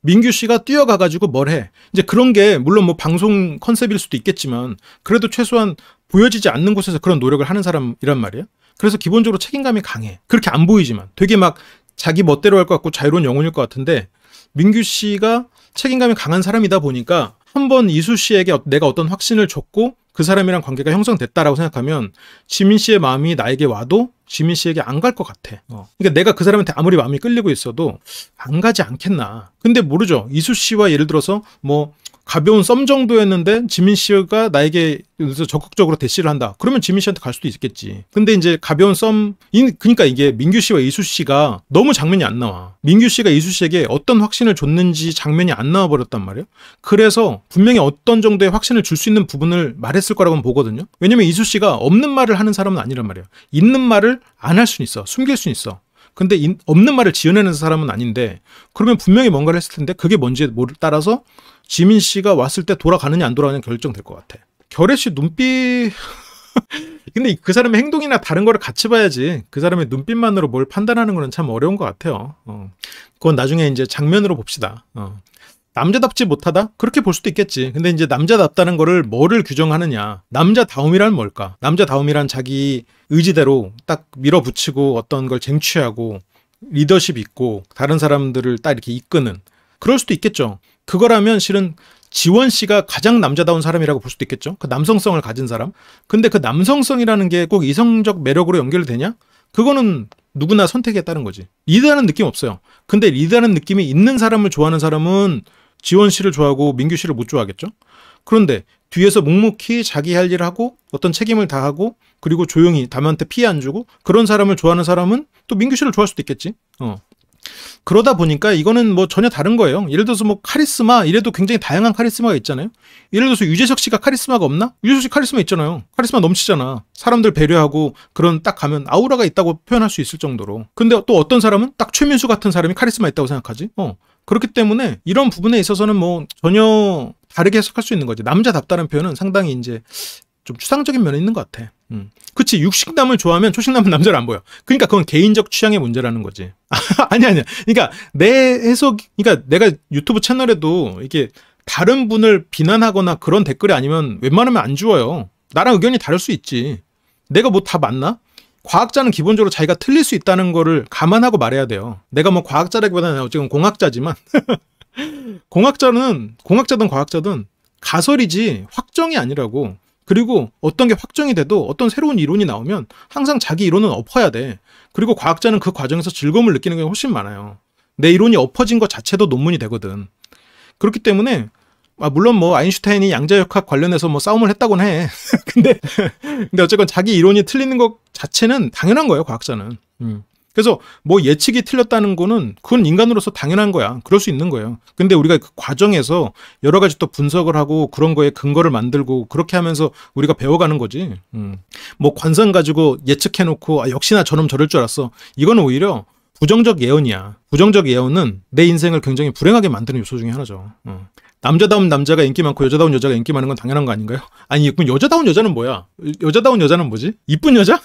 민규 씨가 뛰어가가지고 뭘 해. 이제 그런 게 물론 뭐 방송 컨셉일 수도 있겠지만 그래도 최소한 보여지지 않는 곳에서 그런 노력을 하는 사람이란 말이에요. 그래서 기본적으로 책임감이 강해. 그렇게 안 보이지만 되게 막 자기 멋대로 할 것 같고 자유로운 영혼일 것 같은데 민규 씨가 책임감이 강한 사람이다 보니까 한번 이수 씨에게 어, 내가 어떤 확신을 줬고 그 사람이랑 관계가 형성됐다라고 생각하면 지민 씨의 마음이 나에게 와도 지민 씨에게 안 갈 것 같아. 어. 그러니까 내가 그 사람한테 아무리 마음이 끌리고 있어도 안 가지 않겠나. 근데 모르죠. 이수 씨와 예를 들어서 뭐 가벼운 썸 정도였는데 지민 씨가 나에게 그래서 적극적으로 대시를 한다. 그러면 지민 씨한테 갈 수도 있겠지. 근데 이제 가벼운 썸, 그러니까 이게 민규 씨와 이수 씨가 너무 장면이 안 나와. 민규 씨가 이수 씨에게 어떤 확신을 줬는지 장면이 안 나와 버렸단 말이에요. 그래서 분명히 어떤 정도의 확신을 줄 수 있는 부분을 말했을 거라고 보거든요. 왜냐면 이수 씨가 없는 말을 하는 사람은 아니란 말이에요. 있는 말을 안 할 수는 있어. 숨길 수는 있어. 근데 없는 말을 지어내는 사람은 아닌데 그러면 분명히 뭔가를 했을 텐데 그게 뭔지 모를 따라서 지민 씨가 왔을 때 돌아가느냐 안 돌아가느냐 결정될 것 같아. 결혜 씨 눈빛 (laughs) 근데 그 사람의 행동이나 다른 거를 같이 봐야지 그 사람의 눈빛만으로 뭘 판단하는 거는 참 어려운 것 같아요. 어. 그건 나중에 이제 장면으로 봅시다. 어. 남자답지 못하다? 그렇게 볼 수도 있겠지. 근데 이제 남자답다는 거를 뭐를 규정하느냐. 남자다움이란 뭘까? 남자다움이란 자기 의지대로 딱 밀어붙이고 어떤 걸 쟁취하고 리더십 있고 다른 사람들을 딱 이렇게 이끄는 그럴 수도 있겠죠. 그거라면 실은 지원 씨가 가장 남자다운 사람이라고 볼 수도 있겠죠. 그 남성성을 가진 사람. 근데 그 남성성이라는 게 꼭 이성적 매력으로 연결되냐? 그거는 누구나 선택에 따른 거지. 리드하는 느낌 없어요. 근데 리드하는 느낌이 있는 사람을 좋아하는 사람은 지원 씨를 좋아하고 민규 씨를 못 좋아하겠죠. 그런데 뒤에서 묵묵히 자기 할일 하고 어떤 책임을 다하고 그리고 조용히 남한테 피해 안 주고 그런 사람을 좋아하는 사람은 또 민규 씨를 좋아할 수도 있겠지. 어. 그러다 보니까 이거는 뭐 전혀 다른 거예요. 예를 들어서 뭐 카리스마 이래도 굉장히 다양한 카리스마가 있잖아요. 예를 들어서 유재석 씨가 카리스마가 없나? 유재석 씨 카리스마 있잖아요. 카리스마 넘치잖아. 사람들 배려하고 그런 딱 가면 아우라가 있다고 표현할 수 있을 정도로. 근데 또 어떤 사람은 딱 최민수 같은 사람이 카리스마 있다고 생각하지? 어. 그렇기 때문에 이런 부분에 있어서는 뭐 전혀 다르게 해석할 수 있는 거지. 남자답다는 표현은 상당히 이제 좀 추상적인 면이 있는 것 같아. 음. 그치 육식남을 좋아하면 초식남은 남자를 안 보여. 그러니까 그건 개인적 취향의 문제라는 거지. (laughs) 아니 아니야. 그러니까 내 해석, 그러니까 내가 유튜브 채널에도 이게 다른 분을 비난하거나 그런 댓글이 아니면 웬만하면 안주워요 나랑 의견이 다를 수 있지. 내가 뭐 다 맞나? 과학자는 기본적으로 자기가 틀릴 수 있다는 거를 감안하고 말해야 돼요. 내가 뭐 과학자라기보다는 어쨌든 공학자지만 (laughs) 공학자는 공학자든 과학자든 가설이지 확정이 아니라고 그리고 어떤 게 확정이 돼도 어떤 새로운 이론이 나오면 항상 자기 이론은 엎어야 돼. 그리고 과학자는 그 과정에서 즐거움을 느끼는 게 훨씬 많아요. 내 이론이 엎어진 것 자체도 논문이 되거든. 그렇기 때문에 아, 물론 뭐 아인슈타인이 양자역학 관련해서 뭐 싸움을 했다곤 해. (laughs) 근데 근데 어쨌건 자기 이론이 틀리는 것 자체는 당연한 거예요 과학자는. 음. 그래서 뭐 예측이 틀렸다는 거는 그건 인간으로서 당연한 거야. 그럴 수 있는 거예요. 근데 우리가 그 과정에서 여러 가지 또 분석을 하고 그런 거에 근거를 만들고 그렇게 하면서 우리가 배워가는 거지. 음. 뭐 관상 가지고 예측해놓고 아, 역시나 저놈 저럴 줄 알았어. 이건 오히려 부정적 예언이야. 부정적 예언은 내 인생을 굉장히 불행하게 만드는 요소 중에 하나죠. 어. 남자다운 남자가 인기 많고 여자다운 여자가 인기 많은 건 당연한 거 아닌가요? 아니, 그럼 여자다운 여자는 뭐야? 여자다운 여자는 뭐지? 이쁜 여자?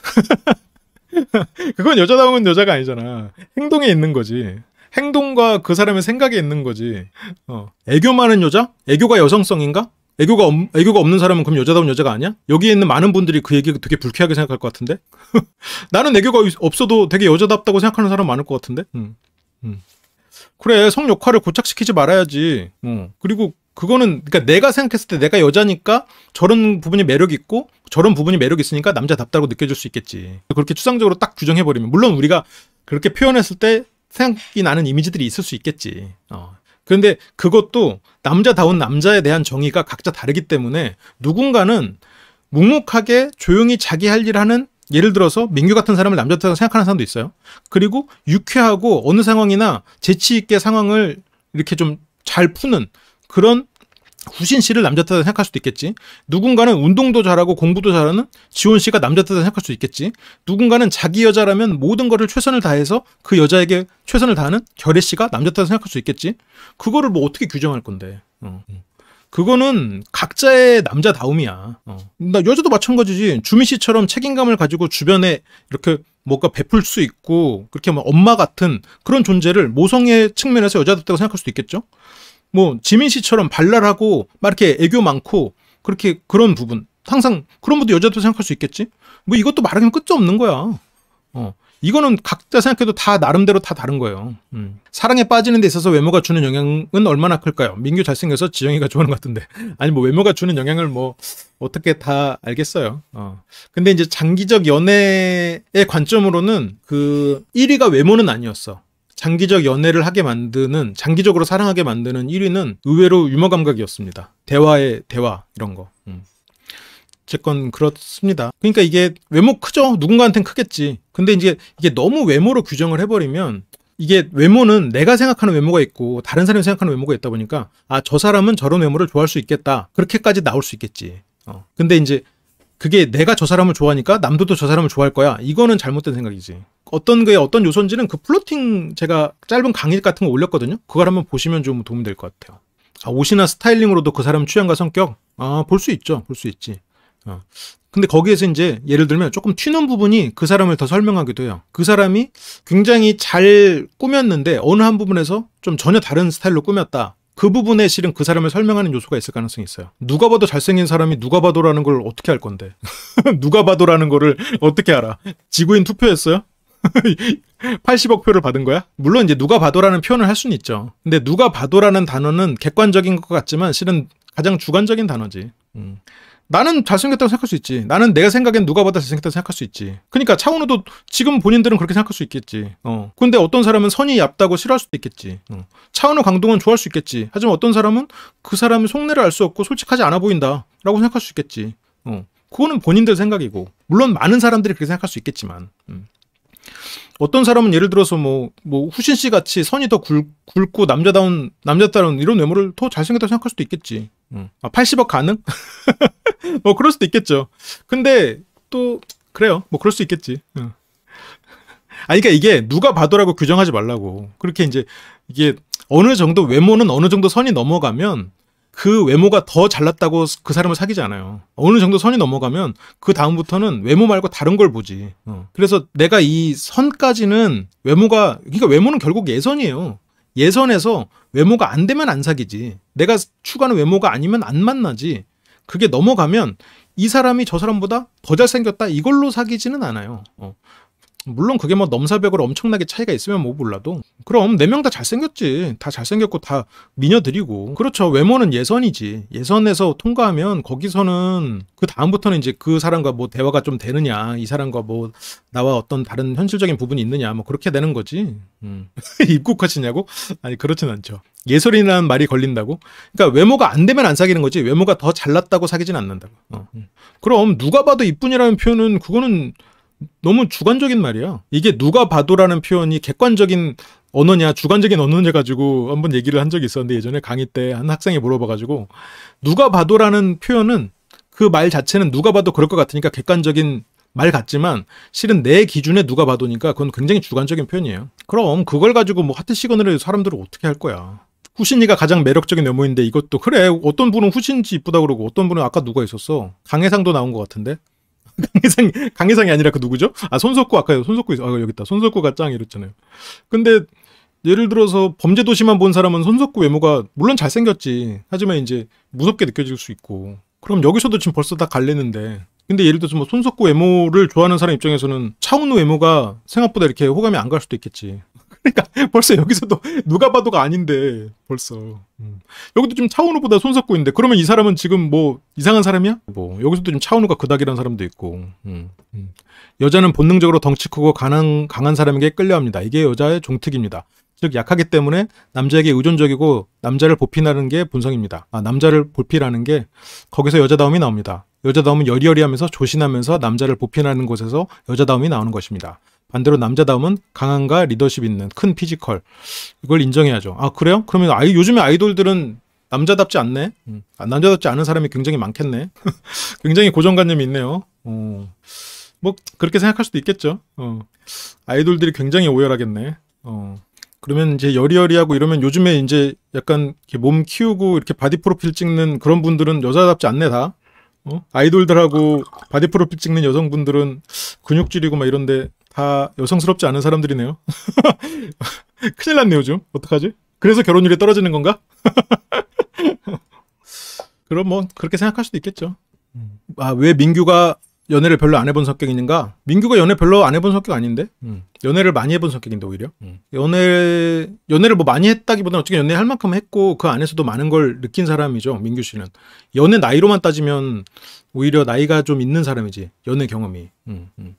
(laughs) (laughs) 그건 여자다운 여자가 아니잖아. 행동에 있는 거지. 행동과 그 사람의 생각에 있는 거지. 어. 애교 많은 여자? 애교가 여성성인가? 애교가 없, 애교가 없는 사람은 그럼 여자다운 여자가 아니야? 여기에 있는 많은 분들이 그 얘기 되게 불쾌하게 생각할 것 같은데? (laughs) 나는 애교가 없어도 되게 여자답다고 생각하는 사람 많을 것 같은데? 음. 음. 그래 성 역할을 고착시키지 말아야지. 어. 그리고 그거는 그러니까 내가 생각했을 때 내가 여자니까 저런 부분이 매력 있고 저런 부분이 매력 있으니까 남자답다고 느껴질 수 있겠지. 그렇게 추상적으로 딱 규정해 버리면 물론 우리가 그렇게 표현했을 때 생각이 나는 이미지들이 있을 수 있겠지. 어. 그런데 그것도 남자다운 남자에 대한 정의가 각자 다르기 때문에 누군가는 묵묵하게 조용히 자기 할 일 하는 예를 들어서 민규 같은 사람을 남자다운 생각하는 사람도 있어요. 그리고 유쾌하고 어느 상황이나 재치 있게 상황을 이렇게 좀 잘 푸는 그런 후신 씨를 남자 탓을 생각할 수도 있겠지. 누군가는 운동도 잘하고 공부도 잘하는 지원 씨가 남자 탓을 생각할 수도 있겠지. 누군가는 자기 여자라면 모든 것을 최선을 다해서 그 여자에게 최선을 다하는 결혜 씨가 남자 탓을 생각할 수 있겠지. 그거를 뭐 어떻게 규정할 건데. 어. 그거는 각자의 남자다움이야. 어. 나 여자도 마찬가지지. 주미 씨처럼 책임감을 가지고 주변에 이렇게 뭔가 베풀 수 있고 그렇게 뭐 엄마 같은 그런 존재를 모성의 측면에서 여자답다고 생각할 수도 있겠죠. 뭐 지민 씨처럼 발랄하고 막 이렇게 애교 많고 그렇게 그런 부분 항상 그런 것도 여자도 생각할 수 있겠지 뭐 이것도 말하기는 끝도 없는 거야 어 이거는 각자 생각해도 다 나름대로 다 다른 거예요 음. 사랑에 빠지는 데 있어서 외모가 주는 영향은 얼마나 클까요 민규 잘생겨서 지영이가 좋아하는 것 같은데 (laughs) 아니 뭐 외모가 주는 영향을 뭐 어떻게 다 알겠어요 어 근데 이제 장기적 연애의 관점으로는 그 1위가 외모는 아니었어 장기적 연애를 하게 만드는 장기적으로 사랑하게 만드는 1위는 의외로 유머 감각이었습니다. 대화의 대화 이런 거. 제건 음. 그렇습니다. 그러니까 이게 외모 크죠. 누군가한텐 크겠지. 근데 이제 이게 너무 외모로 규정을 해버리면 이게 외모는 내가 생각하는 외모가 있고 다른 사람이 생각하는 외모가 있다 보니까 아 저 사람은 저런 외모를 좋아할 수 있겠다. 그렇게까지 나올 수 있겠지. 어. 근데 이제 그게 내가 저 사람을 좋아하니까 남들도 저 사람을 좋아할 거야. 이거는 잘못된 생각이지. 어떤 게 어떤 요소인지는 그 플로팅 제가 짧은 강의 같은 거 올렸거든요. 그걸 한번 보시면 좀 도움이 될 것 같아요. 아, 옷이나 스타일링으로도 그 사람 취향과 성격 아, 볼 수 있죠. 볼 수 있지. 어. 근데 거기에서 이제 예를 들면 조금 튀는 부분이 그 사람을 더 설명하기도 해요. 그 사람이 굉장히 잘 꾸몄는데 어느 한 부분에서 좀 전혀 다른 스타일로 꾸몄다. 그 부분에 실은 그 사람을 설명하는 요소가 있을 가능성이 있어요. 누가 봐도 잘생긴 사람이 누가 봐도라는 걸 어떻게 알 건데? (laughs) 누가 봐도라는 거를 어떻게 알아? 지구인 투표했어요? 80억 (laughs) 표를 받은 거야? 물론 이제 누가 봐도라는 표현을 할 수는 있죠. 근데 누가 봐도라는 단어는 객관적인 것 같지만 실은 가장 주관적인 단어지. 음. 나는 잘생겼다고 생각할 수 있지. 나는 내가 생각엔 누가 봐도 잘생겼다고 생각할 수 있지. 그러니까 차은우도 지금 본인들은 그렇게 생각할 수 있겠지. 어. 근데 어떤 사람은 선이 얕다고 싫어할 수도 있겠지. 어. 차은우 강동은 좋아할 수 있겠지. 하지만 어떤 사람은 그 사람의 속내를 알 수 없고 솔직하지 않아 보인다. 라고 생각할 수 있겠지. 어. 그거는 본인들 생각이고. 물론 많은 사람들이 그렇게 생각할 수 있겠지만. 음. 어떤 사람은 예를 들어서 뭐, 뭐, 후신 씨 같이 선이 더 굵, 굵고 남자다운, 남자다운 이런 외모를 더 잘생겼다고 생각할 수도 있겠지. 음. 아, 80억 가능? (laughs) 뭐, 그럴 수도 있겠죠. 근데 또, 그래요. 뭐, 그럴 수 있겠지. 음. 아, 그러니까 이게 누가 봐도라고 규정하지 말라고. 그렇게 이제 이게 어느 정도 외모는 어느 정도 선이 넘어가면 그 외모가 더 잘났다고 그 사람을 사귀지 않아요. 어느 정도 선이 넘어가면 그 다음부터는 외모 말고 다른 걸 보지. 어. 그래서 내가 이 선까지는 외모가 그러니까 외모는 결국 예선이에요. 예선에서 외모가 안 되면 안 사귀지. 내가 추구하는 외모가 아니면 안 만나지. 그게 넘어가면 이 사람이 저 사람보다 더 잘생겼다 이걸로 사귀지는 않아요. 어. 물론 그게 뭐 넘사벽으로 엄청나게 차이가 있으면 뭐 몰라도 그럼 네 명 다 잘생겼지 다 잘생겼고 다 미녀들이고 그렇죠 외모는 예선이지 예선에서 통과하면 거기서는 그 다음부터는 이제 그 사람과 뭐 대화가 좀 되느냐 이 사람과 뭐 나와 어떤 다른 현실적인 부분이 있느냐 뭐 그렇게 되는 거지 음. (laughs) 입국하시냐고 아니 그렇진 않죠 예술이라는 말이 걸린다고? 그러니까 외모가 안 되면 안 사귀는 거지 외모가 더 잘났다고 사귀진 않는다고. 어. 음. 그럼 누가 봐도 이쁜이라는 표현은 그거는 너무 주관적인 말이야. 이게 누가 봐도라는 표현이 객관적인 언어냐, 주관적인 언어냐 가지고 한번 얘기를 한 적이 있었는데 예전에 강의 때 한 학생이 물어봐가지고 누가 봐도라는 표현은 그 말 자체는 누가 봐도 그럴 것 같으니까 객관적인 말 같지만 실은 내 기준에 누가 봐도니까 그건 굉장히 주관적인 표현이에요. 그럼 그걸 가지고 뭐 하트 시그널을 사람들을 어떻게 할 거야. 후신이가 가장 매력적인 외모인데 이것도 그래 어떤 분은 후신지 이쁘다 그러고 어떤 분은 아까 누가 있었어 강해상도 나온 것 같은데 강혜상 강혜상이 아니라 그 누구죠? 아 손석구 아까 손석구 아 여기 있다. 손석구가 짱 이랬잖아요. 근데 예를 들어서 범죄 도시만 본 사람은 손석구 외모가 물론 잘생겼지. 하지만 이제 무섭게 느껴질 수 있고. 그럼 여기서도 지금 벌써 다 갈래는데. 근데 예를 들어서 뭐 손석구 외모를 좋아하는 사람 입장에서는 차은우 외모가 생각보다 이렇게 호감이 안 갈 수도 있겠지. 그러니까 벌써 여기서도 (laughs) 누가 봐도가 아닌데 벌써 음. 여기도 지 차은우보다 손석구 인데 그러면 이 사람은 지금 뭐 이상한 사람이야? 뭐 여기서도 지 차은우가 그닥이라는 사람도 있고 음. 음. 여자는 본능적으로 덩치 크고 강한, 강한 사람에게 끌려합니다. 이게 여자의 종특입니다. 즉 약하기 때문에 남자에게 의존적이고 남자를 보필하는 게 본성입니다. 아 남자를 보필하는 게 거기서 여자다움이 나옵니다. 여자다움은 여리여리하면서 조신하면서 남자를 보필하는 곳에서 여자다움이 나오는 것입니다. 반대로 남자다움은 강함과 리더십 있는 큰 피지컬 이걸 인정해야죠. 아 그래요? 그러면 아이 요즘에 아이돌들은 남자답지 않네. 음. 아, 남자답지 않은 사람이 굉장히 많겠네. (laughs) 굉장히 고정관념이 있네요. 어. 뭐 그렇게 생각할 수도 있겠죠. 어. 아이돌들이 굉장히 오열하겠네. 어. 그러면 이제 여리여리하고 이러면 요즘에 이제 약간 몸 키우고 이렇게 바디 프로필 찍는 그런 분들은 여자답지 않네 다. 어? 아이돌들하고 바디 프로필 찍는 여성분들은 근육질이고 막 이런데 다 여성스럽지 않은 사람들이네요. (laughs) 큰일 났네 요즘. 어떡하지? 그래서 결혼율이 떨어지는 건가? (laughs) 그럼 뭐 그렇게 생각할 수도 있겠죠. 음. 아왜 민규가 연애를 별로 안 해본 성격인가? 민규가 연애 별로 안 해본 성격 아닌데 음. 연애를 많이 해본 성격인데 오히려 음. 연애 연애를 뭐 많이 했다기보다는 어떻게 연애할 만큼 했고 그 안에서도 많은 걸 느낀 사람이죠 민규 씨는 연애 나이로만 따지면 오히려 나이가 좀 있는 사람이지 연애 경험이 음. 음.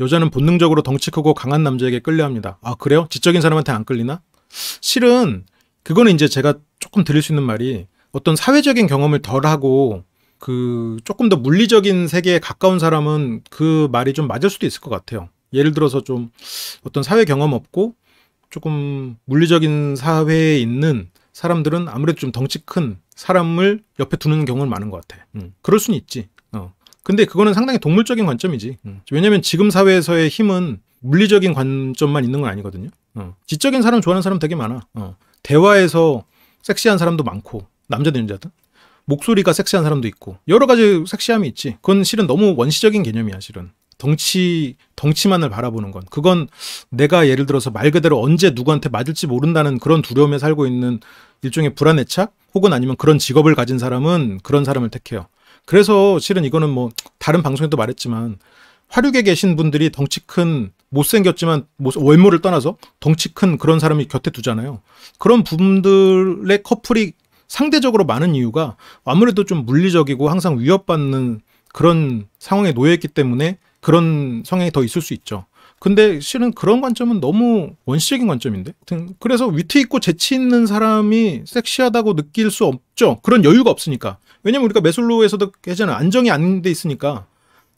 여자는 본능적으로 덩치 크고 강한 남자에게 끌려합니다. 아 그래요? 지적인 사람한테 안 끌리나? 실은 그거는 이제 제가 조금 드릴 수 있는 말이 어떤 사회적인 경험을 덜 하고 그 조금 더 물리적인 세계에 가까운 사람은 그 말이 좀 맞을 수도 있을 것 같아요. 예를 들어서 좀 어떤 사회 경험 없고 조금 물리적인 사회에 있는 사람들은 아무래도 좀 덩치 큰 사람을 옆에 두는 경우는 많은 것 같아. 음, 그럴 수는 있지. 근데 그거는 상당히 동물적인 관점이지. 음. 왜냐면 지금 사회에서의 힘은 물리적인 관점만 있는 건 아니거든요. 어. 지적인 사람 좋아하는 사람 되게 많아. 어. 대화에서 섹시한 사람도 많고 남자든 여자든 목소리가 섹시한 사람도 있고 여러 가지 섹시함이 있지. 그건 실은 너무 원시적인 개념이야 실은. 덩치 덩치만을 바라보는 건 그건 내가 예를 들어서 말 그대로 언제 누구한테 맞을지 모른다는 그런 두려움에 살고 있는 일종의 불안의착 혹은 아니면 그런 직업을 가진 사람은 그런 사람을 택해요. 그래서 실은 이거는 뭐 다른 방송에도 말했지만 화류계 계신 분들이 덩치 큰 못생겼지만 외모를 떠나서 덩치 큰 그런 사람이 곁에 두잖아요. 그런 분들의 커플이 상대적으로 많은 이유가 아무래도 좀 물리적이고 항상 위협받는 그런 상황에 놓여있기 때문에 그런 성향이 더 있을 수 있죠. 근데 실은 그런 관점은 너무 원시적인 관점인데. 그래서 위트 있고 재치 있는 사람이 섹시하다고 느낄 수 없죠. 그런 여유가 없으니까. 왜냐면 우리가 매슬로에서도 계잖아 안정이 안 돼 있으니까.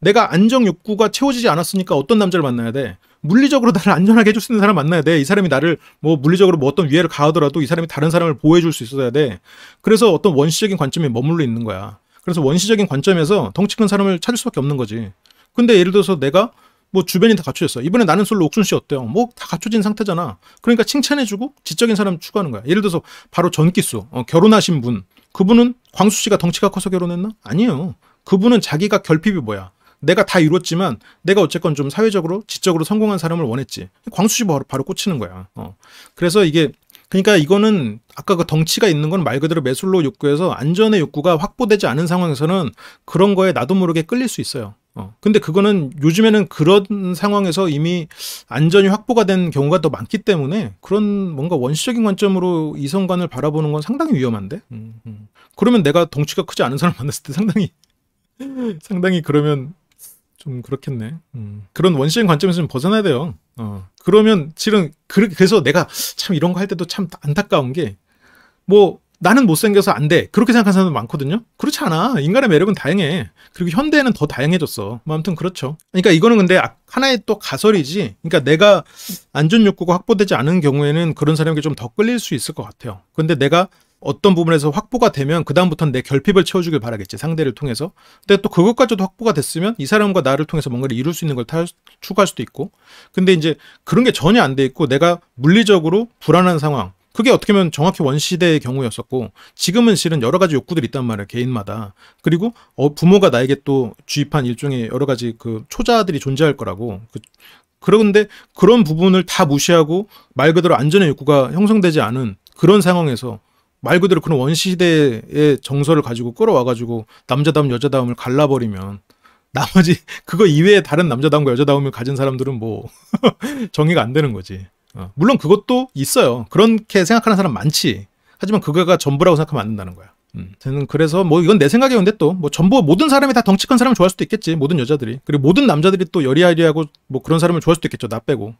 내가 안정 욕구가 채워지지 않았으니까 어떤 남자를 만나야 돼? 물리적으로 나를 안전하게 해줄 수 있는 사람 만나야 돼. 이 사람이 나를 뭐 물리적으로 뭐 어떤 위해를 가하더라도 이 사람이 다른 사람을 보호해줄 수 있어야 돼. 그래서 어떤 원시적인 관점에 머물러 있는 거야. 그래서 원시적인 관점에서 덩치 큰 사람을 찾을 수밖에 없는 거지. 근데 예를 들어서 내가 뭐 주변이 다 갖춰졌어. 이번에 나는 솔로 옥순 씨 어때요? 뭐 다 갖춰진 상태잖아. 그러니까 칭찬해주고 지적인 사람 추구하는 거야. 예를 들어서 바로 전기수, 어, 결혼하신 분, 그분은 광수 씨가 덩치가 커서 결혼했나? 아니에요. 그분은 자기가 결핍이 뭐야? 내가 다 이뤘지만 내가 어쨌건 좀 사회적으로 지적으로 성공한 사람을 원했지. 광수 씨 바로, 바로 꽂히는 거야. 어. 그래서 이게 그러니까 이거는 아까 그 덩치가 있는 건 말 그대로 매술로 욕구에서 안전의 욕구가 확보되지 않은 상황에서는 그런 거에 나도 모르게 끌릴 수 있어요. 어. 근데 그거는 요즘에는 그런 상황에서 이미 안전이 확보가 된 경우가 더 많기 때문에 그런 뭔가 원시적인 관점으로 이성관을 바라보는 건 상당히 위험한데. 음, 음. 그러면 내가 덩치가 크지 않은 사람 만났을 때 상당히 (laughs) 상당히 그러면 좀 그렇겠네. 음. 그런 원시적인 관점에서 좀 벗어나야 돼요. 어. 그러면 실은 그래서 내가 참 이런 거 할 때도 참 안타까운 게뭐 나는 못생겨서 안 돼. 그렇게 생각하는 사람도 많거든요. 그렇지 않아. 인간의 매력은 다양해. 그리고 현대에는 더 다양해졌어. 뭐 아무튼 그렇죠. 그러니까 이거는 근데 아, 하나의 또 가설이지. 그러니까 내가 안전 욕구가 확보되지 않은 경우에는 그런 사람에게 좀 더 끌릴 수 있을 것 같아요. 근데 내가 어떤 부분에서 확보가 되면 그다음부터는 내 결핍을 채워주길 바라겠지 상대를 통해서 근데 또 그것까지도 확보가 됐으면 이 사람과 나를 통해서 뭔가를 이룰 수 있는 걸 탈, 추구할 수도 있고 근데 이제 그런 게 전혀 안 돼 있고 내가 물리적으로 불안한 상황 그게 어떻게 보면 정확히 원시대의 경우였었고 지금은 실은 여러 가지 욕구들이 있단 말이에요 개인마다 그리고 어, 부모가 나에게 또 주입한 일종의 여러 가지 그 초자들이 존재할 거라고 그, 그런데 그런 부분을 다 무시하고 말 그대로 안전의 욕구가 형성되지 않은 그런 상황에서 말 그대로 그런 원시대의 정서를 가지고 끌어와 가지고 남자다움 여자다움을 갈라버리면 나머지 (laughs) 그거 이외에 다른 남자다움과 여자다움을 가진 사람들은 뭐 (laughs) 정의가 안 되는 거지. 어. 물론 그것도 있어요. 그렇게 생각하는 사람 많지. 하지만 그거가 전부라고 생각하면 안 된다는 거야. 음. 저는 그래서 뭐 이건 내 생각이었는데 또 뭐 전부 모든 사람이 다 덩치 큰 사람을 좋아할 수도 있겠지 모든 여자들이 그리고 모든 남자들이 또 여리여리하고 뭐 그런 사람을 좋아할 수도 있겠죠 나 빼고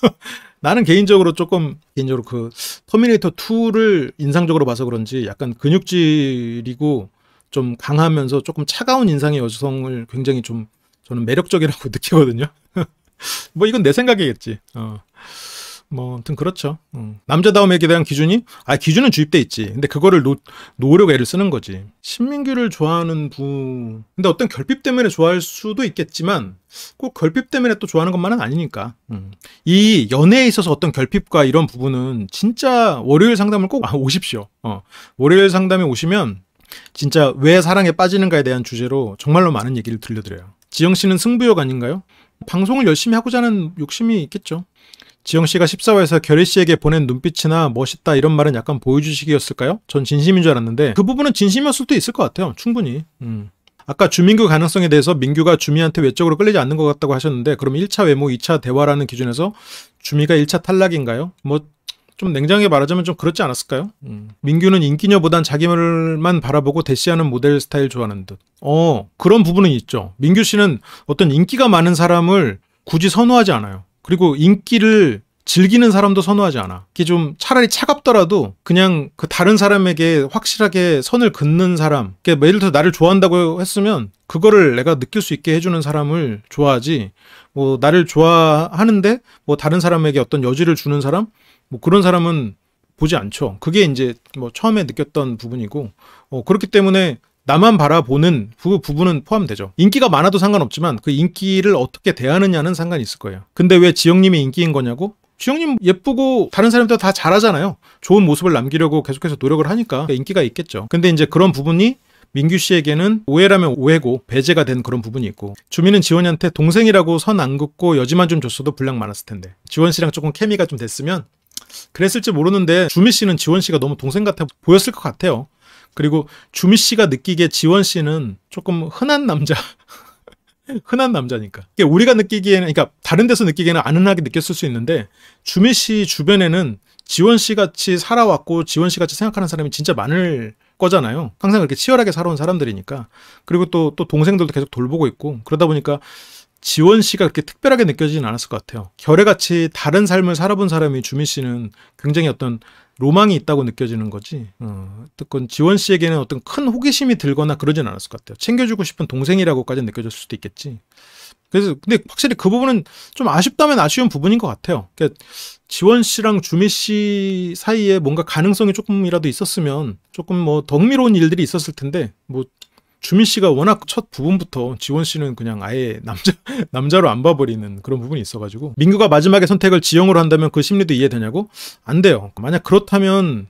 (laughs) 나는 개인적으로 조금 개인적으로 그 터미네이터 2를 인상적으로 봐서 그런지 약간 근육질이고 좀 강하면서 조금 차가운 인상의 여성을 굉장히 좀 저는 매력적이라고 (laughs) 느끼거든요 뭐 이건 내 생각이겠지 어. 뭐 아무튼 그렇죠. 음. 남자다움에 대한 기준이 아 기준은 주입돼 있지. 근데 그거를 노, 노력 애를 쓰는 거지. 신민규를 좋아하는 분 근데 어떤 결핍 때문에 좋아할 수도 있겠지만 꼭 결핍 때문에 또 좋아하는 것만은 아니니까. 음. 이 연애에 있어서 어떤 결핍과 이런 부분은 진짜 월요일 상담을 꼭 아, 오십시오. 어. 월요일 상담에 오시면 진짜 왜 사랑에 빠지는가에 대한 주제로 정말로 많은 얘기를 들려드려요. 지영 씨는 승부욕 아닌가요? 방송을 열심히 하고자 하는 욕심이 있겠죠. 지영 씨가 14화에서 결의 씨에게 보낸 눈빛이나 멋있다 이런 말은 약간 보여주식이었을까요? 전 진심인 줄 알았는데 그 부분은 진심이었을 수도 있을 것 같아요. 충분히. 음. 아까 주민규 가능성에 대해서 민규가 주미한테 외적으로 끌리지 않는 것 같다고 하셨는데 그럼 1차 외모, 2차 대화라는 기준에서 주미가 1차 탈락인가요? 뭐 좀 냉정하게 말하자면 좀 그렇지 않았을까요? 음. 민규는 인기녀보단 자기만 바라보고 대시하는 모델 스타일 좋아하는 듯. 어 그런 부분은 있죠. 민규 씨는 어떤 인기가 많은 사람을 굳이 선호하지 않아요. 그리고 인기를 즐기는 사람도 선호하지 않아. 이게 좀 차라리 차갑더라도 그냥 그 다른 사람에게 확실하게 선을 긋는 사람. 그러니까 예를 들어 나를 좋아한다고 했으면 그거를 내가 느낄 수 있게 해주는 사람을 좋아하지. 뭐 나를 좋아하는데 뭐 다른 사람에게 어떤 여지를 주는 사람? 뭐 그런 사람은 보지 않죠. 그게 이제 뭐 처음에 느꼈던 부분이고 어, 그렇기 때문에 나만 바라보는 그 부분은 포함되죠. 인기가 많아도 상관없지만 그 인기를 어떻게 대하느냐는 상관이 있을 거예요. 근데 왜 지영님이 인기인 거냐고? 지영님 예쁘고 다른 사람들 다 잘하잖아요. 좋은 모습을 남기려고 계속해서 노력을 하니까 인기가 있겠죠. 근데 이제 그런 부분이 민규 씨에게는 오해라면 오해고 배제가 된 그런 부분이 있고 주민은 지원이한테 동생이라고 선 안 긋고 여지만 좀 줬어도 분량 많았을 텐데 지원 씨랑 조금 케미가 좀 됐으면 그랬을지 모르는데 주미 씨는 지원 씨가 너무 동생 같아 보였을 것 같아요. 그리고 주미 씨가 느끼기에 지원 씨는 조금 흔한 남자. (laughs) 흔한 남자니까. 우리가 느끼기에는, 그러니까 다른 데서 느끼기에는 아는하게 느꼈을 수 있는데, 주미 씨 주변에는 지원 씨 같이 살아왔고, 지원 씨 같이 생각하는 사람이 진짜 많을 거잖아요. 항상 그렇게 치열하게 살아온 사람들이니까. 그리고 또, 또 동생들도 계속 돌보고 있고, 그러다 보니까 지원 씨가 그렇게 특별하게 느껴지진 않았을 것 같아요. 결애같이 다른 삶을 살아본 사람이 주미 씨는 굉장히 어떤 로망이 있다고 느껴지는 거지. 어, 어건 지원 씨에게는 어떤 큰 호기심이 들거나 그러진 않았을 것 같아요. 챙겨주고 싶은 동생이라고까지 느껴졌을 수도 있겠지. 그래서 근데 확실히 그 부분은 좀 아쉽다면 아쉬운 부분인 것 같아요. 그러니까 지원 씨랑 주미 씨 사이에 뭔가 가능성이 조금이라도 있었으면 조금 뭐 덕미로운 일들이 있었을 텐데 뭐 주민 씨가 워낙 첫 부분부터 지원 씨는 그냥 아예 남자 (laughs) 남자로 안 봐버리는 그런 부분이 있어가지고 민규가 마지막에 선택을 지영으로 한다면 그 심리도 이해되냐고? 안 돼요. 만약 그렇다면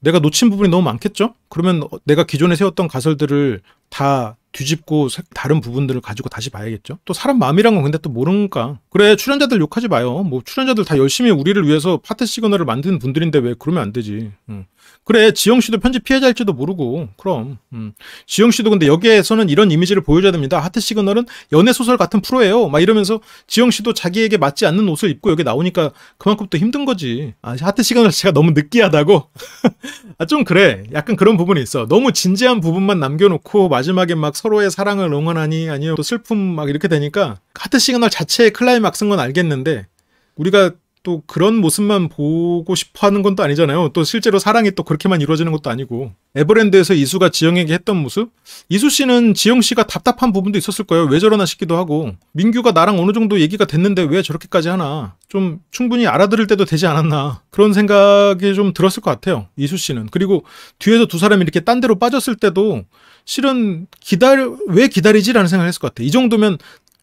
내가 놓친 부분이 너무 많겠죠? 그러면 내가 기존에 세웠던 가설들을 다 뒤집고 다른 부분들을 가지고 다시 봐야겠죠. 또 사람 마음이란 건 근데 또 모르니까. 그래 출연자들 욕하지 마요. 뭐 출연자들 다 열심히 우리를 위해서 파트 시그널을 만드는 분들인데 왜 그러면 안 되지. 응. 음. 그래 지영 씨도 편집 피해자일지도 모르고 그럼 응. 음. 지영 씨도 근데 여기에서는 이런 이미지를 보여줘야 됩니다. 하트 시그널은 연애 소설 같은 프로예요. 막 이러면서 지영 씨도 자기에게 맞지 않는 옷을 입고 여기 나오니까 그만큼 또 힘든 거지. 아 하트 시그널 제가 너무 느끼하다고. (laughs) 아 좀 그래. 약간 그런 부분이 있어. 너무 진지한 부분만 남겨놓고 마지막에 막 서로의 사랑을 응원하니 아니면또 슬픔 막 이렇게 되니까 하트 시그널 자체의 클라이막스인 건 알겠는데 우리가 또 그런 모습만 보고 싶어 하는 건 또 아니잖아요. 또 실제로 사랑이 또 그렇게만 이루어지는 것도 아니고. 에버랜드에서 이수가 지영에게 했던 모습? 이수 씨는 지영 씨가 답답한 부분도 있었을 거예요. 왜 저러나 싶기도 하고. 민규가 나랑 어느 정도 얘기가 됐는데 왜 저렇게까지 하나. 좀 충분히 알아들을 때도 되지 않았나. 그런 생각이 좀 들었을 것 같아요. 이수 씨는. 그리고 뒤에서 두 사람이 이렇게 딴 데로 빠졌을 때도 실은 기다려 왜 기다리지라는 생각을 했을 것 같아. 이 정도면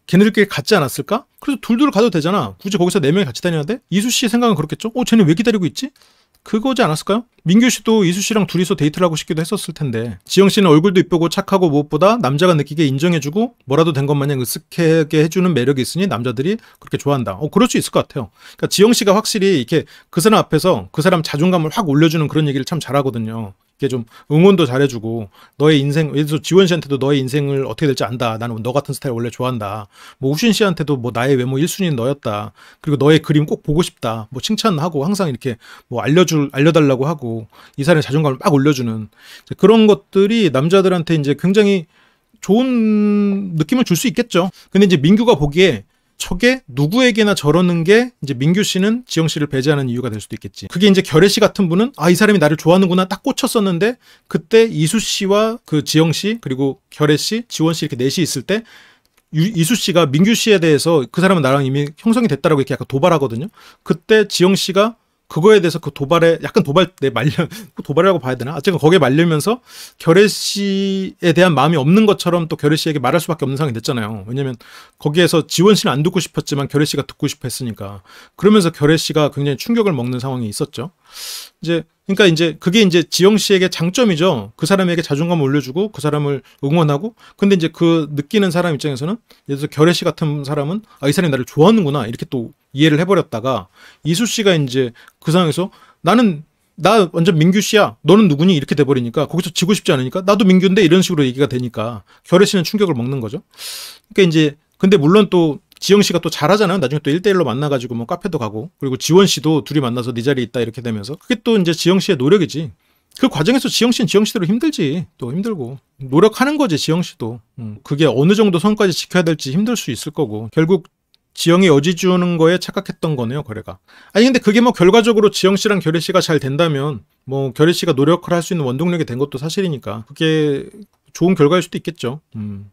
걔네들끼리 같지 않았을까? 그래서 둘둘 가도 되잖아. 굳이 거기서 네 명이 같이 다녀야 돼? 이수 씨 생각은 그렇겠죠? 어, 쟤는 왜 기다리고 있지? 그거지 않았을까요? 민규 씨도 이수 씨랑 둘이서 데이트를 하고 싶기도 했었을 텐데 지영 씨는 얼굴도 이쁘고 착하고 무엇보다 남자가 느끼게 인정해주고 뭐라도 된 것 마냥 으쓱하게 해주는 매력이 있으니 남자들이 그렇게 좋아한다. 어 그럴 수 있을 것 같아요. 그러니까 지영 씨가 확실히 이렇게 그 사람 앞에서 그 사람 자존감을 확 올려주는 그런 얘기를 참 잘하거든요. 이렇게 좀 응원도 잘해주고 너의 인생 예를 들어 지원 씨한테도 너의 인생을 어떻게 될지 안다 나는 너 같은 스타일 원래 좋아한다 뭐 우신 씨한테도 뭐 나의 외모 1순위는 너였다 그리고 너의 그림 꼭 보고 싶다 뭐 칭찬하고 항상 이렇게 뭐 알려줄 알려달라고 하고 이 사람의 자존감을 막 올려주는 그런 것들이 남자들한테 이제 굉장히 좋은 느낌을 줄 수 있겠죠 근데 이제 민규가 보기에 저게 누구에게나 저러는 게 이제 민규 씨는 지영 씨를 배제하는 이유가 될 수도 있겠지. 그게 이제 결혜 씨 같은 분은 아, 이 사람이 나를 좋아하는구나 딱 꽂혔었는데 그때 이수 씨와 그 지영 씨 그리고 결혜 씨, 지원 씨 이렇게 넷이 있을 때 이수 씨가 민규 씨에 대해서 그 사람은 나랑 이미 형성이 됐다라고 이렇게 약간 도발하거든요. 그때 지영 씨가 그거에 대해서 그 도발에 약간 도발 내 말려 (laughs) 도발이라고 봐야 되나? 어쨌든 거기에 말리면서 결혜 씨에 대한 마음이 없는 것처럼 또 결혜 씨에게 말할 수밖에 없는 상황이 됐잖아요. 왜냐면 거기에서 지원 씨는 안 듣고 싶었지만 결혜 씨가 듣고 싶었으니까 그러면서 결혜 씨가 굉장히 충격을 먹는 상황이 있었죠. 이제 그러니까 이제 그게 이제 지영 씨에게 장점이죠. 그 사람에게 자존감을 올려주고 그 사람을 응원하고 근데 이제 그 느끼는 사람 입장에서는 예를 들어서 결혜 씨 같은 사람은 아 이 사람이 나를 좋아하는구나 이렇게 또 이해를 해버렸다가 이수 씨가 이제 그 상황에서 나는 나 완전 민규 씨야. 너는 누구니? 이렇게 돼버리니까 거기서 지고 싶지 않으니까 나도 민규인데 이런 식으로 얘기가 되니까 결혜 씨는 충격을 먹는 거죠. 그러니까 이제 근데 물론 또 지영 씨가 또 잘하잖아요. 나중에 또 1대1로 만나가지고 뭐 카페도 가고 그리고 지원 씨도 둘이 만나서 네 자리에 있다 이렇게 되면서 그게 또 이제 지영 씨의 노력이지. 그 과정에서 지영 씨는 지영 씨대로 힘들지 또 힘들고 노력하는 거지 지영 씨도 음, 그게 어느 정도 선까지 지켜야 될지 힘들 수 있을 거고 결국 지영이 여지 주는 거에 착각했던 거네요 거래가 아니 근데 그게 뭐 결과적으로 지영 씨랑 결혜 씨가 잘 된다면 뭐 결혜 씨가 노력을 할 수 있는 원동력이 된 것도 사실이니까 그게 좋은 결과일 수도 있겠죠 음.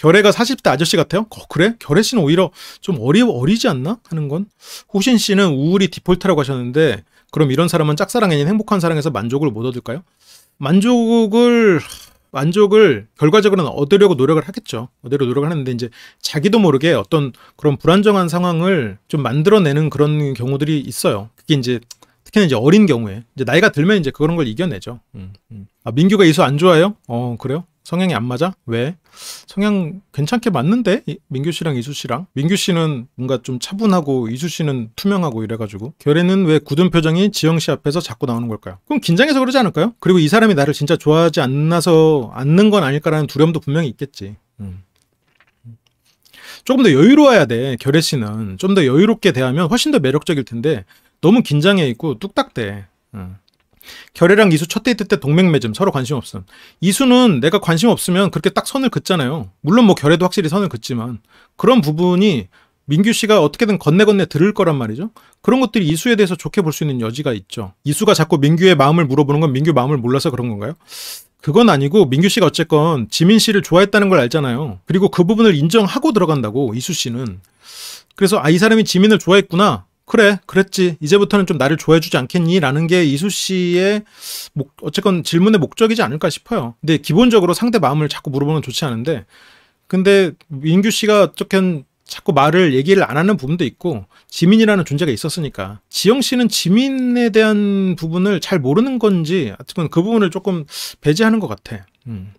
결애가 40대 아저씨 같아요? 어, 그래? 결애 씨는 오히려 좀 어리, 어리지 않나? 하는 건? 호신 씨는 우울이 디폴트라고 하셨는데, 그럼 이런 사람은 짝사랑 이니 행복한 사랑에서 만족을 못 얻을까요? 만족을, 만족을 결과적으로는 얻으려고 노력을 하겠죠. 얻으려고 노력을 하는데, 이제 자기도 모르게 어떤 그런 불안정한 상황을 좀 만들어내는 그런 경우들이 있어요. 그게 이제 특히나 이제 어린 경우에 이제 나이가 들면 이제 그런 걸 이겨내죠. 음, 음. 아 민규가 이수 안좋아요어 그래요? 성향이 안 맞아? 왜? 성향 괜찮게 맞는데 민규 씨랑 이수 씨랑 민규 씨는 뭔가 좀 차분하고 이수 씨는 투명하고 이래가지고 결에는 왜 굳은 표정이 지영 씨 앞에서 자꾸 나오는 걸까요? 그럼 긴장해서 그러지 않을까요? 그리고 이 사람이 나를 진짜 좋아하지 않나서 않는 건 아닐까라는 두려움도 분명히 있겠지. 음. 조금 더 여유로워야 돼. 결혜 씨는 좀 더 여유롭게 대하면 훨씬 더 매력적일 텐데 너무 긴장해 있고 뚝딱대. 음. 결애랑 이수 첫 데이트 때 동맹 맺음 서로 관심 없음. 이수는 내가 관심 없으면 그렇게 딱 선을 긋잖아요. 물론 뭐 결애도 확실히 선을 긋지만 그런 부분이 민규 씨가 어떻게든 건네건네 들을 거란 말이죠. 그런 것들이 이수에 대해서 좋게 볼 수 있는 여지가 있죠. 이수가 자꾸 민규의 마음을 물어보는 건 민규 마음을 몰라서 그런 건가요? 그건 아니고 민규 씨가 어쨌건 지민 씨를 좋아했다는 걸 알잖아요. 그리고 그 부분을 인정하고 들어간다고 이수 씨는. 그래서 아 이 사람이 지민을 좋아했구나. 그래, 그랬지. 이제부터는 좀 나를 좋아해주지 않겠니? 라는 게 이수 씨의, 목, 어쨌건 질문의 목적이지 않을까 싶어요. 근데 기본적으로 상대 마음을 자꾸 물어보는 좋지 않은데, 근데 민규 씨가 어쨌든 자꾸 말을 얘기를 안 하는 부분도 있고 지민이라는 존재가 있었으니까 지영 씨는 지민에 대한 부분을 잘 모르는 건지 어쨌든 그 부분을 조금 배제하는 것 같아. 음.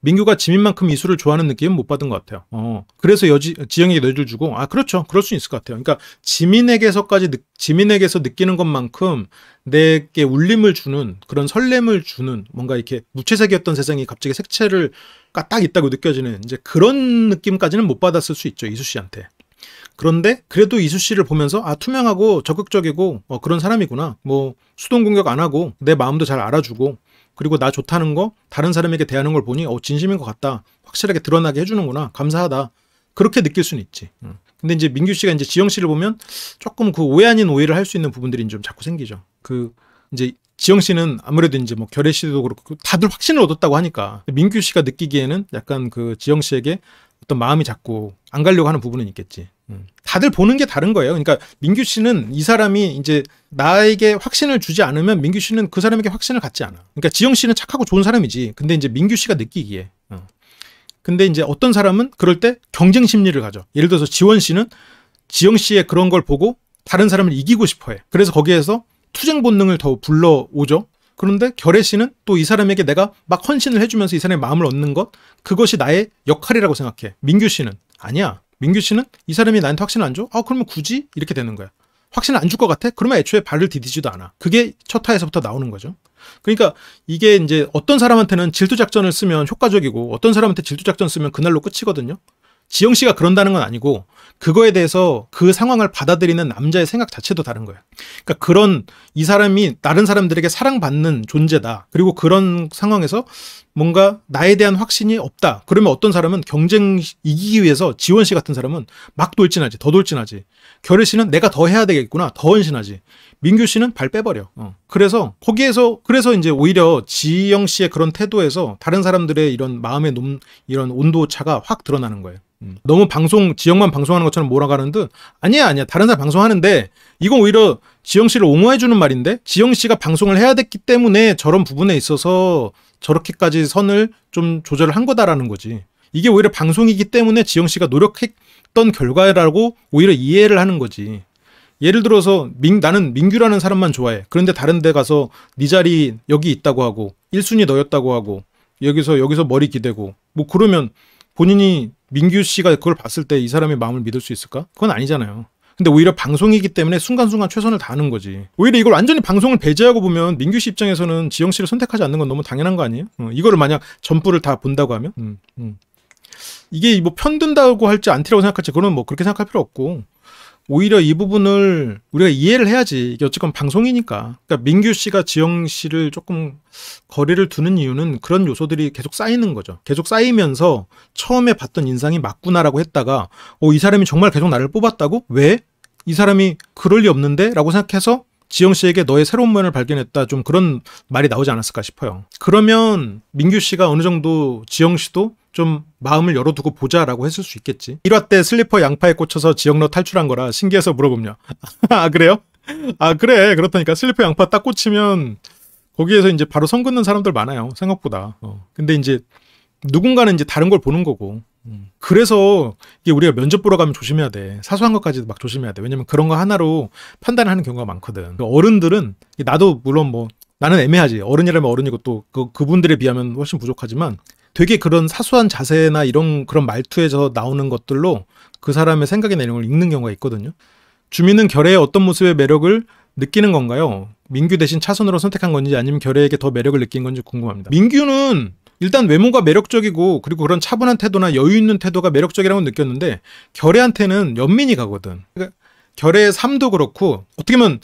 민규가 지민만큼 이수를 좋아하는 느낌은 못 받은 것 같아요. 어. 그래서 여지, 지영에게 뇌를 주고, 아, 그렇죠. 그럴 수 있을 것 같아요. 그러니까 지민에게서까지, 느, 지민에게서 느끼는 것만큼 내게 울림을 주는 그런 설렘을 주는 뭔가 이렇게 무채색이었던 세상이 갑자기 색채를 까딱 있다고 느껴지는 이제 그런 느낌까지는 못 받았을 수 있죠. 이수 씨한테. 그런데 그래도 이수 씨를 보면서 아 투명하고 적극적이고 어, 그런 사람이구나 뭐 수동 공격 안 하고 내 마음도 잘 알아주고 그리고 나 좋다는 거 다른 사람에게 대하는 걸 보니 어 진심인 것 같다. 확실하게 드러나게 해주는구나. 감사하다. 그렇게 느낄 수는 있지. 음. 근데 이제 민규 씨가 이제 지영 씨를 보면 조금 그 오해 아닌 오해를 할 수 있는 부분들이 좀 자꾸 생기죠. 그 이제 지영 씨는 아무래도 이제 뭐 결혜 씨도 그렇고 그 다들 확신을 얻었다고 하니까 민규 씨가 느끼기에는 약간 그 지영 씨에게 어떤 마음이 자꾸 안 가려고 하는 부분은 있겠지. 다들 보는 게 다른 거예요. 그러니까 민규 씨는 이 사람이 이제 나에게 확신을 주지 않으면 민규 씨는 그 사람에게 확신을 갖지 않아. 그러니까 지영 씨는 착하고 좋은 사람이지. 근데 이제 민규 씨가 느끼기에. 어. 근데 이제 어떤 사람은 그럴 때 경쟁 심리를 가져. 예를 들어서 지원 씨는 지영 씨의 그런 걸 보고 다른 사람을 이기고 싶어 해. 그래서 거기에서 투쟁 본능을 더 불러오죠. 그런데 결혜 씨는 또 이 사람에게 내가 막 헌신을 해주면서 이 사람의 마음을 얻는 것, 그것이 나의 역할이라고 생각해. 민규 씨는 아니야. 민규 씨는 이 사람이 나한테 확신안 줘? 아 그러면 굳이 이렇게 되는 거야. 확신안 줄 것 같아? 그러면 애초에 발을 디디지도 않아. 그게 첫 타에서부터 나오는 거죠. 그러니까 이게 이제 어떤 사람한테는 질투 작전을 쓰면 효과적이고 어떤 사람한테 질투 작전 쓰면 그날로 끝이거든요. 지영 씨가 그런다는 건 아니고 그거에 대해서 그 상황을 받아들이는 남자의 생각 자체도 다른 거예요. 그러니까 그런 이 사람이 다른 사람들에게 사랑받는 존재다. 그리고 그런 상황에서 뭔가 나에 대한 확신이 없다. 그러면 어떤 사람은 경쟁 이기기 위해서 지원 씨 같은 사람은 막 돌진하지, 더 돌진하지. 결혜 씨는 내가 더 해야 되겠구나, 더 헌신하지. 민규 씨는 발 빼버려. 어. 그래서 거기에서 그래서 이제 오히려 지영 씨의 그런 태도에서 다른 사람들의 이런 마음의 놈, 이런 온도 차가 확 드러나는 거예요. 음. 너무 방송 지영만 방송하는 것처럼 몰아가는 듯 아니야 아니야 다른 사람 방송하는데 이건 오히려 지영 씨를 옹호해 주는 말인데 지영 씨가 방송을 해야 됐기 때문에 저런 부분에 있어서 저렇게까지 선을 좀 조절을 한 거다라는 거지 이게 오히려 방송이기 때문에 지영 씨가 노력했던 결과라고 오히려 이해를 하는 거지 예를 들어서 민, 나는 민규라는 사람만 좋아해 그런데 다른 데 가서 네 자리 여기 있다고 하고 1순위 너였다고 하고 여기서 여기서 머리 기대고 뭐 그러면 본인이 민규 씨가 그걸 봤을 때 이 사람의 마음을 믿을 수 있을까? 그건 아니잖아요. 근데 오히려 방송이기 때문에 순간순간 최선을 다하는 거지. 오히려 이걸 완전히 방송을 배제하고 보면 민규 씨 입장에서는 지영 씨를 선택하지 않는 건 너무 당연한 거 아니에요? 어, 이거를 만약 전부를 다 본다고 하면 음, 음. 이게 뭐 편든다고 할지 안티라고 생각할지 그거는 뭐 그렇게 생각할 필요 없고 오히려 이 부분을 우리가 이해를 해야지. 이게 어쨌건 방송이니까. 그러니까 민규 씨가 지영 씨를 조금 거리를 두는 이유는 그런 요소들이 계속 쌓이는 거죠. 계속 쌓이면서 처음에 봤던 인상이 맞구나라고 했다가 어, 이 사람이 정말 계속 나를 뽑았다고? 왜? 이 사람이 그럴 리 없는데? 라고 생각해서 지영 씨에게 너의 새로운 면을 발견했다. 좀 그런 말이 나오지 않았을까 싶어요. 그러면 민규 씨가 어느 정도 지영 씨도 좀 마음을 열어두고 보자라고 했을 수 있겠지. 1화 때 슬리퍼 양파에 꽂혀서 지역로 탈출한 거라 신기해서 물어봅니다. (laughs) 아 그래요? 아 그래 그렇다니까 슬리퍼 양파 딱 꽂히면 거기에서 이제 바로 선 긋는 사람들 많아요 생각보다. 어. 근데 이제 누군가는 이제 다른 걸 보는 거고. 음. 그래서 이게 우리가 면접 보러 가면 조심해야 돼. 사소한 것까지 도막 조심해야 돼. 왜냐면 그런 거 하나로 판단하는 경우가 많거든. 그 어른들은 나도 물론 뭐 나는 애매하지. 어른이라면 어른이고 또 그, 그분들에 비하면 훨씬 부족하지만 되게 그런 사소한 자세나 이런 그런 말투에서 나오는 것들로 그 사람의 생각의 내용을 읽는 경우가 있거든요. 주민은 결의의 어떤 모습의 매력을 느끼는 건가요? 민규 대신 차선으로 선택한 건지 아니면 결의에게더 매력을 느낀 건지 궁금합니다. 민규는 일단 외모가 매력적이고 그리고 그런 차분한 태도나 여유 있는 태도가 매력적이라고 느꼈는데 결의한테는 연민이 가거든. 그러니까 결의의 삶도 그렇고 어떻게 보면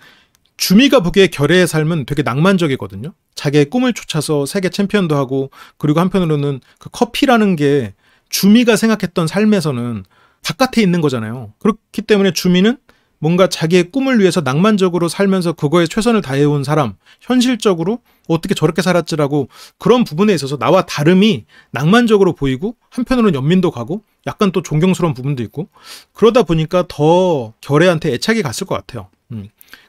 주미가 보기에 결의의 삶은 되게 낭만적이거든요. 자기의 꿈을 쫓아서 세계 챔피언도 하고 그리고 한편으로는 그 커피라는 게 주미가 생각했던 삶에서는 바깥에 있는 거잖아요. 그렇기 때문에 주미는 뭔가 자기의 꿈을 위해서 낭만적으로 살면서 그거에 최선을 다해온 사람, 현실적으로 어떻게 저렇게 살았지라고 그런 부분에 있어서 나와 다름이 낭만적으로 보이고 한편으로는 연민도 가고 약간 또 존경스러운 부분도 있고 그러다 보니까 더 결애한테 애착이 갔을 것 같아요.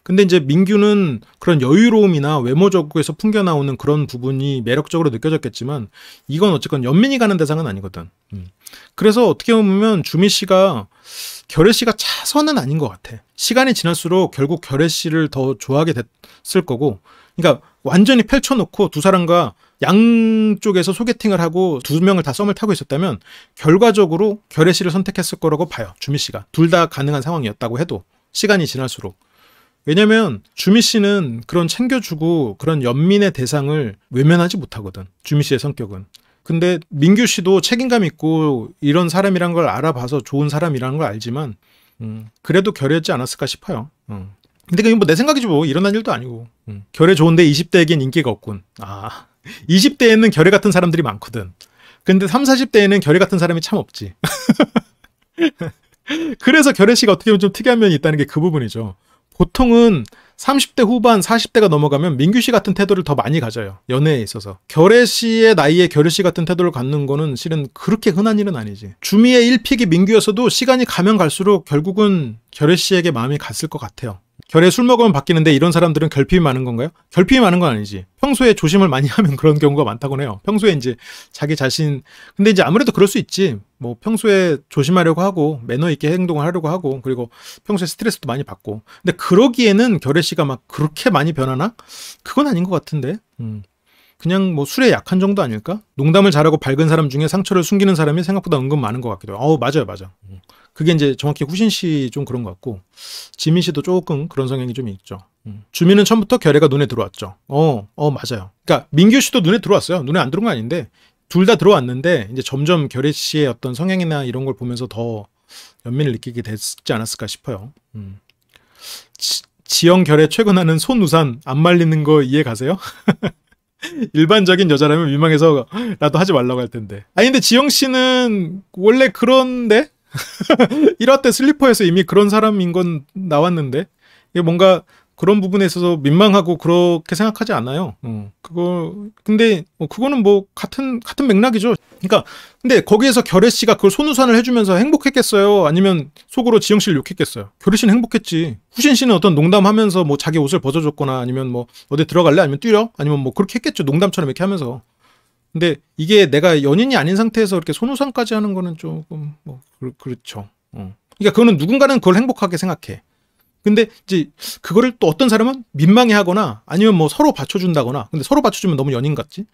근데 이제 민규는 그런 여유로움이나 외모적에서 풍겨나오는 그런 부분이 매력적으로 느껴졌겠지만 이건 어쨌건 연민이 가는 대상은 아니거든. 음. 그래서 어떻게 보면 주미 씨가 결혜 씨가 차선은 아닌 것 같아. 시간이 지날수록 결국 결혜 씨를 더 좋아하게 됐을 거고, 그러니까 완전히 펼쳐놓고 두 사람과 양쪽에서 소개팅을 하고 두 명을 다 썸을 타고 있었다면 결과적으로 결혜 씨를 선택했을 거라고 봐요. 주미 씨가 둘 다 가능한 상황이었다고 해도 시간이 지날수록. 왜냐면 주미 씨는 그런 챙겨주고 그런 연민의 대상을 외면하지 못하거든. 주미 씨의 성격은. 근데 민규 씨도 책임감 있고 이런 사람이란 걸 알아봐서 좋은 사람이라는 걸 알지만 음, 그래도 결의지 않았을까 싶어요. 음. 근데 그게 뭐 내 생각이지 뭐 일어난 일도 아니고 음. 결의 좋은데 20대에겐 인기가 없군. 아 20대에는 (laughs) 결의 같은 사람들이 많거든. 근데 3, 0 40대에는 결의 같은 사람이 참 없지. (laughs) 그래서 결의 씨가 어떻게 보면 좀 특이한 면이 있다는 게 그 부분이죠. 보통은 30대 후반, 40대가 넘어가면 민규 씨 같은 태도를 더 많이 가져요. 연애에 있어서. 결혜 씨의 나이에 결혜 씨 같은 태도를 갖는 거는 실은 그렇게 흔한 일은 아니지. 주미의 1픽이 민규였어도 시간이 가면 갈수록 결국은 결혜 씨에게 마음이 갔을 것 같아요. 결에 술 먹으면 바뀌는데 이런 사람들은 결핍이 많은 건가요? 결핍이 많은 건 아니지. 평소에 조심을 많이 (laughs) 하면 그런 경우가 많다고 해요. 평소에 이제 자기 자신 근데 이제 아무래도 그럴 수 있지. 뭐 평소에 조심하려고 하고 매너 있게 행동을 하려고 하고 그리고 평소에 스트레스도 많이 받고. 근데 그러기에는 결의 씨가 막 그렇게 많이 변하나? 그건 아닌 것 같은데. 음. 그냥 뭐 술에 약한 정도 아닐까? 농담을 잘하고 밝은 사람 중에 상처를 숨기는 사람이 생각보다 은근 많은 것 같기도 해요. 어우 맞아요 맞아. 음. 그게 이제 정확히 후신 씨 좀 그런 것 같고 지민 씨도 조금 그런 성향이 좀 있죠. 음. 주민은 처음부터 결혜가 눈에 들어왔죠. 어, 어 맞아요. 그러니까 민규 씨도 눈에 들어왔어요. 눈에 안 들어온 건 아닌데 둘 다 들어왔는데 이제 점점 결혜 씨의 어떤 성향이나 이런 걸 보면서 더 연민을 느끼게 됐지 않았을까 싶어요. 음. 지, 지영 결의 최근하는 손우산 안 말리는 거 이해 가세요? (laughs) 일반적인 여자라면 민망해서라도 하지 말라고 할 텐데. 아니 근데 지영 씨는 원래 그런데 1화 (laughs) 때 슬리퍼에서 이미 그런 사람인 건 나왔는데 이게 뭔가 그런 부분에 있어서 민망하고 그렇게 생각하지 않아요. 어, 그거 근데 어, 그거는 뭐 같은 같은 맥락이죠. 그러니까 근데 거기에서 결혜 씨가 그걸 손우산을 해주면서 행복했겠어요? 아니면 속으로 지영 씨를 욕했겠어요? 결혜 씨는 행복했지. 후신 씨는 어떤 농담하면서 뭐 자기 옷을 벗어줬거나 아니면 뭐 어디 들어갈래? 아니면 뛰려? 아니면 뭐 그렇게 했겠죠. 농담처럼 이렇게 하면서 근데 이게 내가 연인이 아닌 상태에서 이렇게 손우상까지 하는 거는 조금 뭐 그, 렇죠 어. 그러니까 그거는 누군가는 그걸 행복하게 생각해. 근데 이제 그거를 또 어떤 사람은 민망해하거나 아니면 뭐 서로 받쳐준다거나. 근데 서로 받쳐주면 너무 연인 같지.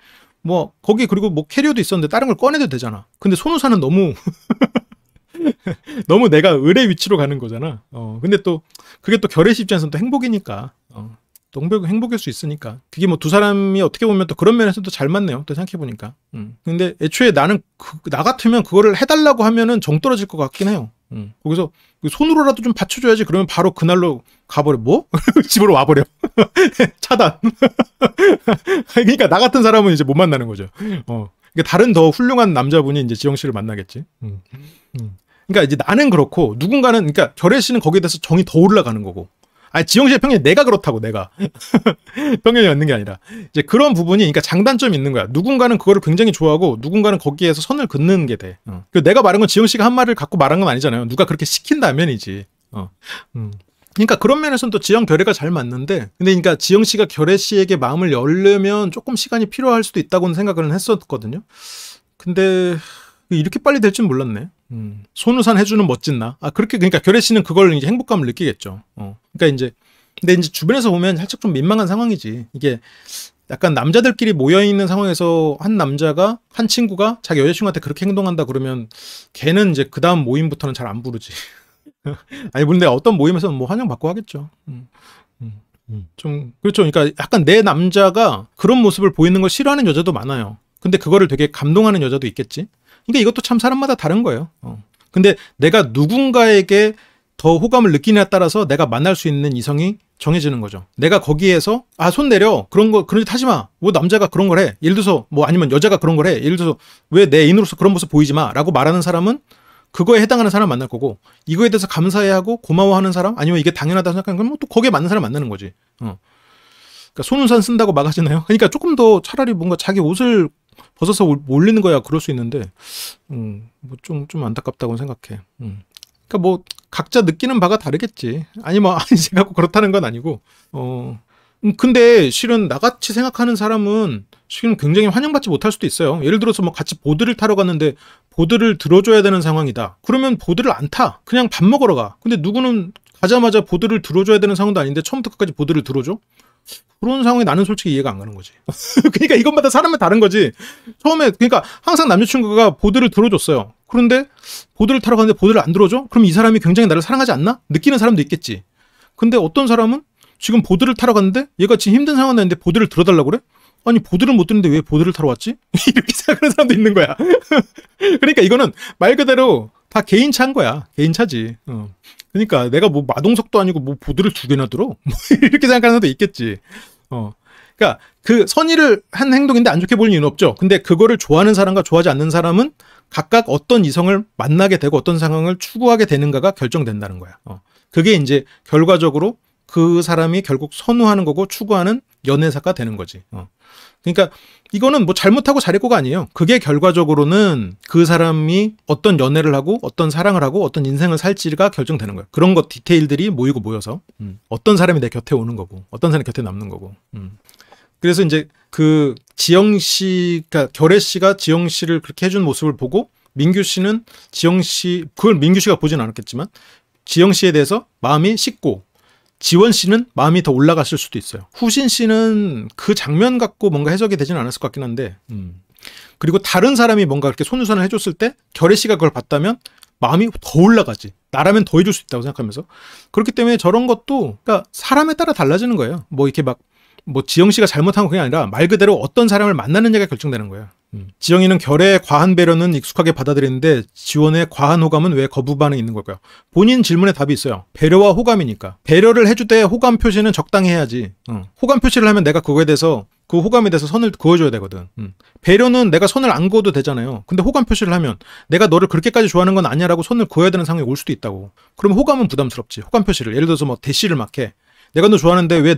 뭐 거기 그리고 뭐 캐리어도 있었는데 다른 걸 꺼내도 되잖아. 근데 손우사는 너무 (laughs) 너무 내가 을의 위치로 가는 거잖아. 어 근데 또 그게 또 결의 입장에서는 또 행복이니까. 어. 동백 은 행복일 수 있으니까 그게 뭐 두 사람이 어떻게 보면 또 그런 면에서도 잘 맞네요 또 생각해 보니까 음. 근데 애초에 나는 그, 나 같으면 그거를 해달라고 하면은 정 떨어질 것 같긴 해요 음. 거기서 그 손으로라도 좀 받쳐줘야지 그러면 바로 그날로 가버려 뭐 (laughs) 집으로 와버려 (laughs) 차단 (laughs) 그러니까 나 같은 사람은 이제 못 만나는 거죠 어 그러니까 다른 더 훌륭한 남자분이 이제 지영 씨를 만나겠지 음. 음. 그러니까 이제 나는 그렇고 누군가는 그러니까 결혜 씨는 거기에 대해서 정이 더 올라가는 거고 아니 지영 씨의 평이 내가 그렇다고 내가 (laughs) 평행이 없는 게 아니라 이제 그런 부분이 그러니까 장단점이 있는 거야. 누군가는 그거를 굉장히 좋아하고 누군가는 거기에서 선을 긋는 게 돼. 어. 그 내가 말한 건 지영 씨가 한 말을 갖고 말한 건 아니잖아요. 누가 그렇게 시킨다면이지. 어. 음. 그러니까 그런 면에서는 또 지영 결애가 잘 맞는데 근데 그러니까 지영 씨가 결애 씨에게 마음을 열려면 조금 시간이 필요할 수도 있다고는 생각을 했었거든요. 근데 이렇게 빨리 될 줄 몰랐네. 음. 손우산 해주는 멋진 나. 아 그렇게 그러니까 결혜 씨는 그걸 이제 행복감을 느끼겠죠. 어. 그러니까 이제 근데 이제 주변에서 보면 살짝 좀 민망한 상황이지. 이게 약간 남자들끼리 모여 있는 상황에서 한 남자가 한 친구가 자기 여자친구한테 그렇게 행동한다 그러면 걔는 이제 그 다음 모임부터는 잘 안 부르지. (laughs) 아니 근데 어떤 모임에서는 뭐 환영받고 하겠죠. 음. 음. 좀 그렇죠. 그러니까 약간 내 남자가 그런 모습을 보이는 걸 싫어하는 여자도 많아요. 근데 그거를 되게 감동하는 여자도 있겠지. 그러니까 이것도 참 사람마다 다른 거예요. 어. 근데 내가 누군가에게 더 호감을 느끼냐에 따라서 내가 만날 수 있는 이성이 정해지는 거죠. 내가 거기에서 아 손 내려 그런 거 그런 짓 하지 마. 뭐 남자가 그런 걸 해. 예를 들어서 뭐 아니면 여자가 그런 걸 해. 예를 들어서 왜 내인으로서 그런 모습 보이지 마라고 말하는 사람은 그거에 해당하는 사람 만날 거고 이거에 대해서 감사해하고 고마워하는 사람 아니면 이게 당연하다 생각하는 건뭐 또 거기에 맞는 사람 만나는 거지. 어. 그러니까 손운산 쓴다고 막아지나요? 그러니까 조금 더 차라리 뭔가 자기 옷을 벗어서 올리는 거야 그럴 수 있는데 음, 뭐좀좀 좀 안타깝다고 생각해. 음. 그러니까 뭐 각자 느끼는 바가 다르겠지. 아니 뭐 (laughs) 아니 제가 그렇다는 건 아니고 어 음, 근데 실은 나같이 생각하는 사람은 실은 굉장히 환영받지 못할 수도 있어요. 예를 들어서 뭐 같이 보드를 타러 갔는데 보드를 들어줘야 되는 상황이다. 그러면 보드를 안 타. 그냥 밥 먹으러 가. 근데 누구는 가자마자 보드를 들어줘야 되는 상황도 아닌데 처음부터 끝까지 보드를 들어줘? 그런 상황이 나는 솔직히 이해가 안 가는 거지. (laughs) 그러니까 이것마다 사람은 다른 거지. 처음에 그러니까 항상 남자친구가 보드를 들어줬어요. 그런데 보드를 타러 가는데 보드를 안 들어줘? 그럼 이 사람이 굉장히 나를 사랑하지 않나? 느끼는 사람도 있겠지. 근데 어떤 사람은 지금 보드를 타러 갔는데 얘가 지금 힘든 상황 나는데 보드를 들어달라고 그래? 아니 보드를 못 드는데 왜 보드를 타러 왔지? (laughs) 이렇게 생각하는 사람도 있는 거야. (laughs) 그러니까 이거는 말 그대로 다 개인 차인 거야. 개인 차지. 어. 그러니까 내가 뭐 마동석도 아니고 뭐 보드를 두 개나 들어 (laughs) 뭐 이렇게 생각하는 사람도 있겠지. 어. 그러니까 그 선의를 한 행동인데 안 좋게 보일 이유는 없죠. 근데 그거를 좋아하는 사람과 좋아하지 않는 사람은 각각 어떤 이성을 만나게 되고 어떤 상황을 추구하게 되는가가 결정된다는 거야. 어. 그게 이제 결과적으로 그 사람이 결국 선호하는 거고 추구하는 연애사가 되는 거지. 어. 그러니까 이거는 뭐 잘못하고 잘했고가 아니에요. 그게 결과적으로는 그 사람이 어떤 연애를 하고 어떤 사랑을 하고 어떤 인생을 살지가 결정되는 거예요. 그런 것 디테일들이 모이고 모여서 음. 어떤 사람이 내 곁에 오는 거고 어떤 사람이 곁에 남는 거고. 음. 그래서 이제 그 지영 씨가 그러니까 결혜 씨가 지영 씨를 그렇게 해준 모습을 보고 민규 씨는 지영 씨 그걸 민규 씨가 보진 않았겠지만 지영 씨에 대해서 마음이 식고 지원 씨는 마음이 더 올라갔을 수도 있어요. 후신 씨는 그 장면 갖고 뭔가 해석이 되지는 않았을 것 같긴 한데, 음. 그리고 다른 사람이 뭔가 그렇게 손우선을 해줬을 때 결혜 씨가 그걸 봤다면 마음이 더 올라가지. 나라면 더 해줄 수 있다고 생각하면서. 그렇기 때문에 저런 것도, 그러니까 사람에 따라 달라지는 거예요. 뭐 이렇게 막뭐 지영 씨가 잘못한 게 아니라 말 그대로 어떤 사람을 만나느냐가 결정되는 거예요. 음. 지영이는 결의 과한 배려는 익숙하게 받아들이는데 지원의 과한 호감은 왜 거부 반응이 있는 걸까요? 본인 질문에 답이 있어요. 배려와 호감이니까. 배려를 해줄 때 호감 표시는 적당히 해야지. 어. 호감 표시를 하면 내가 그거에 대해서 그 호감에 대해서 선을 그어줘야 되거든. 음. 배려는 내가 선을 안 그어도 되잖아요. 근데 호감 표시를 하면 내가 너를 그렇게까지 좋아하는 건 아니야라고 선을 그어야 되는 상황이 올 수도 있다고. 그럼 호감은 부담스럽지. 호감 표시를 예를 들어서 뭐 대시를 막 해. 내가 너 좋아하는데 왜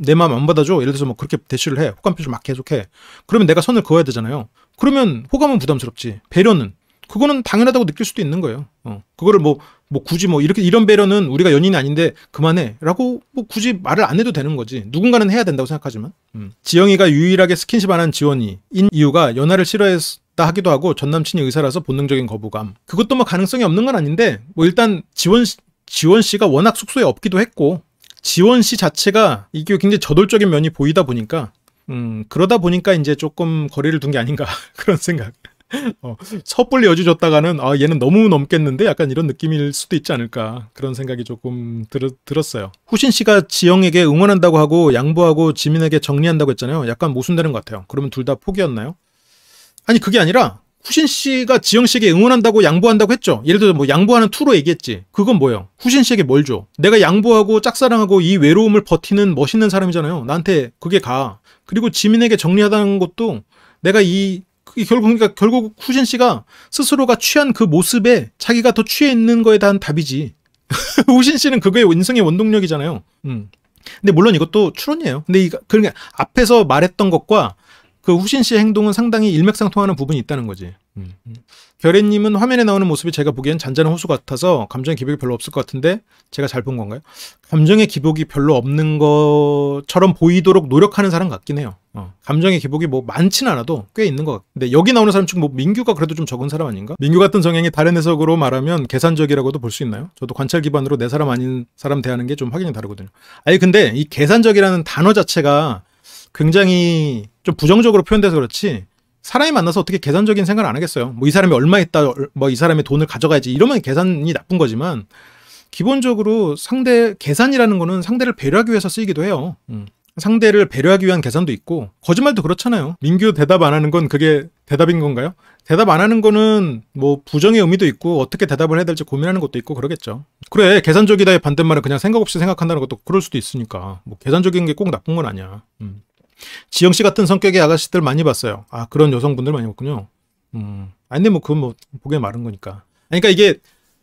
내 마음 안 받아줘? 예를 들어서 뭐 그렇게 대시를 해. 호감 표시를 막 계속해. 그러면 내가 선을 그어야 되잖아요. 그러면 호감은 부담스럽지. 배려는 그거는 당연하다고 느낄 수도 있는 거예요. 어. 그거를 뭐, 뭐 굳이 뭐 이렇게 이런 배려는 우리가 연인이 아닌데 그만해. 라고 뭐 굳이 말을 안 해도 되는 거지. 누군가는 해야 된다고 생각하지만. 음. 지영이가 유일하게 스킨십 안 한 지원이인 이유가 연하를 싫어했 다 하기도 하고 전 남친이 의사라서 본능적인 거부감. 그것도 뭐 가능성이 없는 건 아닌데 뭐 일단 지원 씨, 지원 씨가 워낙 숙소에 없기도 했고 지원 씨 자체가 이게 굉장히 저돌적인 면이 보이다 보니까 음, 그러다 보니까 이제 조금 거리를 둔 게 아닌가 (laughs) 그런 생각. 어, 섣불리 여지 줬다가는 아 얘는 너무 넘겠는데 약간 이런 느낌일 수도 있지 않을까 그런 생각이 조금 들, 들었어요. 후신 씨가 지영에게 응원한다고 하고 양보하고 지민에게 정리한다고 했잖아요. 약간 모순되는 것 같아요. 그러면 둘 다 포기였나요? 아니 그게 아니라 후신 씨가 지영 씨에게 응원한다고 양보한다고 했죠. 예를 들어 뭐 양보하는 투로 얘기했지. 그건 뭐예요? 후신 씨에게 뭘 줘? 내가 양보하고 짝사랑하고 이 외로움을 버티는 멋있는 사람이잖아요. 나한테 그게 가. 그리고 지민에게 정리하다는 것도 내가 이 결국 그러니까 결국 후신 씨가 스스로가 취한 그 모습에 자기가 더 취해 있는 거에 대한 답이지. (laughs) 후신 씨는 그게 인생의 원동력이잖아요. 음. 근데 물론 이것도 추론이에요. 근데 이 그러니까 앞에서 말했던 것과 그 후신 씨의 행동은 상당히 일맥상통하는 부분이 있다는 거지. 음. 결혜님은 화면에 나오는 모습이 제가 보기엔 잔잔한 호수 같아서 감정의 기복이 별로 없을 것 같은데 제가 잘 본 건가요? 감정의 기복이 별로 없는 것처럼 보이도록 노력하는 사람 같긴 해요. 어. 감정의 기복이 뭐 많진 않아도 꽤 있는 것 같은데 여기 나오는 사람 중 뭐 민규가 그래도 좀 적은 사람 아닌가? 민규 같은 성향이 다른 해석으로 말하면 계산적이라고도 볼 수 있나요? 저도 관찰 기반으로 내 사람 아닌 사람 대하는 게 좀 확연히 다르거든요. 아니 근데 이 계산적이라는 단어 자체가 굉장히 좀 부정적으로 표현돼서 그렇지 사람이 만나서 어떻게 계산적인 생각을 안 하겠어요. 뭐 이 사람이 얼마 있다, 뭐 이 사람의 돈을 가져가야지 이러면 계산이 나쁜 거지만 기본적으로 상대 계산이라는 거는 상대를 배려하기 위해서 쓰이기도 해요. 음. 상대를 배려하기 위한 계산도 있고 거짓말도 그렇잖아요. 민규 대답 안 하는 건 그게 대답인 건가요? 대답 안 하는 거는 뭐 부정의 의미도 있고 어떻게 대답을 해야 될지 고민하는 것도 있고 그러겠죠. 그래 계산적이다의 반대말은 그냥 생각 없이 생각한다는 것도 그럴 수도 있으니까 뭐 계산적인 게 꼭 나쁜 건 아니야. 음. 지영 씨 같은 성격의 아가씨들 많이 봤어요. 아, 그런 여성분들 많이 봤군요. 음. 아니, 근데 뭐, 그건 뭐, 보기에 마른 거니까. 그러니까 이게,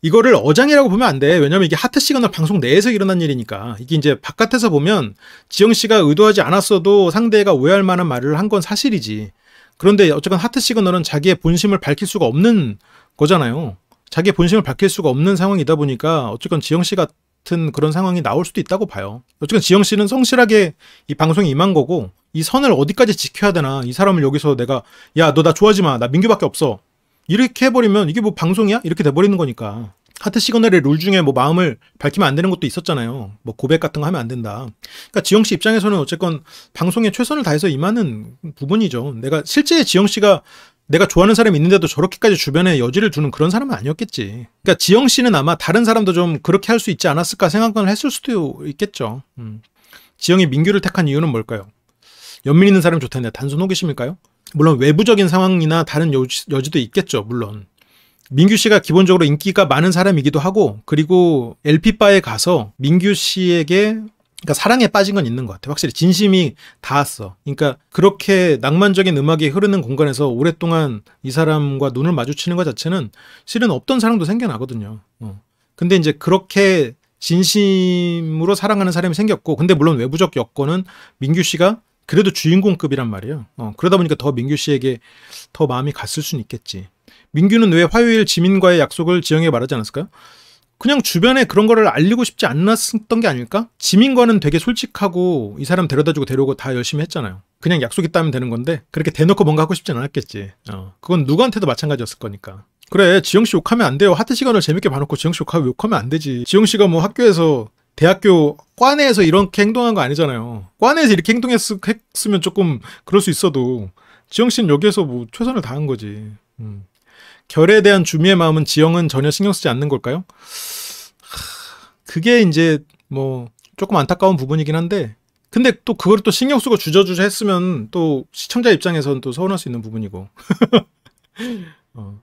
이거를 어장이라고 보면 안 돼. 왜냐면 이게 하트 시그널 방송 내에서 일어난 일이니까. 이게 이제 바깥에서 보면 지영 씨가 의도하지 않았어도 상대가 오해할 만한 말을 한 건 사실이지. 그런데 어쨌건 하트 시그널은 자기의 본심을 밝힐 수가 없는 거잖아요. 자기의 본심을 밝힐 수가 없는 상황이다 보니까 어쨌건 지영 씨 같은 그런 상황이 나올 수도 있다고 봐요. 어쨌건 지영 씨는 성실하게 이 방송에 임한 거고 이 선을 어디까지 지켜야 되나 이 사람을 여기서 내가 야 너 나 좋아하지 마 나 민규밖에 없어 이렇게 해버리면 이게 뭐 방송이야 이렇게 돼버리는 거니까 하트 시그널의 룰 중에 뭐 마음을 밝히면 안 되는 것도 있었잖아요 뭐 고백 같은 거 하면 안 된다 그러니까 지영 씨 입장에서는 어쨌건 방송에 최선을 다해서 임하는 부분이죠 내가 실제 지영 씨가 내가 좋아하는 사람이 있는데도 저렇게까지 주변에 여지를 주는 그런 사람은 아니었겠지. 그러니까 지영 씨는 아마 다른 사람도 좀 그렇게 할 수 있지 않았을까 생각을 했을 수도 있겠죠. 음. 지영이 민규를 택한 이유는 뭘까요? 연민 있는 사람이 좋다는데 단순 호기심일까요? 물론 외부적인 상황이나 다른 여지, 여지도 있겠죠. 물론 민규 씨가 기본적으로 인기가 많은 사람이기도 하고 그리고 LP 바에 가서 민규 씨에게 그러니까 사랑에 빠진 건 있는 것 같아. 확실히 진심이 닿았어. 그러니까 그렇게 낭만적인 음악이 흐르는 공간에서 오랫동안 이 사람과 눈을 마주치는 것 자체는 실은 없던 사랑도 생겨나거든요. 어. 근데 이제 그렇게 진심으로 사랑하는 사람이 생겼고, 근데 물론 외부적 여건은 민규 씨가 그래도 주인공급이란 말이에요. 어, 그러다 보니까 더 민규 씨에게 더 마음이 갔을 수는 있겠지. 민규는 왜 화요일 지민과의 약속을 지영에 말하지 않았을까요? 그냥 주변에 그런 거를 알리고 싶지 않았던 게 아닐까? 지민과는 되게 솔직하고 이 사람 데려다주고 데려오고 다 열심히 했잖아요. 그냥 약속 있다면 되는 건데 그렇게 대놓고 뭔가 하고 싶진 않았겠지. 어, 그건 누구한테도 마찬가지였을 거니까. 그래 지영 씨 욕하면 안 돼요. 하트 시간을 재밌게 봐놓고 지영 씨 욕하면 안 되지. 지영 씨가 뭐 학교에서 대학교 과내에서 이렇게 행동한 거 아니잖아요. 과내에서 이렇게 행동했으면 조금 그럴 수 있어도 지영 씨는 여기에서 뭐 최선을 다한 거지. 음. 결에 대한 주미의 마음은 지영은 전혀 신경 쓰지 않는 걸까요? 그게 이제 뭐 조금 안타까운 부분이긴 한데 근데 또 그걸 또 신경 쓰고 주저주저 했으면 또 시청자 입장에서는 또 서운할 수 있는 부분이고. (laughs) 어.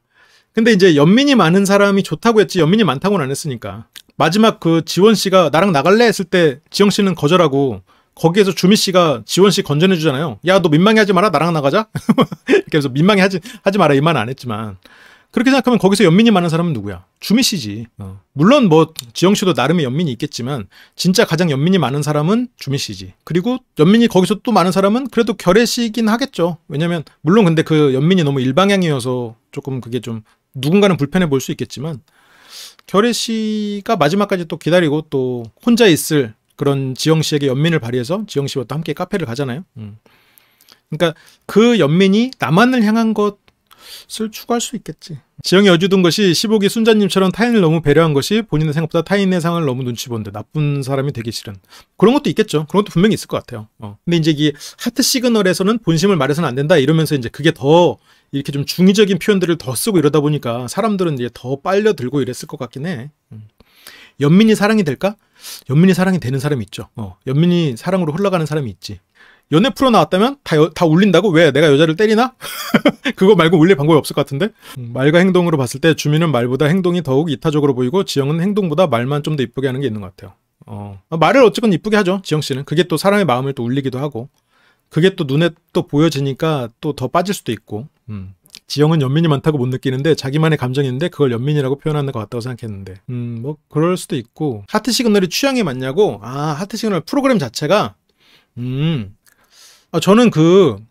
근데 이제 연민이 많은 사람이 좋다고 했지 연민이 많다고는 안 했으니까. 마지막 그 지원 씨가 나랑 나갈래 했을 때 지영 씨는 거절하고 거기에서 주미 씨가 지원 씨 건전해 주잖아요. 야 너 민망해 하지 마라 나랑 나가자. 그래서 (laughs) 민망해 하지 하지 마라 이말은안 했지만 그렇게 생각하면 거기서 연민이 많은 사람은 누구야? 주미 씨지. 어. 물론 뭐 지영 씨도 나름의 연민이 있겠지만 진짜 가장 연민이 많은 사람은 주미 씨지. 그리고 연민이 거기서 또 많은 사람은 그래도 결혜 씨이긴 하겠죠. 왜냐면 물론 근데 그 연민이 너무 일방향이어서 조금 그게 좀 누군가는 불편해 보일 수 있겠지만 결혜 씨가 마지막까지 또 기다리고 또 혼자 있을 그런 지영 씨에게 연민을 발휘해서 지영 씨와 또 함께 카페를 가잖아요. 음. 그러니까 그 연민이 나만을 향한 것을 추구할 수 있겠지. 지영이 어주둔 것이 15기 순자님처럼 타인을 너무 배려한 것이 본인의 생각보다 타인의 상을 너무 눈치 본데 나쁜 사람이 되기 싫은 그런 것도 있겠죠. 그런 것도 분명히 있을 것 같아요. 어. 근데 이제 이 하트 시그널에서는 본심을 말해서는 안 된다 이러면서 이제 그게 더 이렇게 좀 중의적인 표현들을 더 쓰고 이러다 보니까 사람들은 이제 더 빨려 들고 이랬을 것 같긴 해. 음. 연민이 사랑이 될까? 연민이 사랑이 되는 사람이 있죠. 어, 연민이 사랑으로 흘러가는 사람이 있지. 연애 프로 나왔다면 다, 여, 다 울린다고? 왜? 내가 여자를 때리나? (laughs) 그거 말고 울릴 방법이 없을 것 같은데? 음, 말과 행동으로 봤을 때 주민은 말보다 행동이 더욱 이타적으로 보이고 지영은 행동보다 말만 좀 더 이쁘게 하는 게 있는 것 같아요. 어, 말을 어쨌건 이쁘게 하죠. 지영 씨는. 그게 또 사람의 마음을 또 울리기도 하고. 그게 또 눈에 또 보여지니까 또 더 빠질 수도 있고 음. 지영은 연민이 많다고 못 느끼는데 자기만의 감정인데 그걸 연민이라고 표현하는 것 같다고 생각했는데 음뭐 그럴 수도 있고 하트 시그널이 취향에 맞냐고 아 하트 시그널 프로그램 자체가 음 아, 저는 그